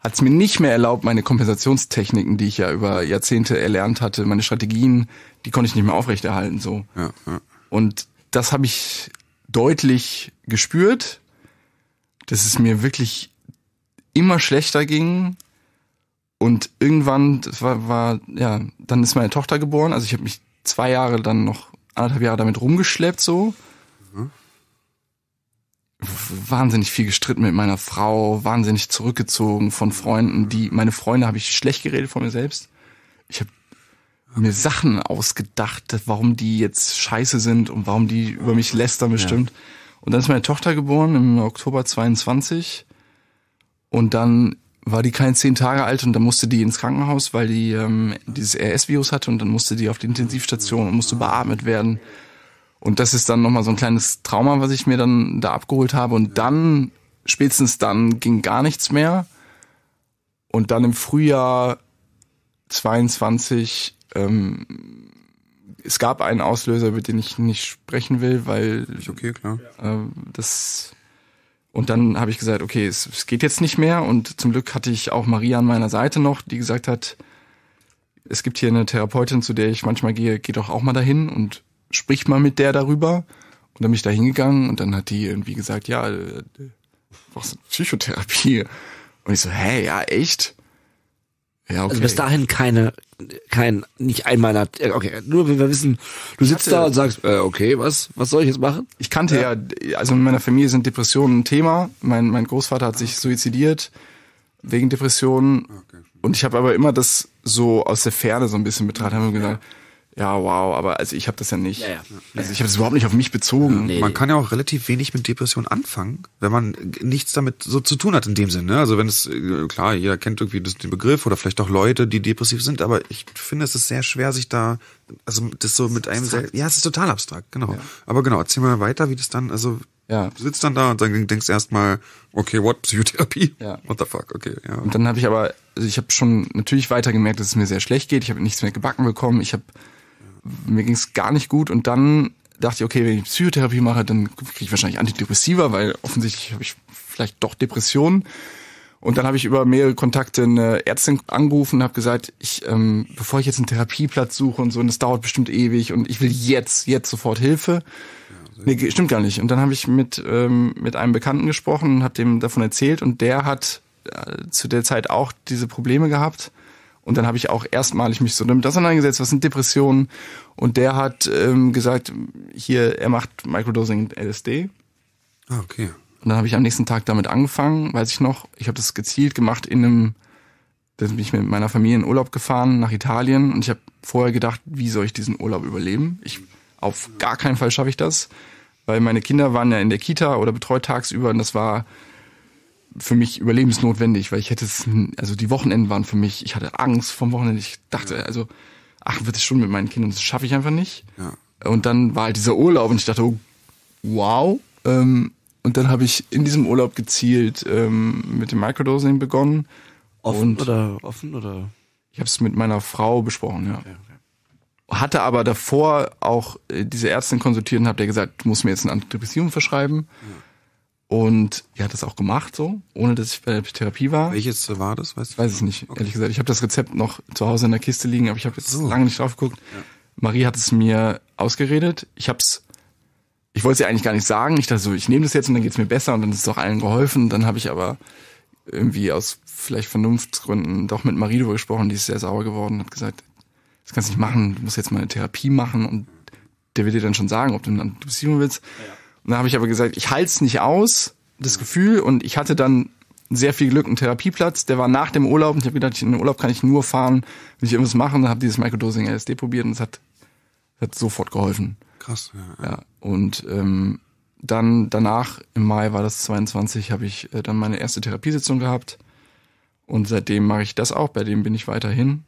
hat es mir nicht mehr erlaubt, meine Kompensationstechniken, die ich ja über Jahrzehnte erlernt hatte, meine Strategien, die konnte ich nicht mehr aufrechterhalten. So. Ja, ja. Und das habe ich deutlich gespürt, dass es mir wirklich immer schlechter ging. Und irgendwann war, war ja, dann ist meine Tochter geboren. Also ich habe mich zwei Jahre dann noch anderthalb Jahre damit rumgeschleppt so wahnsinnig viel gestritten mit meiner Frau, wahnsinnig zurückgezogen von Freunden, die meine Freunde habe ich schlecht geredet von mir selbst. Ich habe mir Sachen ausgedacht, warum die jetzt scheiße sind und warum die über mich lästern bestimmt. Ja. Und dann ist meine Tochter geboren im Oktober 22 und dann war die kein zehn Tage alt und dann musste die ins Krankenhaus, weil die ähm, dieses RS-Virus hatte und dann musste die auf die Intensivstation und musste beatmet werden. Und das ist dann nochmal so ein kleines Trauma, was ich mir dann da abgeholt habe. Und dann, spätestens dann, ging gar nichts mehr. Und dann im Frühjahr 22, ähm, es gab einen Auslöser, über den ich nicht sprechen will, weil okay, klar. Äh, das und dann habe ich gesagt, okay, es, es, geht jetzt nicht mehr. Und zum Glück hatte ich auch Maria an meiner Seite noch, die gesagt hat, es gibt hier eine Therapeutin, zu der ich manchmal gehe, geh doch auch mal dahin. Und sprich mal mit der darüber. Und dann bin ich da hingegangen und dann hat die irgendwie gesagt, ja, was äh, Psychotherapie. Und ich so, hey, ja, echt? Ja, also okay. Also bis dahin keine, kein, nicht einmal, okay, nur wenn wir wissen, du sitzt hatte, da und sagst, äh, okay, was, was soll ich jetzt machen? Ich kannte ja. ja, also in meiner Familie sind Depressionen ein Thema. Mein, mein Großvater hat ah, okay. sich suizidiert wegen Depressionen. Okay. Und ich habe aber immer das so aus der Ferne so ein bisschen betrachtet, haben wir gesagt, ja ja, wow, aber also ich habe das ja nicht. Ja, ja. Also ich habe es überhaupt nicht auf mich bezogen. Nee. Man kann ja auch relativ wenig mit Depressionen anfangen, wenn man nichts damit so zu tun hat in dem Sinne. Ne? Also wenn es, äh, klar, jeder kennt irgendwie den Begriff oder vielleicht auch Leute, die depressiv sind, aber ich finde, es ist sehr schwer, sich da, also das so mit einem selbst. Ja, es ist total abstrakt, genau. Ja. Aber genau, erzähl mal weiter, wie das dann, also ja. du sitzt dann da und dann denkst erstmal, okay, what, Psychotherapie? Ja. What the fuck, okay. Ja. Und dann habe ich aber, also ich habe schon natürlich weiter gemerkt, dass es mir sehr schlecht geht. Ich habe nichts mehr gebacken bekommen. Ich habe mir ging es gar nicht gut und dann dachte ich, okay, wenn ich Psychotherapie mache, dann kriege ich wahrscheinlich Antidepressiva, weil offensichtlich habe ich vielleicht doch Depressionen. Und dann habe ich über mehrere Kontakte eine Ärztin angerufen und habe gesagt, ich, ähm, bevor ich jetzt einen Therapieplatz suche und so, und das dauert bestimmt ewig und ich will jetzt, jetzt sofort Hilfe. Ja, nee, stimmt gar nicht. Und dann habe ich mit, ähm, mit einem Bekannten gesprochen und habe dem davon erzählt und der hat äh, zu der Zeit auch diese Probleme gehabt und dann habe ich auch erstmalig mich so damit auseinandergesetzt, was sind Depressionen. Und der hat ähm, gesagt, hier, er macht Microdosing mit LSD. Ah, okay. Und dann habe ich am nächsten Tag damit angefangen, weiß ich noch. Ich habe das gezielt gemacht in einem, da bin ich mit meiner Familie in Urlaub gefahren nach Italien und ich habe vorher gedacht, wie soll ich diesen Urlaub überleben? Ich auf gar keinen Fall schaffe ich das, weil meine Kinder waren ja in der Kita oder betreut tagsüber und das war für mich überlebensnotwendig, weil ich hätte es, also die Wochenenden waren für mich, ich hatte Angst vom Wochenende. Ich dachte, ja. also 48 Stunden mit meinen Kindern, das schaffe ich einfach nicht. Ja. Und dann war halt dieser Urlaub und ich dachte, oh, wow. Ähm, und dann habe ich in diesem Urlaub gezielt ähm, mit dem Microdosing begonnen. Offen und oder offen oder? Ich habe es mit meiner Frau besprochen, ja. Okay, okay. Hatte aber davor auch äh, diese Ärztin konsultiert und habe der gesagt, du musst mir jetzt ein Antidepressivum verschreiben. Ja und die hat das auch gemacht so, ohne dass ich bei der Therapie war. Welches war das? Weißt du? Weiß ich nicht, okay. ehrlich gesagt. Ich habe das Rezept noch zu Hause in der Kiste liegen, aber ich habe jetzt so. lange nicht drauf geguckt. Ja. Marie hat es mir ausgeredet. Ich hab's, ich wollte es ihr eigentlich gar nicht sagen. Ich dachte so, ich nehme das jetzt und dann geht's mir besser und dann ist es doch allen geholfen. Dann habe ich aber irgendwie aus vielleicht Vernunftsgründen doch mit Marie darüber gesprochen, die ist sehr sauer geworden und hat gesagt, das kannst du nicht machen, du musst jetzt mal eine Therapie machen und der wird dir dann schon sagen, ob du dann Antidepressivum willst. Ja. Und dann habe ich aber gesagt, ich halte es nicht aus, das Gefühl. Und ich hatte dann sehr viel Glück, einen Therapieplatz. Der war nach dem Urlaub. Und ich habe gedacht, in den Urlaub kann ich nur fahren, wenn ich irgendwas machen. Dann habe dieses Microdosing LSD probiert und es hat, hat sofort geholfen. Krass, ja. ja und ähm, dann danach, im Mai war das 22, habe ich äh, dann meine erste Therapiesitzung gehabt. Und seitdem mache ich das auch, bei dem bin ich weiterhin.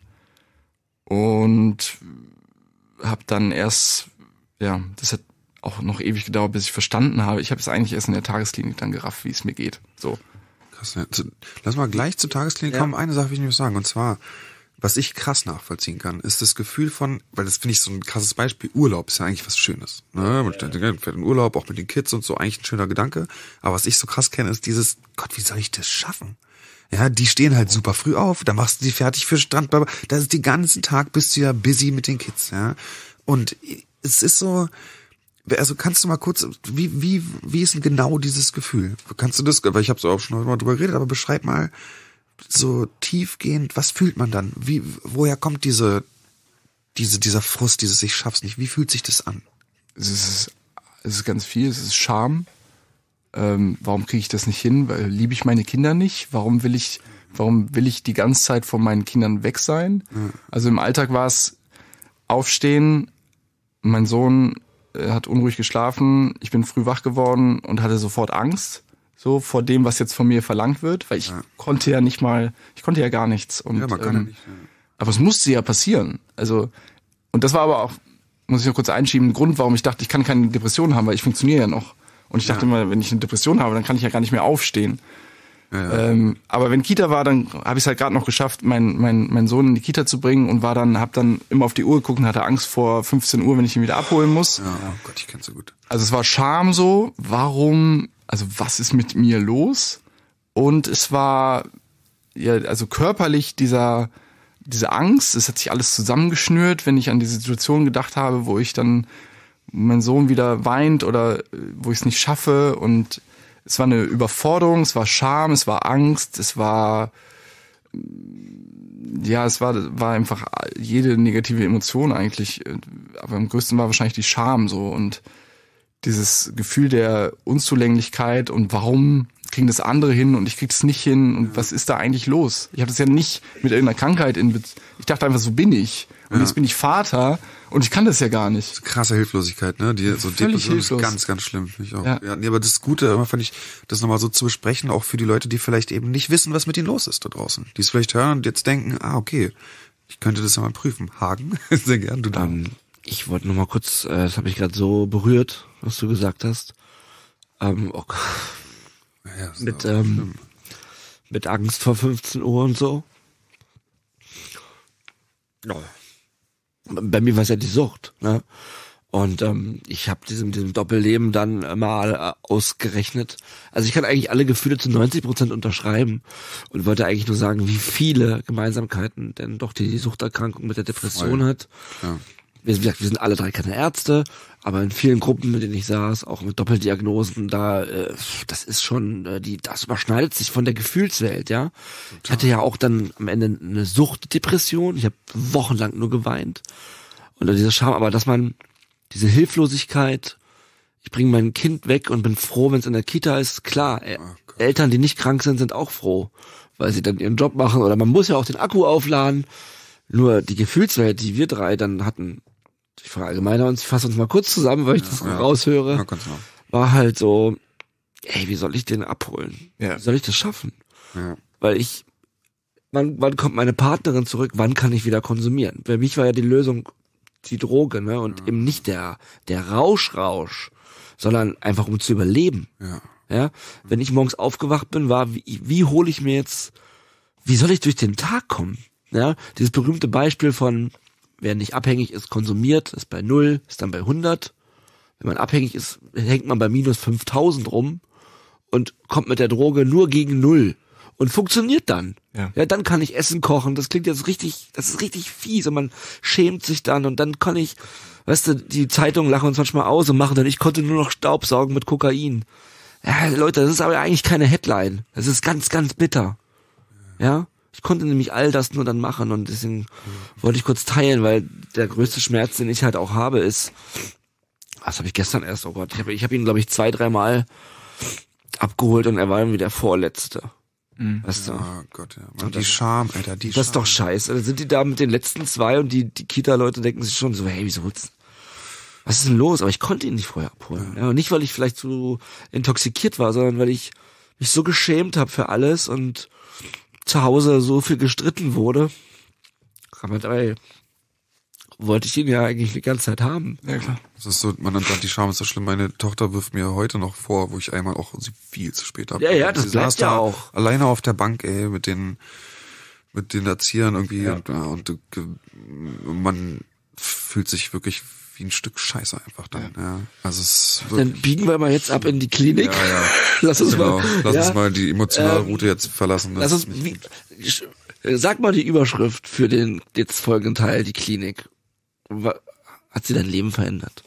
Und habe dann erst, ja, das hat auch noch ewig gedauert, bis ich verstanden habe. Ich habe es eigentlich erst in der Tagesklinik dann gerafft, wie es mir geht. So. Krass. Ne? Lass mal gleich zur Tagesklinik ja. kommen. Eine Sache will ich noch sagen. Und zwar, was ich krass nachvollziehen kann, ist das Gefühl von, weil das finde ich so ein krasses Beispiel, Urlaub ist ja eigentlich was Schönes. Ne? Man fährt in Urlaub, auch mit den Kids und so, eigentlich ein schöner Gedanke. Aber was ich so krass kenne, ist dieses, Gott, wie soll ich das schaffen? Ja, die stehen halt super früh auf, da machst du die fertig für Strand, bla, Das ist die ganzen Tag bist du ja busy mit den Kids, ja. Und es ist so, also kannst du mal kurz, wie, wie, wie ist denn genau dieses Gefühl? Kannst du das, weil ich habe es auch schon mal drüber geredet, aber beschreib mal so tiefgehend, was fühlt man dann? Wie, woher kommt diese, diese, dieser Frust, dieses Ich schaff's nicht? Wie fühlt sich das an? Es ist, es ist ganz viel, es ist Scham. Ähm, warum kriege ich das nicht hin? Liebe ich meine Kinder nicht? Warum will ich, warum will ich die ganze Zeit von meinen Kindern weg sein? Mhm. Also im Alltag war es aufstehen, mein Sohn äh, hat unruhig geschlafen, ich bin früh wach geworden und hatte sofort Angst so vor dem, was jetzt von mir verlangt wird, weil ich ja. konnte ja nicht mal, ich konnte ja gar nichts. Und, ja, man kann ähm, nicht. Ja. Aber es musste ja passieren. Also und das war aber auch, muss ich noch kurz einschieben, ein Grund, warum ich dachte, ich kann keine Depression haben, weil ich funktioniere ja noch. Und ich dachte immer, wenn ich eine Depression habe, dann kann ich ja gar nicht mehr aufstehen. Ähm, aber wenn Kita war, dann habe ich es halt gerade noch geschafft, meinen mein, mein Sohn in die Kita zu bringen und war dann, habe dann immer auf die Uhr geguckt und hatte Angst vor 15 Uhr, wenn ich ihn wieder abholen muss. Ja, oh Gott, ich kenn's so gut. Also es war Scham so, warum, also was ist mit mir los? Und es war, ja, also körperlich dieser, diese Angst, es hat sich alles zusammengeschnürt, wenn ich an die Situation gedacht habe, wo ich dann mein Sohn wieder weint oder äh, wo ich es nicht schaffe und es war eine Überforderung, es war Scham, es war Angst, es war ja, es war, war einfach jede negative Emotion eigentlich, äh, aber am größten war wahrscheinlich die Scham so und dieses Gefühl der Unzulänglichkeit und warum kriegen das andere hin und ich krieg das nicht hin und ja. was ist da eigentlich los? Ich habe das ja nicht mit irgendeiner Krankheit in Bez Ich dachte einfach, so bin ich. Und ja. jetzt bin ich Vater und ich kann das ja gar nicht. Krasse Hilflosigkeit, ne? Die, so Völlig hilflos. ist ganz, ganz schlimm. Ich auch. Ja. ja nee, aber das Gute, immer fand ich, das nochmal so zu besprechen, auch für die Leute, die vielleicht eben nicht wissen, was mit ihnen los ist da draußen. Die es vielleicht hören und jetzt denken, ah, okay, ich könnte das ja mal prüfen. Hagen, [LAUGHS] sehr gern, du dann. Um, ähm, ich wollte nochmal kurz, äh, das habe ich gerade so berührt, was du gesagt hast. Ähm, oh Gott ja, mit, ähm, mit Angst vor 15 Uhr und so. Ja. Bei mir war es ja die Sucht. Ne? Und ähm, ich habe diesem, diesem Doppelleben dann mal äh, ausgerechnet. Also ich kann eigentlich alle Gefühle zu 90 Prozent unterschreiben und wollte eigentlich nur sagen, wie viele Gemeinsamkeiten denn doch die Suchterkrankung mit der Depression Voll. hat. Ja wir, gesagt, wir sind alle drei keine Ärzte, aber in vielen Gruppen, mit denen ich saß, auch mit Doppeldiagnosen, da, äh, das ist schon, äh, die, das überschneidet sich von der Gefühlswelt, ja. Total. Ich hatte ja auch dann am Ende eine Suchtdepression, ich habe wochenlang nur geweint. Und dann dieser Scham, aber dass man diese Hilflosigkeit, ich bringe mein Kind weg und bin froh, wenn es in der Kita ist, klar, oh Eltern, die nicht krank sind, sind auch froh, weil sie dann ihren Job machen oder man muss ja auch den Akku aufladen. Nur die Gefühlswelt, die wir drei dann hatten, ich verallgemeine uns, ich fasse uns mal kurz zusammen, weil ich ja, das ja. raushöre, ja, war halt so, ey, wie soll ich den abholen? Ja. Wie soll ich das schaffen? Ja. Weil ich, wann, wann kommt meine Partnerin zurück? Wann kann ich wieder konsumieren? Für mich war ja die Lösung die Droge, ne? Und ja. eben nicht der, der Rauschrausch, sondern einfach um zu überleben. Ja. ja? Wenn ich morgens aufgewacht bin, war, wie, wie hole ich mir jetzt, wie soll ich durch den Tag kommen? Ja, dieses berühmte Beispiel von wer nicht abhängig ist, konsumiert, ist bei null, ist dann bei 100. Wenn man abhängig ist, hängt man bei minus 5000 rum und kommt mit der Droge nur gegen null und funktioniert dann. Ja. ja, dann kann ich Essen kochen. Das klingt jetzt richtig, das ist richtig fies und man schämt sich dann und dann kann ich, weißt du, die Zeitungen lachen uns manchmal aus und machen dann, ich konnte nur noch Staubsaugen mit Kokain. Ja, Leute, das ist aber eigentlich keine Headline. Das ist ganz, ganz bitter. Ja, ich konnte nämlich all das nur dann machen und deswegen wollte ich kurz teilen, weil der größte Schmerz, den ich halt auch habe, ist, was habe ich gestern erst, oh Gott, ich habe ich hab ihn, glaube ich, zwei, dreimal abgeholt und er war irgendwie der Vorletzte. Mhm. Weißt du? Oh Gott, ja. Mann, die Scham, Alter, die Das ist doch scheiße. Dann sind die da mit den letzten zwei und die, die Kita-Leute denken sich schon so, hey, wieso holst was ist denn los? Aber ich konnte ihn nicht vorher abholen. Ja. ja nicht, weil ich vielleicht zu intoxikiert war, sondern weil ich mich so geschämt habe für alles und zu Hause so viel gestritten wurde. Aber dabei wollte ich ihn ja eigentlich die ganze Zeit haben. Ja, klar. Das ist so, man nennt die Scham ist so schlimm. Meine Tochter wirft mir heute noch vor, wo ich einmal auch viel zu spät habe. Ja, ja, also das sie bleibt ja da auch. Alleine auf der Bank, ey, mit den, mit den Erziehern irgendwie ja. und, äh, und, und äh, man fühlt sich wirklich wie ein Stück Scheiße einfach dann. Ja. ja. Also es dann biegen wir mal jetzt ab in die Klinik. Ja, ja. [LAUGHS] Lass uns genau. mal, lass ja. uns mal die emotionale ähm, Route jetzt verlassen. Lass uns, wie, äh, sag mal die Überschrift für den jetzt folgenden Teil, die Klinik. Hat sie dein Leben verändert?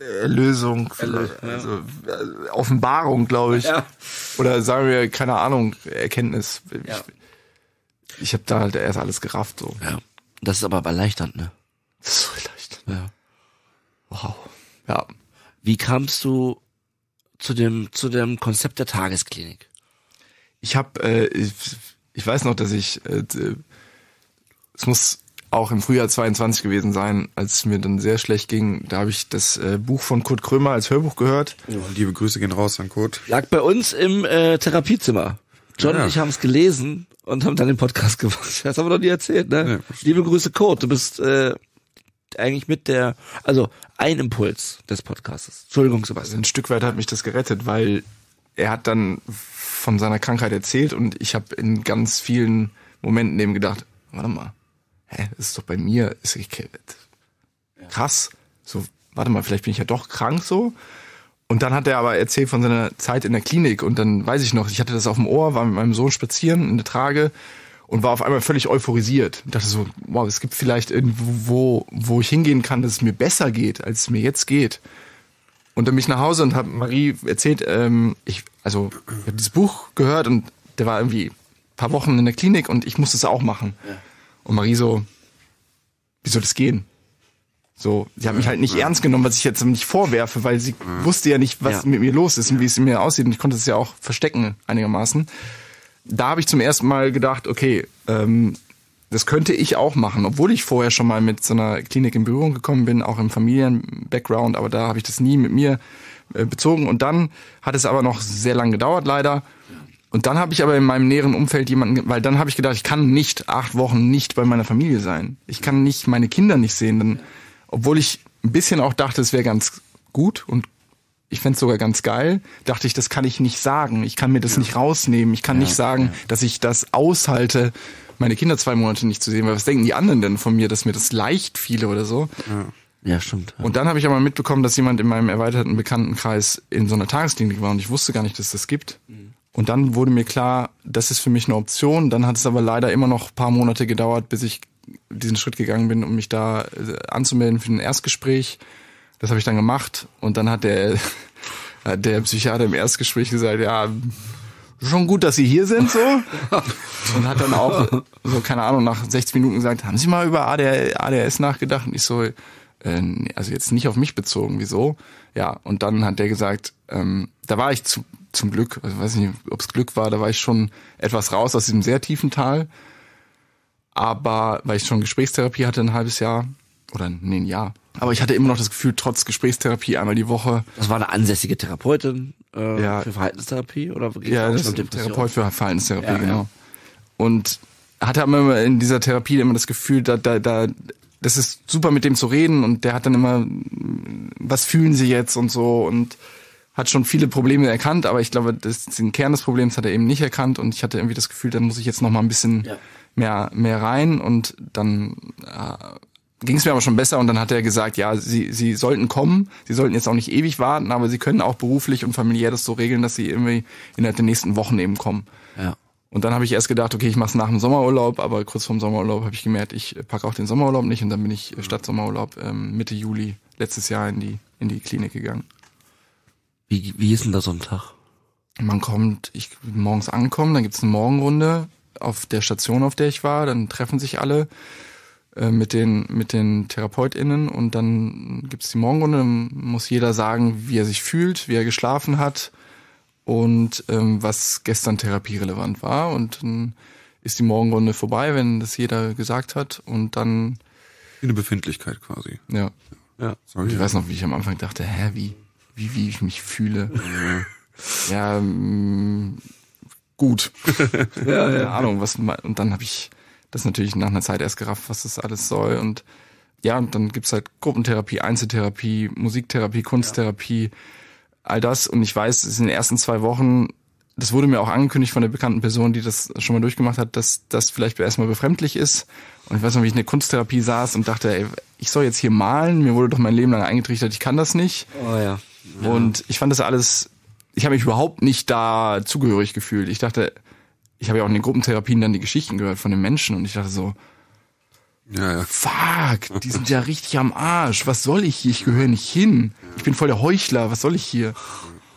Erlösung, Erlösung also, äh, Offenbarung, glaube ich. Ja. Oder sagen wir, keine Ahnung, Erkenntnis. Ja. Ich, ich habe da halt erst alles gerafft. So. Ja. Das ist aber erleichternd, ne? Das ist so erleichternd. Ja. Wow. Ja. Wie kamst du zu dem, zu dem Konzept der Tagesklinik? Ich habe, äh, ich, ich, weiß noch, dass ich, äh, es muss auch im Frühjahr 22 gewesen sein, als es mir dann sehr schlecht ging. Da habe ich das äh, Buch von Kurt Krömer als Hörbuch gehört. Ja, liebe Grüße gehen raus an Kurt. Lag bei uns im äh, Therapiezimmer. John ja. und ich haben es gelesen und haben dann den Podcast [LAUGHS] gemacht. Das haben wir noch nie erzählt, ne? Ja, Liebe Grüße, Kurt. Du bist äh, eigentlich mit der, also ein Impuls des Podcasts. Entschuldigung, Sebastian. Also ein Stück weit hat mich das gerettet, weil er hat dann von seiner Krankheit erzählt und ich habe in ganz vielen Momenten eben gedacht, warte mal, hä, das ist doch bei mir, ist ich, krass. So, warte mal, vielleicht bin ich ja doch krank so. Und dann hat er aber erzählt von seiner Zeit in der Klinik und dann weiß ich noch, ich hatte das auf dem Ohr, war mit meinem Sohn spazieren in der Trage und war auf einmal völlig euphorisiert. Ich dachte so, wow, es gibt vielleicht irgendwo, wo ich hingehen kann, dass es mir besser geht, als es mir jetzt geht. Und dann bin ich nach Hause und habe Marie erzählt, ähm, ich, also ich habe dieses Buch gehört und der war irgendwie ein paar Wochen in der Klinik und ich musste es auch machen. Ja. Und Marie so, wie soll das gehen? So, sie hat mich halt nicht ernst genommen, was ich jetzt nicht vorwerfe, weil sie mhm. wusste ja nicht, was ja. mit mir los ist und wie es in mir aussieht. Und ich konnte es ja auch verstecken einigermaßen. Da habe ich zum ersten Mal gedacht, okay, ähm, das könnte ich auch machen, obwohl ich vorher schon mal mit so einer Klinik in Berührung gekommen bin, auch im Familien-Background, aber da habe ich das nie mit mir äh, bezogen. Und dann hat es aber noch sehr lang gedauert, leider. Und dann habe ich aber in meinem näheren Umfeld jemanden, weil dann habe ich gedacht, ich kann nicht acht Wochen nicht bei meiner Familie sein. Ich kann nicht meine Kinder nicht sehen. Dann obwohl ich ein bisschen auch dachte, es wäre ganz gut und ich fände es sogar ganz geil, dachte ich, das kann ich nicht sagen. Ich kann mir das ja. nicht rausnehmen. Ich kann ja, nicht sagen, ja. dass ich das aushalte, meine Kinder zwei Monate nicht zu sehen, weil was denken die anderen denn von mir, dass mir das leicht fiele oder so? Ja, stimmt. Und dann habe ich aber mitbekommen, dass jemand in meinem erweiterten Bekanntenkreis in so einer Tagesklinik war und ich wusste gar nicht, dass das gibt. Mhm. Und dann wurde mir klar, das ist für mich eine Option. Dann hat es aber leider immer noch ein paar Monate gedauert, bis ich diesen Schritt gegangen bin, um mich da äh, anzumelden für ein Erstgespräch. Das habe ich dann gemacht und dann hat der, [LAUGHS] der Psychiater im Erstgespräch gesagt, ja, schon gut, dass Sie hier sind, so. [LAUGHS] und hat dann auch, so, keine Ahnung, nach 60 Minuten gesagt, haben Sie mal über ADHS nachgedacht? Und ich so, äh, also jetzt nicht auf mich bezogen, wieso? Ja, und dann hat der gesagt, ähm, da war ich zu, zum Glück, also weiß nicht, ob es Glück war, da war ich schon etwas raus aus diesem sehr tiefen Tal aber weil ich schon Gesprächstherapie hatte ein halbes Jahr oder nee, ein Jahr. Aber ich hatte immer noch das Gefühl, trotz Gesprächstherapie einmal die Woche. Das war eine ansässige Therapeutin äh, ja, für Verhaltenstherapie oder ja, das ist Therapeut für Verhaltenstherapie, ja, genau. Ja. Und hatte immer in dieser Therapie immer das Gefühl, da, da, da, das ist super mit dem zu reden und der hat dann immer, was fühlen Sie jetzt und so und hat schon viele Probleme erkannt, aber ich glaube, das, den Kern des Problems hat er eben nicht erkannt und ich hatte irgendwie das Gefühl, dann muss ich jetzt noch mal ein bisschen ja mehr, mehr rein und dann äh, ging es mir aber schon besser und dann hat er gesagt, ja, sie, sie sollten kommen, sie sollten jetzt auch nicht ewig warten, aber sie können auch beruflich und familiär das so regeln, dass sie irgendwie innerhalb der nächsten Wochen eben kommen. Ja. Und dann habe ich erst gedacht, okay, ich mache es nach dem Sommerurlaub, aber kurz vorm Sommerurlaub habe ich gemerkt, ich packe auch den Sommerurlaub nicht und dann bin ich äh, statt Sommerurlaub ähm, Mitte Juli letztes Jahr in die, in die Klinik gegangen. Wie, wie ist denn da so ein Tag? Man kommt, ich morgens ankommen, dann gibt's eine Morgenrunde, auf der Station, auf der ich war. Dann treffen sich alle äh, mit den, mit den TherapeutInnen und dann gibt es die Morgenrunde. muss jeder sagen, wie er sich fühlt, wie er geschlafen hat und ähm, was gestern therapierelevant war. Und dann ist die Morgenrunde vorbei, wenn das jeder gesagt hat. Und dann. Eine Befindlichkeit quasi. Ja. Ja, sorry. ich weiß noch, wie ich am Anfang dachte, hä, wie, wie, wie ich mich fühle. ja, ähm, gut. [LAUGHS] ja, ja. Keine Ahnung, was und dann habe ich das natürlich nach einer Zeit erst gerafft, was das alles soll und ja, und dann gibt's halt Gruppentherapie, Einzeltherapie, Musiktherapie, Kunsttherapie, ja. all das und ich weiß, es in den ersten zwei Wochen das wurde mir auch angekündigt von der bekannten Person, die das schon mal durchgemacht hat, dass das vielleicht erstmal befremdlich ist. Und ich weiß noch, wie ich in der Kunsttherapie saß und dachte, ey, ich soll jetzt hier malen. Mir wurde doch mein Leben lang eingetrichtert, ich kann das nicht. Oh ja. ja. Und ich fand das alles ich habe mich überhaupt nicht da zugehörig gefühlt. Ich dachte, ich habe ja auch in den Gruppentherapien dann die Geschichten gehört von den Menschen und ich dachte so, ja, ja. fuck, die sind ja richtig am Arsch. Was soll ich hier? Ich gehöre nicht hin. Ich bin voll der Heuchler. Was soll ich hier?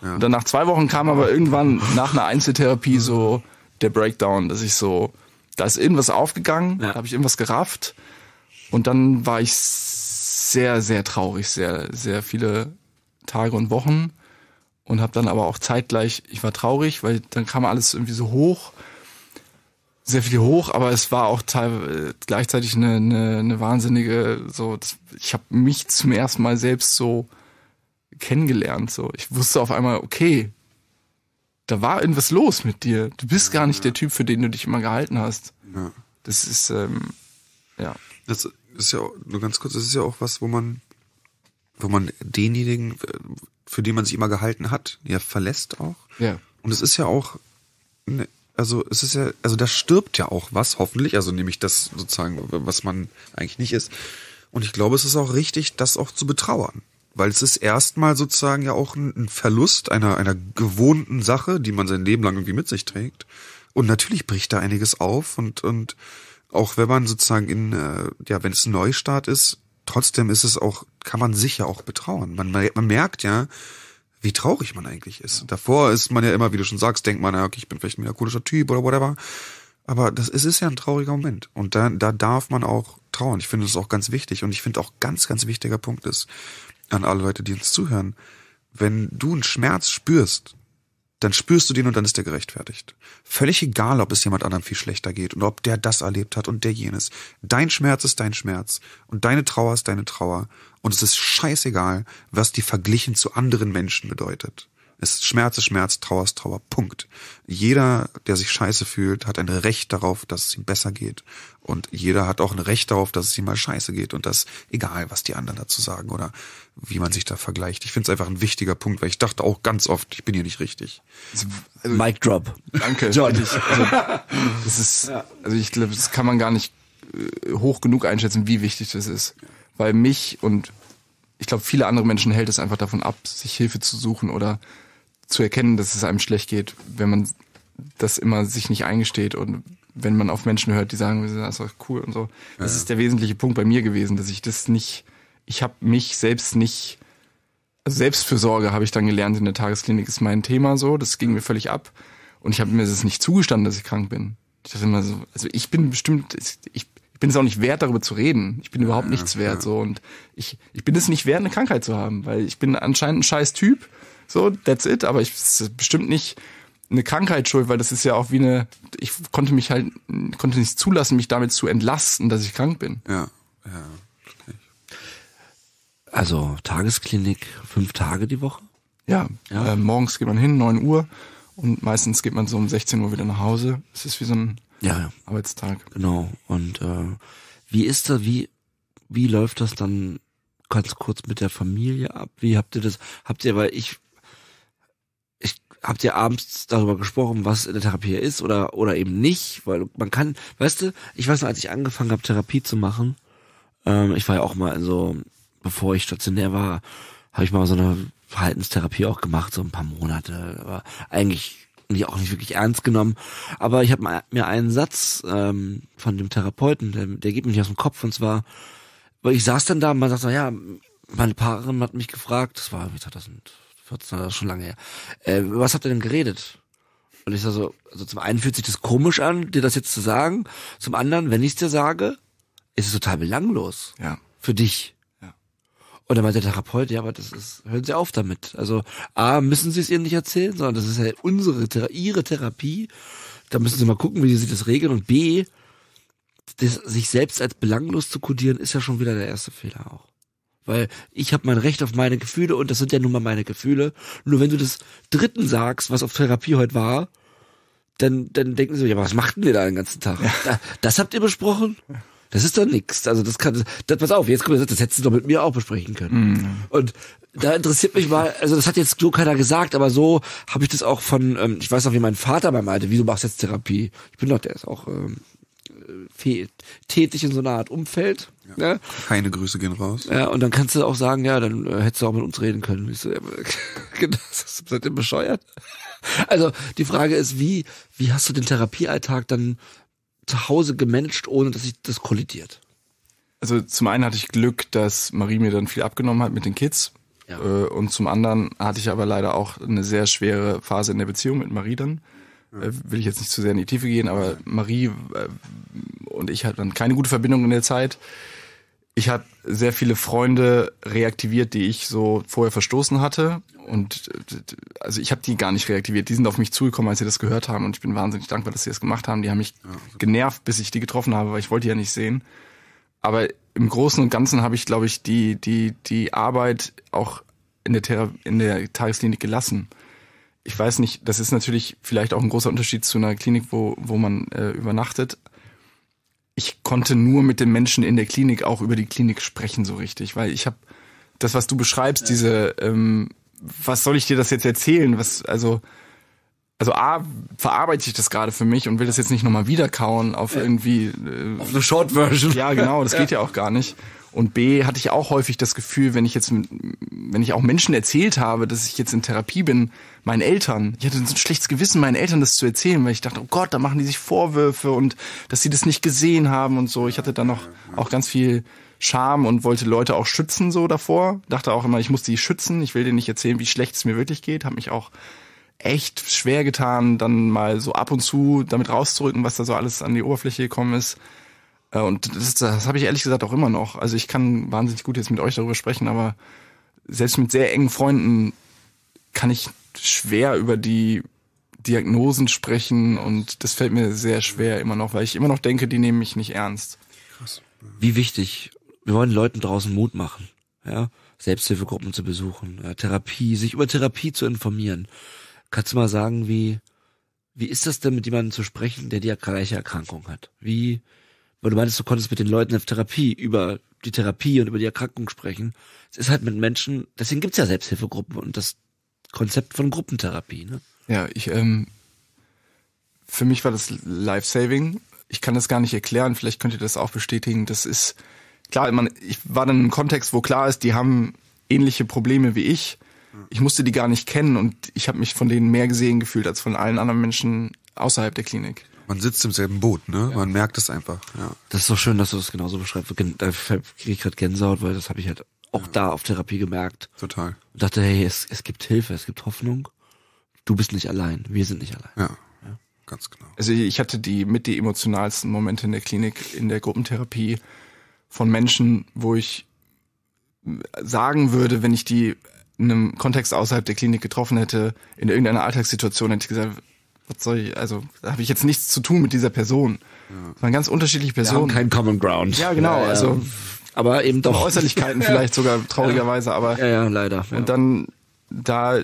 Ja. Und dann nach zwei Wochen kam aber irgendwann nach einer Einzeltherapie so der Breakdown, dass ich so, da ist irgendwas aufgegangen, ja. da habe ich irgendwas gerafft und dann war ich sehr, sehr traurig, sehr, sehr viele Tage und Wochen und habe dann aber auch zeitgleich, ich war traurig, weil dann kam alles irgendwie so hoch, sehr viel hoch, aber es war auch teil, gleichzeitig eine, eine, eine wahnsinnige, so ich habe mich zum ersten Mal selbst so kennengelernt, so ich wusste auf einmal, okay, da war irgendwas los mit dir. Du bist ja, gar nicht ja. der Typ, für den du dich immer gehalten hast. Ja. Das ist ähm, ja. Das ist ja nur ganz kurz, das ist ja auch was, wo man, wo man denjenigen für den man sich immer gehalten hat, ja, verlässt auch. Ja. Und es ist ja auch, ne, also es ist ja, also da stirbt ja auch was, hoffentlich, also nämlich das sozusagen, was man eigentlich nicht ist. Und ich glaube, es ist auch richtig, das auch zu betrauern. Weil es ist erstmal sozusagen ja auch ein Verlust einer, einer gewohnten Sache, die man sein Leben lang irgendwie mit sich trägt. Und natürlich bricht da einiges auf und, und auch wenn man sozusagen in, äh, ja, wenn es ein Neustart ist, trotzdem ist es auch kann man sich ja auch betrauen. Man, man merkt ja, wie traurig man eigentlich ist. Davor ist man ja immer, wie du schon sagst, denkt man, okay, ich bin vielleicht ein melancholischer Typ oder whatever. Aber das ist, ist ja ein trauriger Moment. Und da, da darf man auch trauen. Ich finde das auch ganz wichtig. Und ich finde auch ganz, ganz wichtiger Punkt ist, an alle Leute, die uns zuhören, wenn du einen Schmerz spürst, dann spürst du den und dann ist der gerechtfertigt. Völlig egal, ob es jemand anderem viel schlechter geht und ob der das erlebt hat und der jenes. Dein Schmerz ist dein Schmerz und deine Trauer ist deine Trauer und es ist scheißegal, was die verglichen zu anderen Menschen bedeutet. Es ist Schmerz ist Schmerz, Trauer ist Trauer. Punkt. Jeder, der sich scheiße fühlt, hat ein Recht darauf, dass es ihm besser geht. Und jeder hat auch ein Recht darauf, dass es ihm mal scheiße geht. Und das egal, was die anderen dazu sagen oder wie man sich da vergleicht. Ich finde es einfach ein wichtiger Punkt, weil ich dachte auch ganz oft, ich bin hier nicht richtig. Also, also Mic drop. Danke. [LAUGHS] John. Also, also, das ist, also ich glaube, das kann man gar nicht äh, hoch genug einschätzen, wie wichtig das ist weil mich und ich glaube, viele andere Menschen hält es einfach davon ab, sich Hilfe zu suchen oder zu erkennen, dass es einem schlecht geht, wenn man das immer sich nicht eingesteht und wenn man auf Menschen hört, die sagen, das ist doch cool und so. Das ja. ist der wesentliche Punkt bei mir gewesen, dass ich das nicht, ich habe mich selbst nicht, also Selbstfürsorge habe ich dann gelernt in der Tagesklinik ist mein Thema so, das ging mir völlig ab und ich habe mir das nicht zugestanden, dass ich krank bin. Ich dachte immer so, also ich bin bestimmt, ich, ich bin es auch nicht wert, darüber zu reden. Ich bin überhaupt ja, ah, nichts wert. So und ich, ich bin es nicht wert, eine Krankheit zu haben, weil ich bin anscheinend ein scheiß Typ. So, that's it. Aber ich ist bestimmt nicht eine Krankheit schuld, weil das ist ja auch wie eine. Ich konnte mich halt, konnte nicht zulassen, mich damit zu entlasten, dass ich krank bin. Ja, ja. Also Tagesklinik fünf Tage die Woche? Ja. ja. Äh, morgens geht man hin, neun Uhr und meistens geht man so um 16 Uhr wieder nach Hause. Es ist wie so ein ja, ja. Arbeitstag. Genau. Und äh, wie ist das, wie, wie läuft das dann ganz kurz mit der Familie ab? Wie habt ihr das, habt ihr, weil ich, ich, habt ihr abends darüber gesprochen, was in der Therapie ist oder, oder eben nicht? Weil man kann, weißt du, ich weiß noch, als ich angefangen habe, Therapie zu machen, ähm, ich war ja auch mal in so, bevor ich stationär war, habe ich mal so eine Verhaltenstherapie auch gemacht, so ein paar Monate, aber eigentlich irgendwie auch nicht wirklich ernst genommen. Aber ich habe mir einen Satz ähm, von dem Therapeuten, der, der geht mir nicht aus dem Kopf, und zwar, weil ich saß dann da und man sagt, ja, meine Paarin hat mich gefragt, das war 2014, das ist schon lange her, äh, was habt ihr denn geredet? Und ich sage so, also zum einen fühlt sich das komisch an, dir das jetzt zu sagen, zum anderen, wenn ich es dir sage, ist es total belanglos. Ja. Für dich. Und dann meinte der Therapeut, ja, aber das ist, hören Sie auf damit. Also, A, müssen Sie es ihr nicht erzählen, sondern das ist ja unsere, Ihre Therapie. Da müssen Sie mal gucken, wie Sie das regeln. Und B, das, sich selbst als belanglos zu kodieren, ist ja schon wieder der erste Fehler auch. Weil ich habe mein Recht auf meine Gefühle und das sind ja nun mal meine Gefühle. Nur wenn du das Dritten sagst, was auf Therapie heute war, dann, dann denken sie, ja, was machten wir da den ganzen Tag? Ja. Das habt ihr besprochen? Ja. Das ist doch nichts. Also das kann, das, pass auf, jetzt kommt, das hättest du doch mit mir auch besprechen können. Mhm. Und da interessiert mich mal, also das hat jetzt so keiner gesagt, aber so habe ich das auch von, ähm, ich weiß noch, wie mein Vater mal meinte, wieso machst du jetzt Therapie? Ich bin doch, der ist auch ähm, tätig in so einer Art Umfeld. Ja. Ne? Keine Grüße gehen raus. Ja, und dann kannst du auch sagen, ja, dann äh, hättest du auch mit uns reden können. Ich so, ja, [LAUGHS] genau, das, seid ihr bescheuert? Also die Frage ist, wie, wie hast du den Therapiealltag dann zu Hause gemanagt, ohne dass sich das kollidiert? Also zum einen hatte ich Glück, dass Marie mir dann viel abgenommen hat mit den Kids. Ja. Äh, und zum anderen hatte ich aber leider auch eine sehr schwere Phase in der Beziehung mit Marie dann. Ja. Äh, will ich jetzt nicht zu sehr in die Tiefe gehen, aber Marie äh, und ich hatten keine gute Verbindung in der Zeit. Ich habe sehr viele Freunde reaktiviert, die ich so vorher verstoßen hatte und äh, also ich habe die gar nicht reaktiviert. Die sind auf mich zugekommen, als sie das gehört haben und ich bin wahnsinnig dankbar, dass sie das gemacht haben. Die haben mich ja, genervt, bis ich die getroffen habe, weil ich wollte die ja nicht sehen. Aber im Großen und Ganzen habe ich, glaube ich, die die die Arbeit auch in der Thera in der Tagesklinik gelassen. Ich weiß nicht, das ist natürlich vielleicht auch ein großer Unterschied zu einer Klinik, wo wo man äh, übernachtet, ich konnte nur mit den Menschen in der Klinik auch über die Klinik sprechen so richtig, weil ich habe das, was du beschreibst, diese ähm, was soll ich dir das jetzt erzählen? Was, also, also A, verarbeite ich das gerade für mich und will das jetzt nicht nochmal wiederkauen auf ja. irgendwie. Äh, auf eine Short Version. Ja, genau, das [LAUGHS] ja. geht ja auch gar nicht. Und B, hatte ich auch häufig das Gefühl, wenn ich jetzt, wenn ich auch Menschen erzählt habe, dass ich jetzt in Therapie bin, meinen Eltern, ich hatte so ein schlechtes Gewissen, meinen Eltern das zu erzählen, weil ich dachte, oh Gott, da machen die sich Vorwürfe und dass sie das nicht gesehen haben und so. Ich hatte da noch auch ganz viel Scham und wollte Leute auch schützen so davor. Dachte auch immer, ich muss die schützen. Ich will dir nicht erzählen, wie schlecht es mir wirklich geht. Hab mich auch echt schwer getan, dann mal so ab und zu damit rauszurücken, was da so alles an die Oberfläche gekommen ist. Äh, und das, das habe ich ehrlich gesagt auch immer noch. Also ich kann wahnsinnig gut jetzt mit euch darüber sprechen, aber selbst mit sehr engen Freunden kann ich schwer über die Diagnosen sprechen und das fällt mir sehr schwer immer noch, weil ich immer noch denke, die nehmen mich nicht ernst. Krass. Wie wichtig wir wollen Leuten draußen Mut machen, ja, Selbsthilfegruppen zu besuchen, ja, Therapie, sich über Therapie zu informieren. Kannst du mal sagen, wie, wie ist das denn, mit jemandem zu sprechen, der die gleiche Erkrankung hat? Wie, weil du meinst, du konntest mit den Leuten auf Therapie über die Therapie und über die Erkrankung sprechen. Es ist halt mit Menschen, deswegen gibt's ja Selbsthilfegruppen und das Konzept von Gruppentherapie, ne? Ja, ich, ähm, für mich war das Life-Saving. Ich kann das gar nicht erklären, vielleicht könnt ihr das auch bestätigen. Das ist, klar, man, ich war dann einem Kontext, wo klar ist, die haben ähnliche Probleme wie ich. Ich musste die gar nicht kennen und ich habe mich von denen mehr gesehen gefühlt als von allen anderen Menschen außerhalb der Klinik. Man sitzt im selben Boot, ne? Ja. Man merkt es einfach. Ja. Das ist doch schön, dass du das genauso beschreibst. Da kriege ich gerade Gänsehaut, weil das habe ich halt auch ja. da auf Therapie gemerkt. Total. Und dachte, hey, es, es gibt Hilfe, es gibt Hoffnung. Du bist nicht allein, wir sind nicht allein. Ja. ja. Ganz genau. Also ich hatte die mit die emotionalsten Momente in der Klinik, in der Gruppentherapie von Menschen, wo ich sagen würde, wenn ich die in einem Kontext außerhalb der Klinik getroffen hätte, in irgendeiner Alltagssituation, hätte ich gesagt, was soll ich, also da habe ich jetzt nichts zu tun mit dieser Person. Ja. Das waren ganz unterschiedliche Personen. Wir haben kein Common Ground. Ja, genau. Ja, ja. Also aber eben doch Äußerlichkeiten [LAUGHS] vielleicht sogar traurigerweise, aber ja, ja leider. Und dann da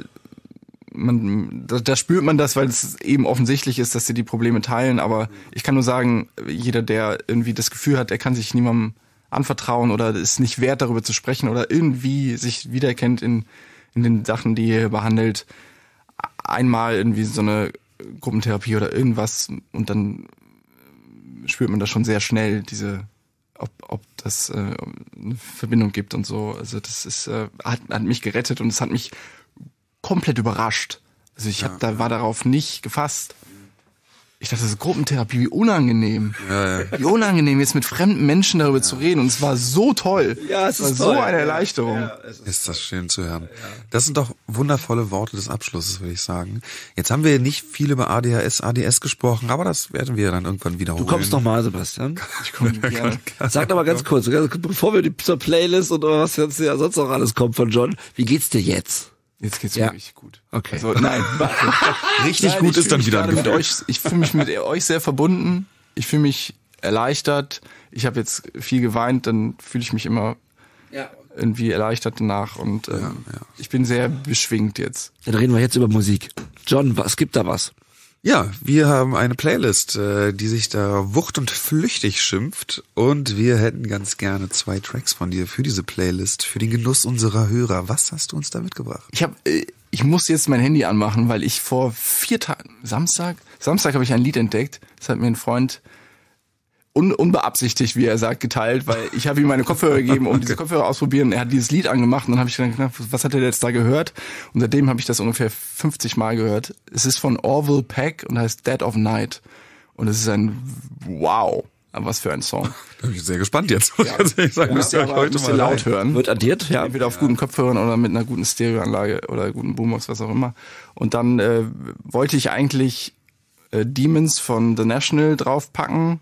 man da, da spürt man das, weil es eben offensichtlich ist, dass sie die Probleme teilen. Aber ich kann nur sagen, jeder, der irgendwie das Gefühl hat, er kann sich niemandem anvertrauen oder es nicht wert, darüber zu sprechen oder irgendwie sich wiedererkennt in, in den Sachen, die ihr behandelt. Einmal irgendwie so eine Gruppentherapie oder irgendwas und dann spürt man das schon sehr schnell, diese, ob, ob das äh, eine Verbindung gibt und so. Also das ist, äh, hat, hat mich gerettet und es hat mich komplett überrascht. Also ich ja, hab, da war darauf nicht gefasst. Ich dachte, das ist Gruppentherapie, wie unangenehm. Ja, ja. Wie unangenehm, jetzt mit fremden Menschen darüber ja. zu reden. Und es war so toll. Ja, es, es war ist so toll. eine Erleichterung. Ja, Ist, ist, das schön zu hören. Das sind doch wundervolle Worte des Abschlusses, würde ich sagen. Jetzt haben wir nicht viel über ADHS, ADS gesprochen, aber das werden wir dann irgendwann wiederholen. Du kommst nochmal, Sebastian. Ich komme [LAUGHS] gerne. Sag doch mal ganz kurz, bevor wir die, zur Playlist und was jetzt ja sonst noch alles kommt von John, wie geht's dir jetzt? Jetzt geht's ja. wirklich gut. Okay. Also, nein, [LAUGHS] Richtig nein, gut ist dann wieder ein euch, Ich fühle mich mit euch sehr verbunden. Ich fühle mich erleichtert. Ich habe jetzt viel geweint, dann fühle ich mich immer ja. irgendwie erleichtert danach und äh, ja, ich bin sehr beschwingt jetzt. Dann reden wir jetzt über Musik. John, was gibt da was? Ja, wir haben eine Playlist, äh, die sich da wucht und flüchtig schimpft. Und wir hätten ganz gerne zwei Tracks von dir für diese Playlist, für den Genuss unserer Hörer. Was hast du uns da mitgebracht? Ich habe, äh, ich muss jetzt mein Handy anmachen, weil ich vor vier Tagen, Samstag, Samstag habe ich ein Lied entdeckt. Das hat mir ein Freund un unbeabsichtigt, wie er sagt, geteilt, weil ich habe ihm meine Kopfhörer gegeben, um okay. [LAUGHS] diese Kopfhörer auszuprobieren. Er hat dieses Lied angemacht und dann habe ich gedacht, was hat er jetzt da gehört? Und seitdem habe ich das ungefähr 50 Mal gehört. Es ist von Orville Peck und heißt Dead of Night. Und es ist ein Wow. Was für ein Song. [LAUGHS] Da bin ich sehr gespannt jetzt. Ja. müsst ihr euch heute mal laut hören. Wird addiert, ja. Entweder auf ja. guten Kopfhörern oder mit einer guten Stereoanlage oder guten Boombox, was auch immer. Und dann äh, wollte ich eigentlich äh, Demons von The National draufpacken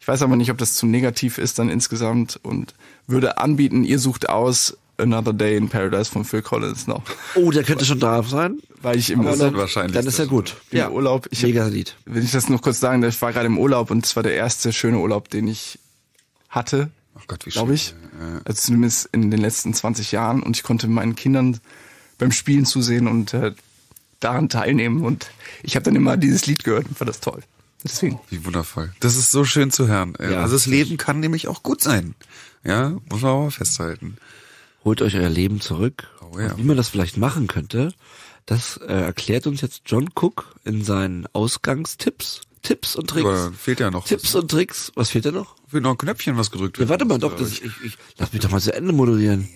ich weiß aber nicht, ob das zu negativ ist dann insgesamt und würde anbieten, ihr sucht aus Another Day in Paradise von Phil Collins noch. Oh, der könnte schon da sein. Weil ich im Urlaub wahrscheinlich. Dann ist er gut. Ja. Urlaub. Ich Mega Lied. wenn ich das noch kurz sagen? Ich war gerade im Urlaub und es war der erste schöne Urlaub, den ich hatte. Ach Gott, wie Glaube ich. Also zumindest in den letzten 20 Jahren und ich konnte meinen Kindern beim Spielen zusehen und äh, daran teilnehmen und ich habe dann immer dieses Lied gehört und fand das toll. Deswegen. Wie wundervoll. Das ist so schön zu hören. Ja, also das Leben kann nämlich auch gut sein. Ja, muss man auch mal festhalten. Holt euch euer Leben zurück. Oh, ja. wie man das vielleicht machen könnte, das äh, erklärt uns jetzt John Cook in seinen Ausgangstipps. Tipps und Tricks. Aber fehlt ja noch. Tipps was. und Tricks. Was fehlt da noch? Fehlt noch ein Knöpfchen, was gedrückt wird. Ja, warte mal, doch, das, ich, ich, lass mich doch mal zu Ende moderieren.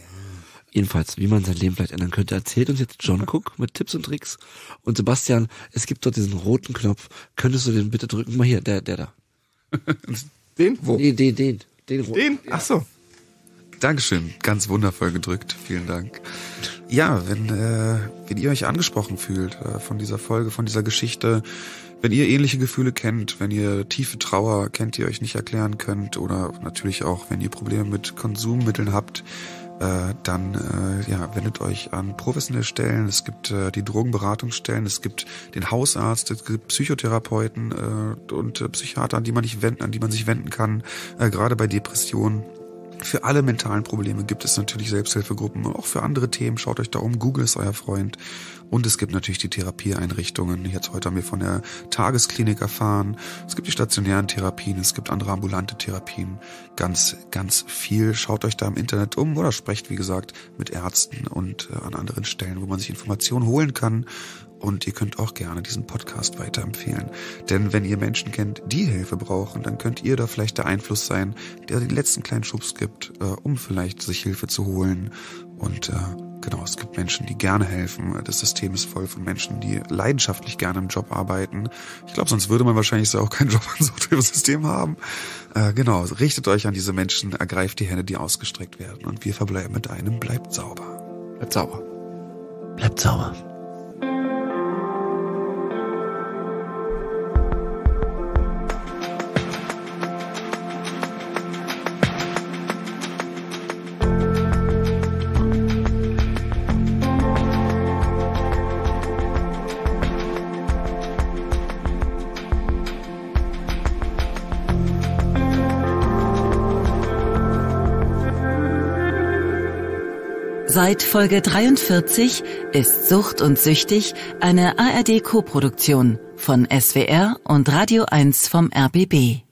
Jedenfalls, wie man sein Leben vielleicht ändern könnte, erzählt uns jetzt John Cook mit Tipps und Tricks. Und Sebastian, es gibt dort diesen roten Knopf. Könntest du den bitte drücken? Mal hier, der, der da. [LAUGHS] den? Wo? Nee, den, den. Den? roten. den? Ach so. Dankeschön, ganz wundervoll gedrückt. Vielen Dank. Ja, wenn, äh, wenn ihr euch angesprochen fühlt äh, von dieser Folge, von dieser Geschichte, wenn ihr ähnliche Gefühle kennt, wenn ihr tiefe Trauer kennt, die ihr euch nicht erklären könnt, oder natürlich auch, wenn ihr Probleme mit Konsummitteln habt, äh, dann äh, ja, wendet euch an professionelle Stellen. Es gibt äh, die Drogenberatungsstellen, es gibt den Hausarzt, es gibt Psychotherapeuten äh, und äh, Psychiater, an die man nicht wenden, an die man sich wenden kann, äh, gerade bei Depressionen. Für alle mentalen Probleme gibt es natürlich Selbsthilfegruppen und auch für andere Themen. Schaut euch da um, Google ist euer Freund. Und es gibt natürlich die Therapieeinrichtungen. Jetzt heute haben wir von der Tagesklinik erfahren. Es gibt die stationären Therapien, es gibt andere ambulante Therapien. Ganz, ganz viel. Schaut euch da im Internet um oder sprecht, wie gesagt, mit Ärzten und äh, an anderen Stellen, wo man sich Informationen holen kann. Und ihr könnt auch gerne diesen Podcast weiterempfehlen. Denn wenn ihr Menschen kennt, die Hilfe brauchen, dann könnt ihr da vielleicht der Einfluss sein, der den letzten kleinen Schubs gibt, äh, um vielleicht sich Hilfe zu holen und äh, genau, es gibt Menschen, die gerne helfen. Das System ist voll von Menschen, die leidenschaftlich gerne im Job arbeiten. Ich glaube, sonst würde man wahrscheinlich so auch keinen [LAUGHS] Job an so einem System haben. Äh, genau, also richtet euch an diese Menschen, ergreift die Hände, die ausgestreckt werden. Und wir verbleiben mit einem, bleibt sauber. Bleibt sauber. Bleibt sauber. Zeit Folge 43 ist Sucht und Süchtig eine ARD-Koproduktion von SWR und Radio 1 vom RBB.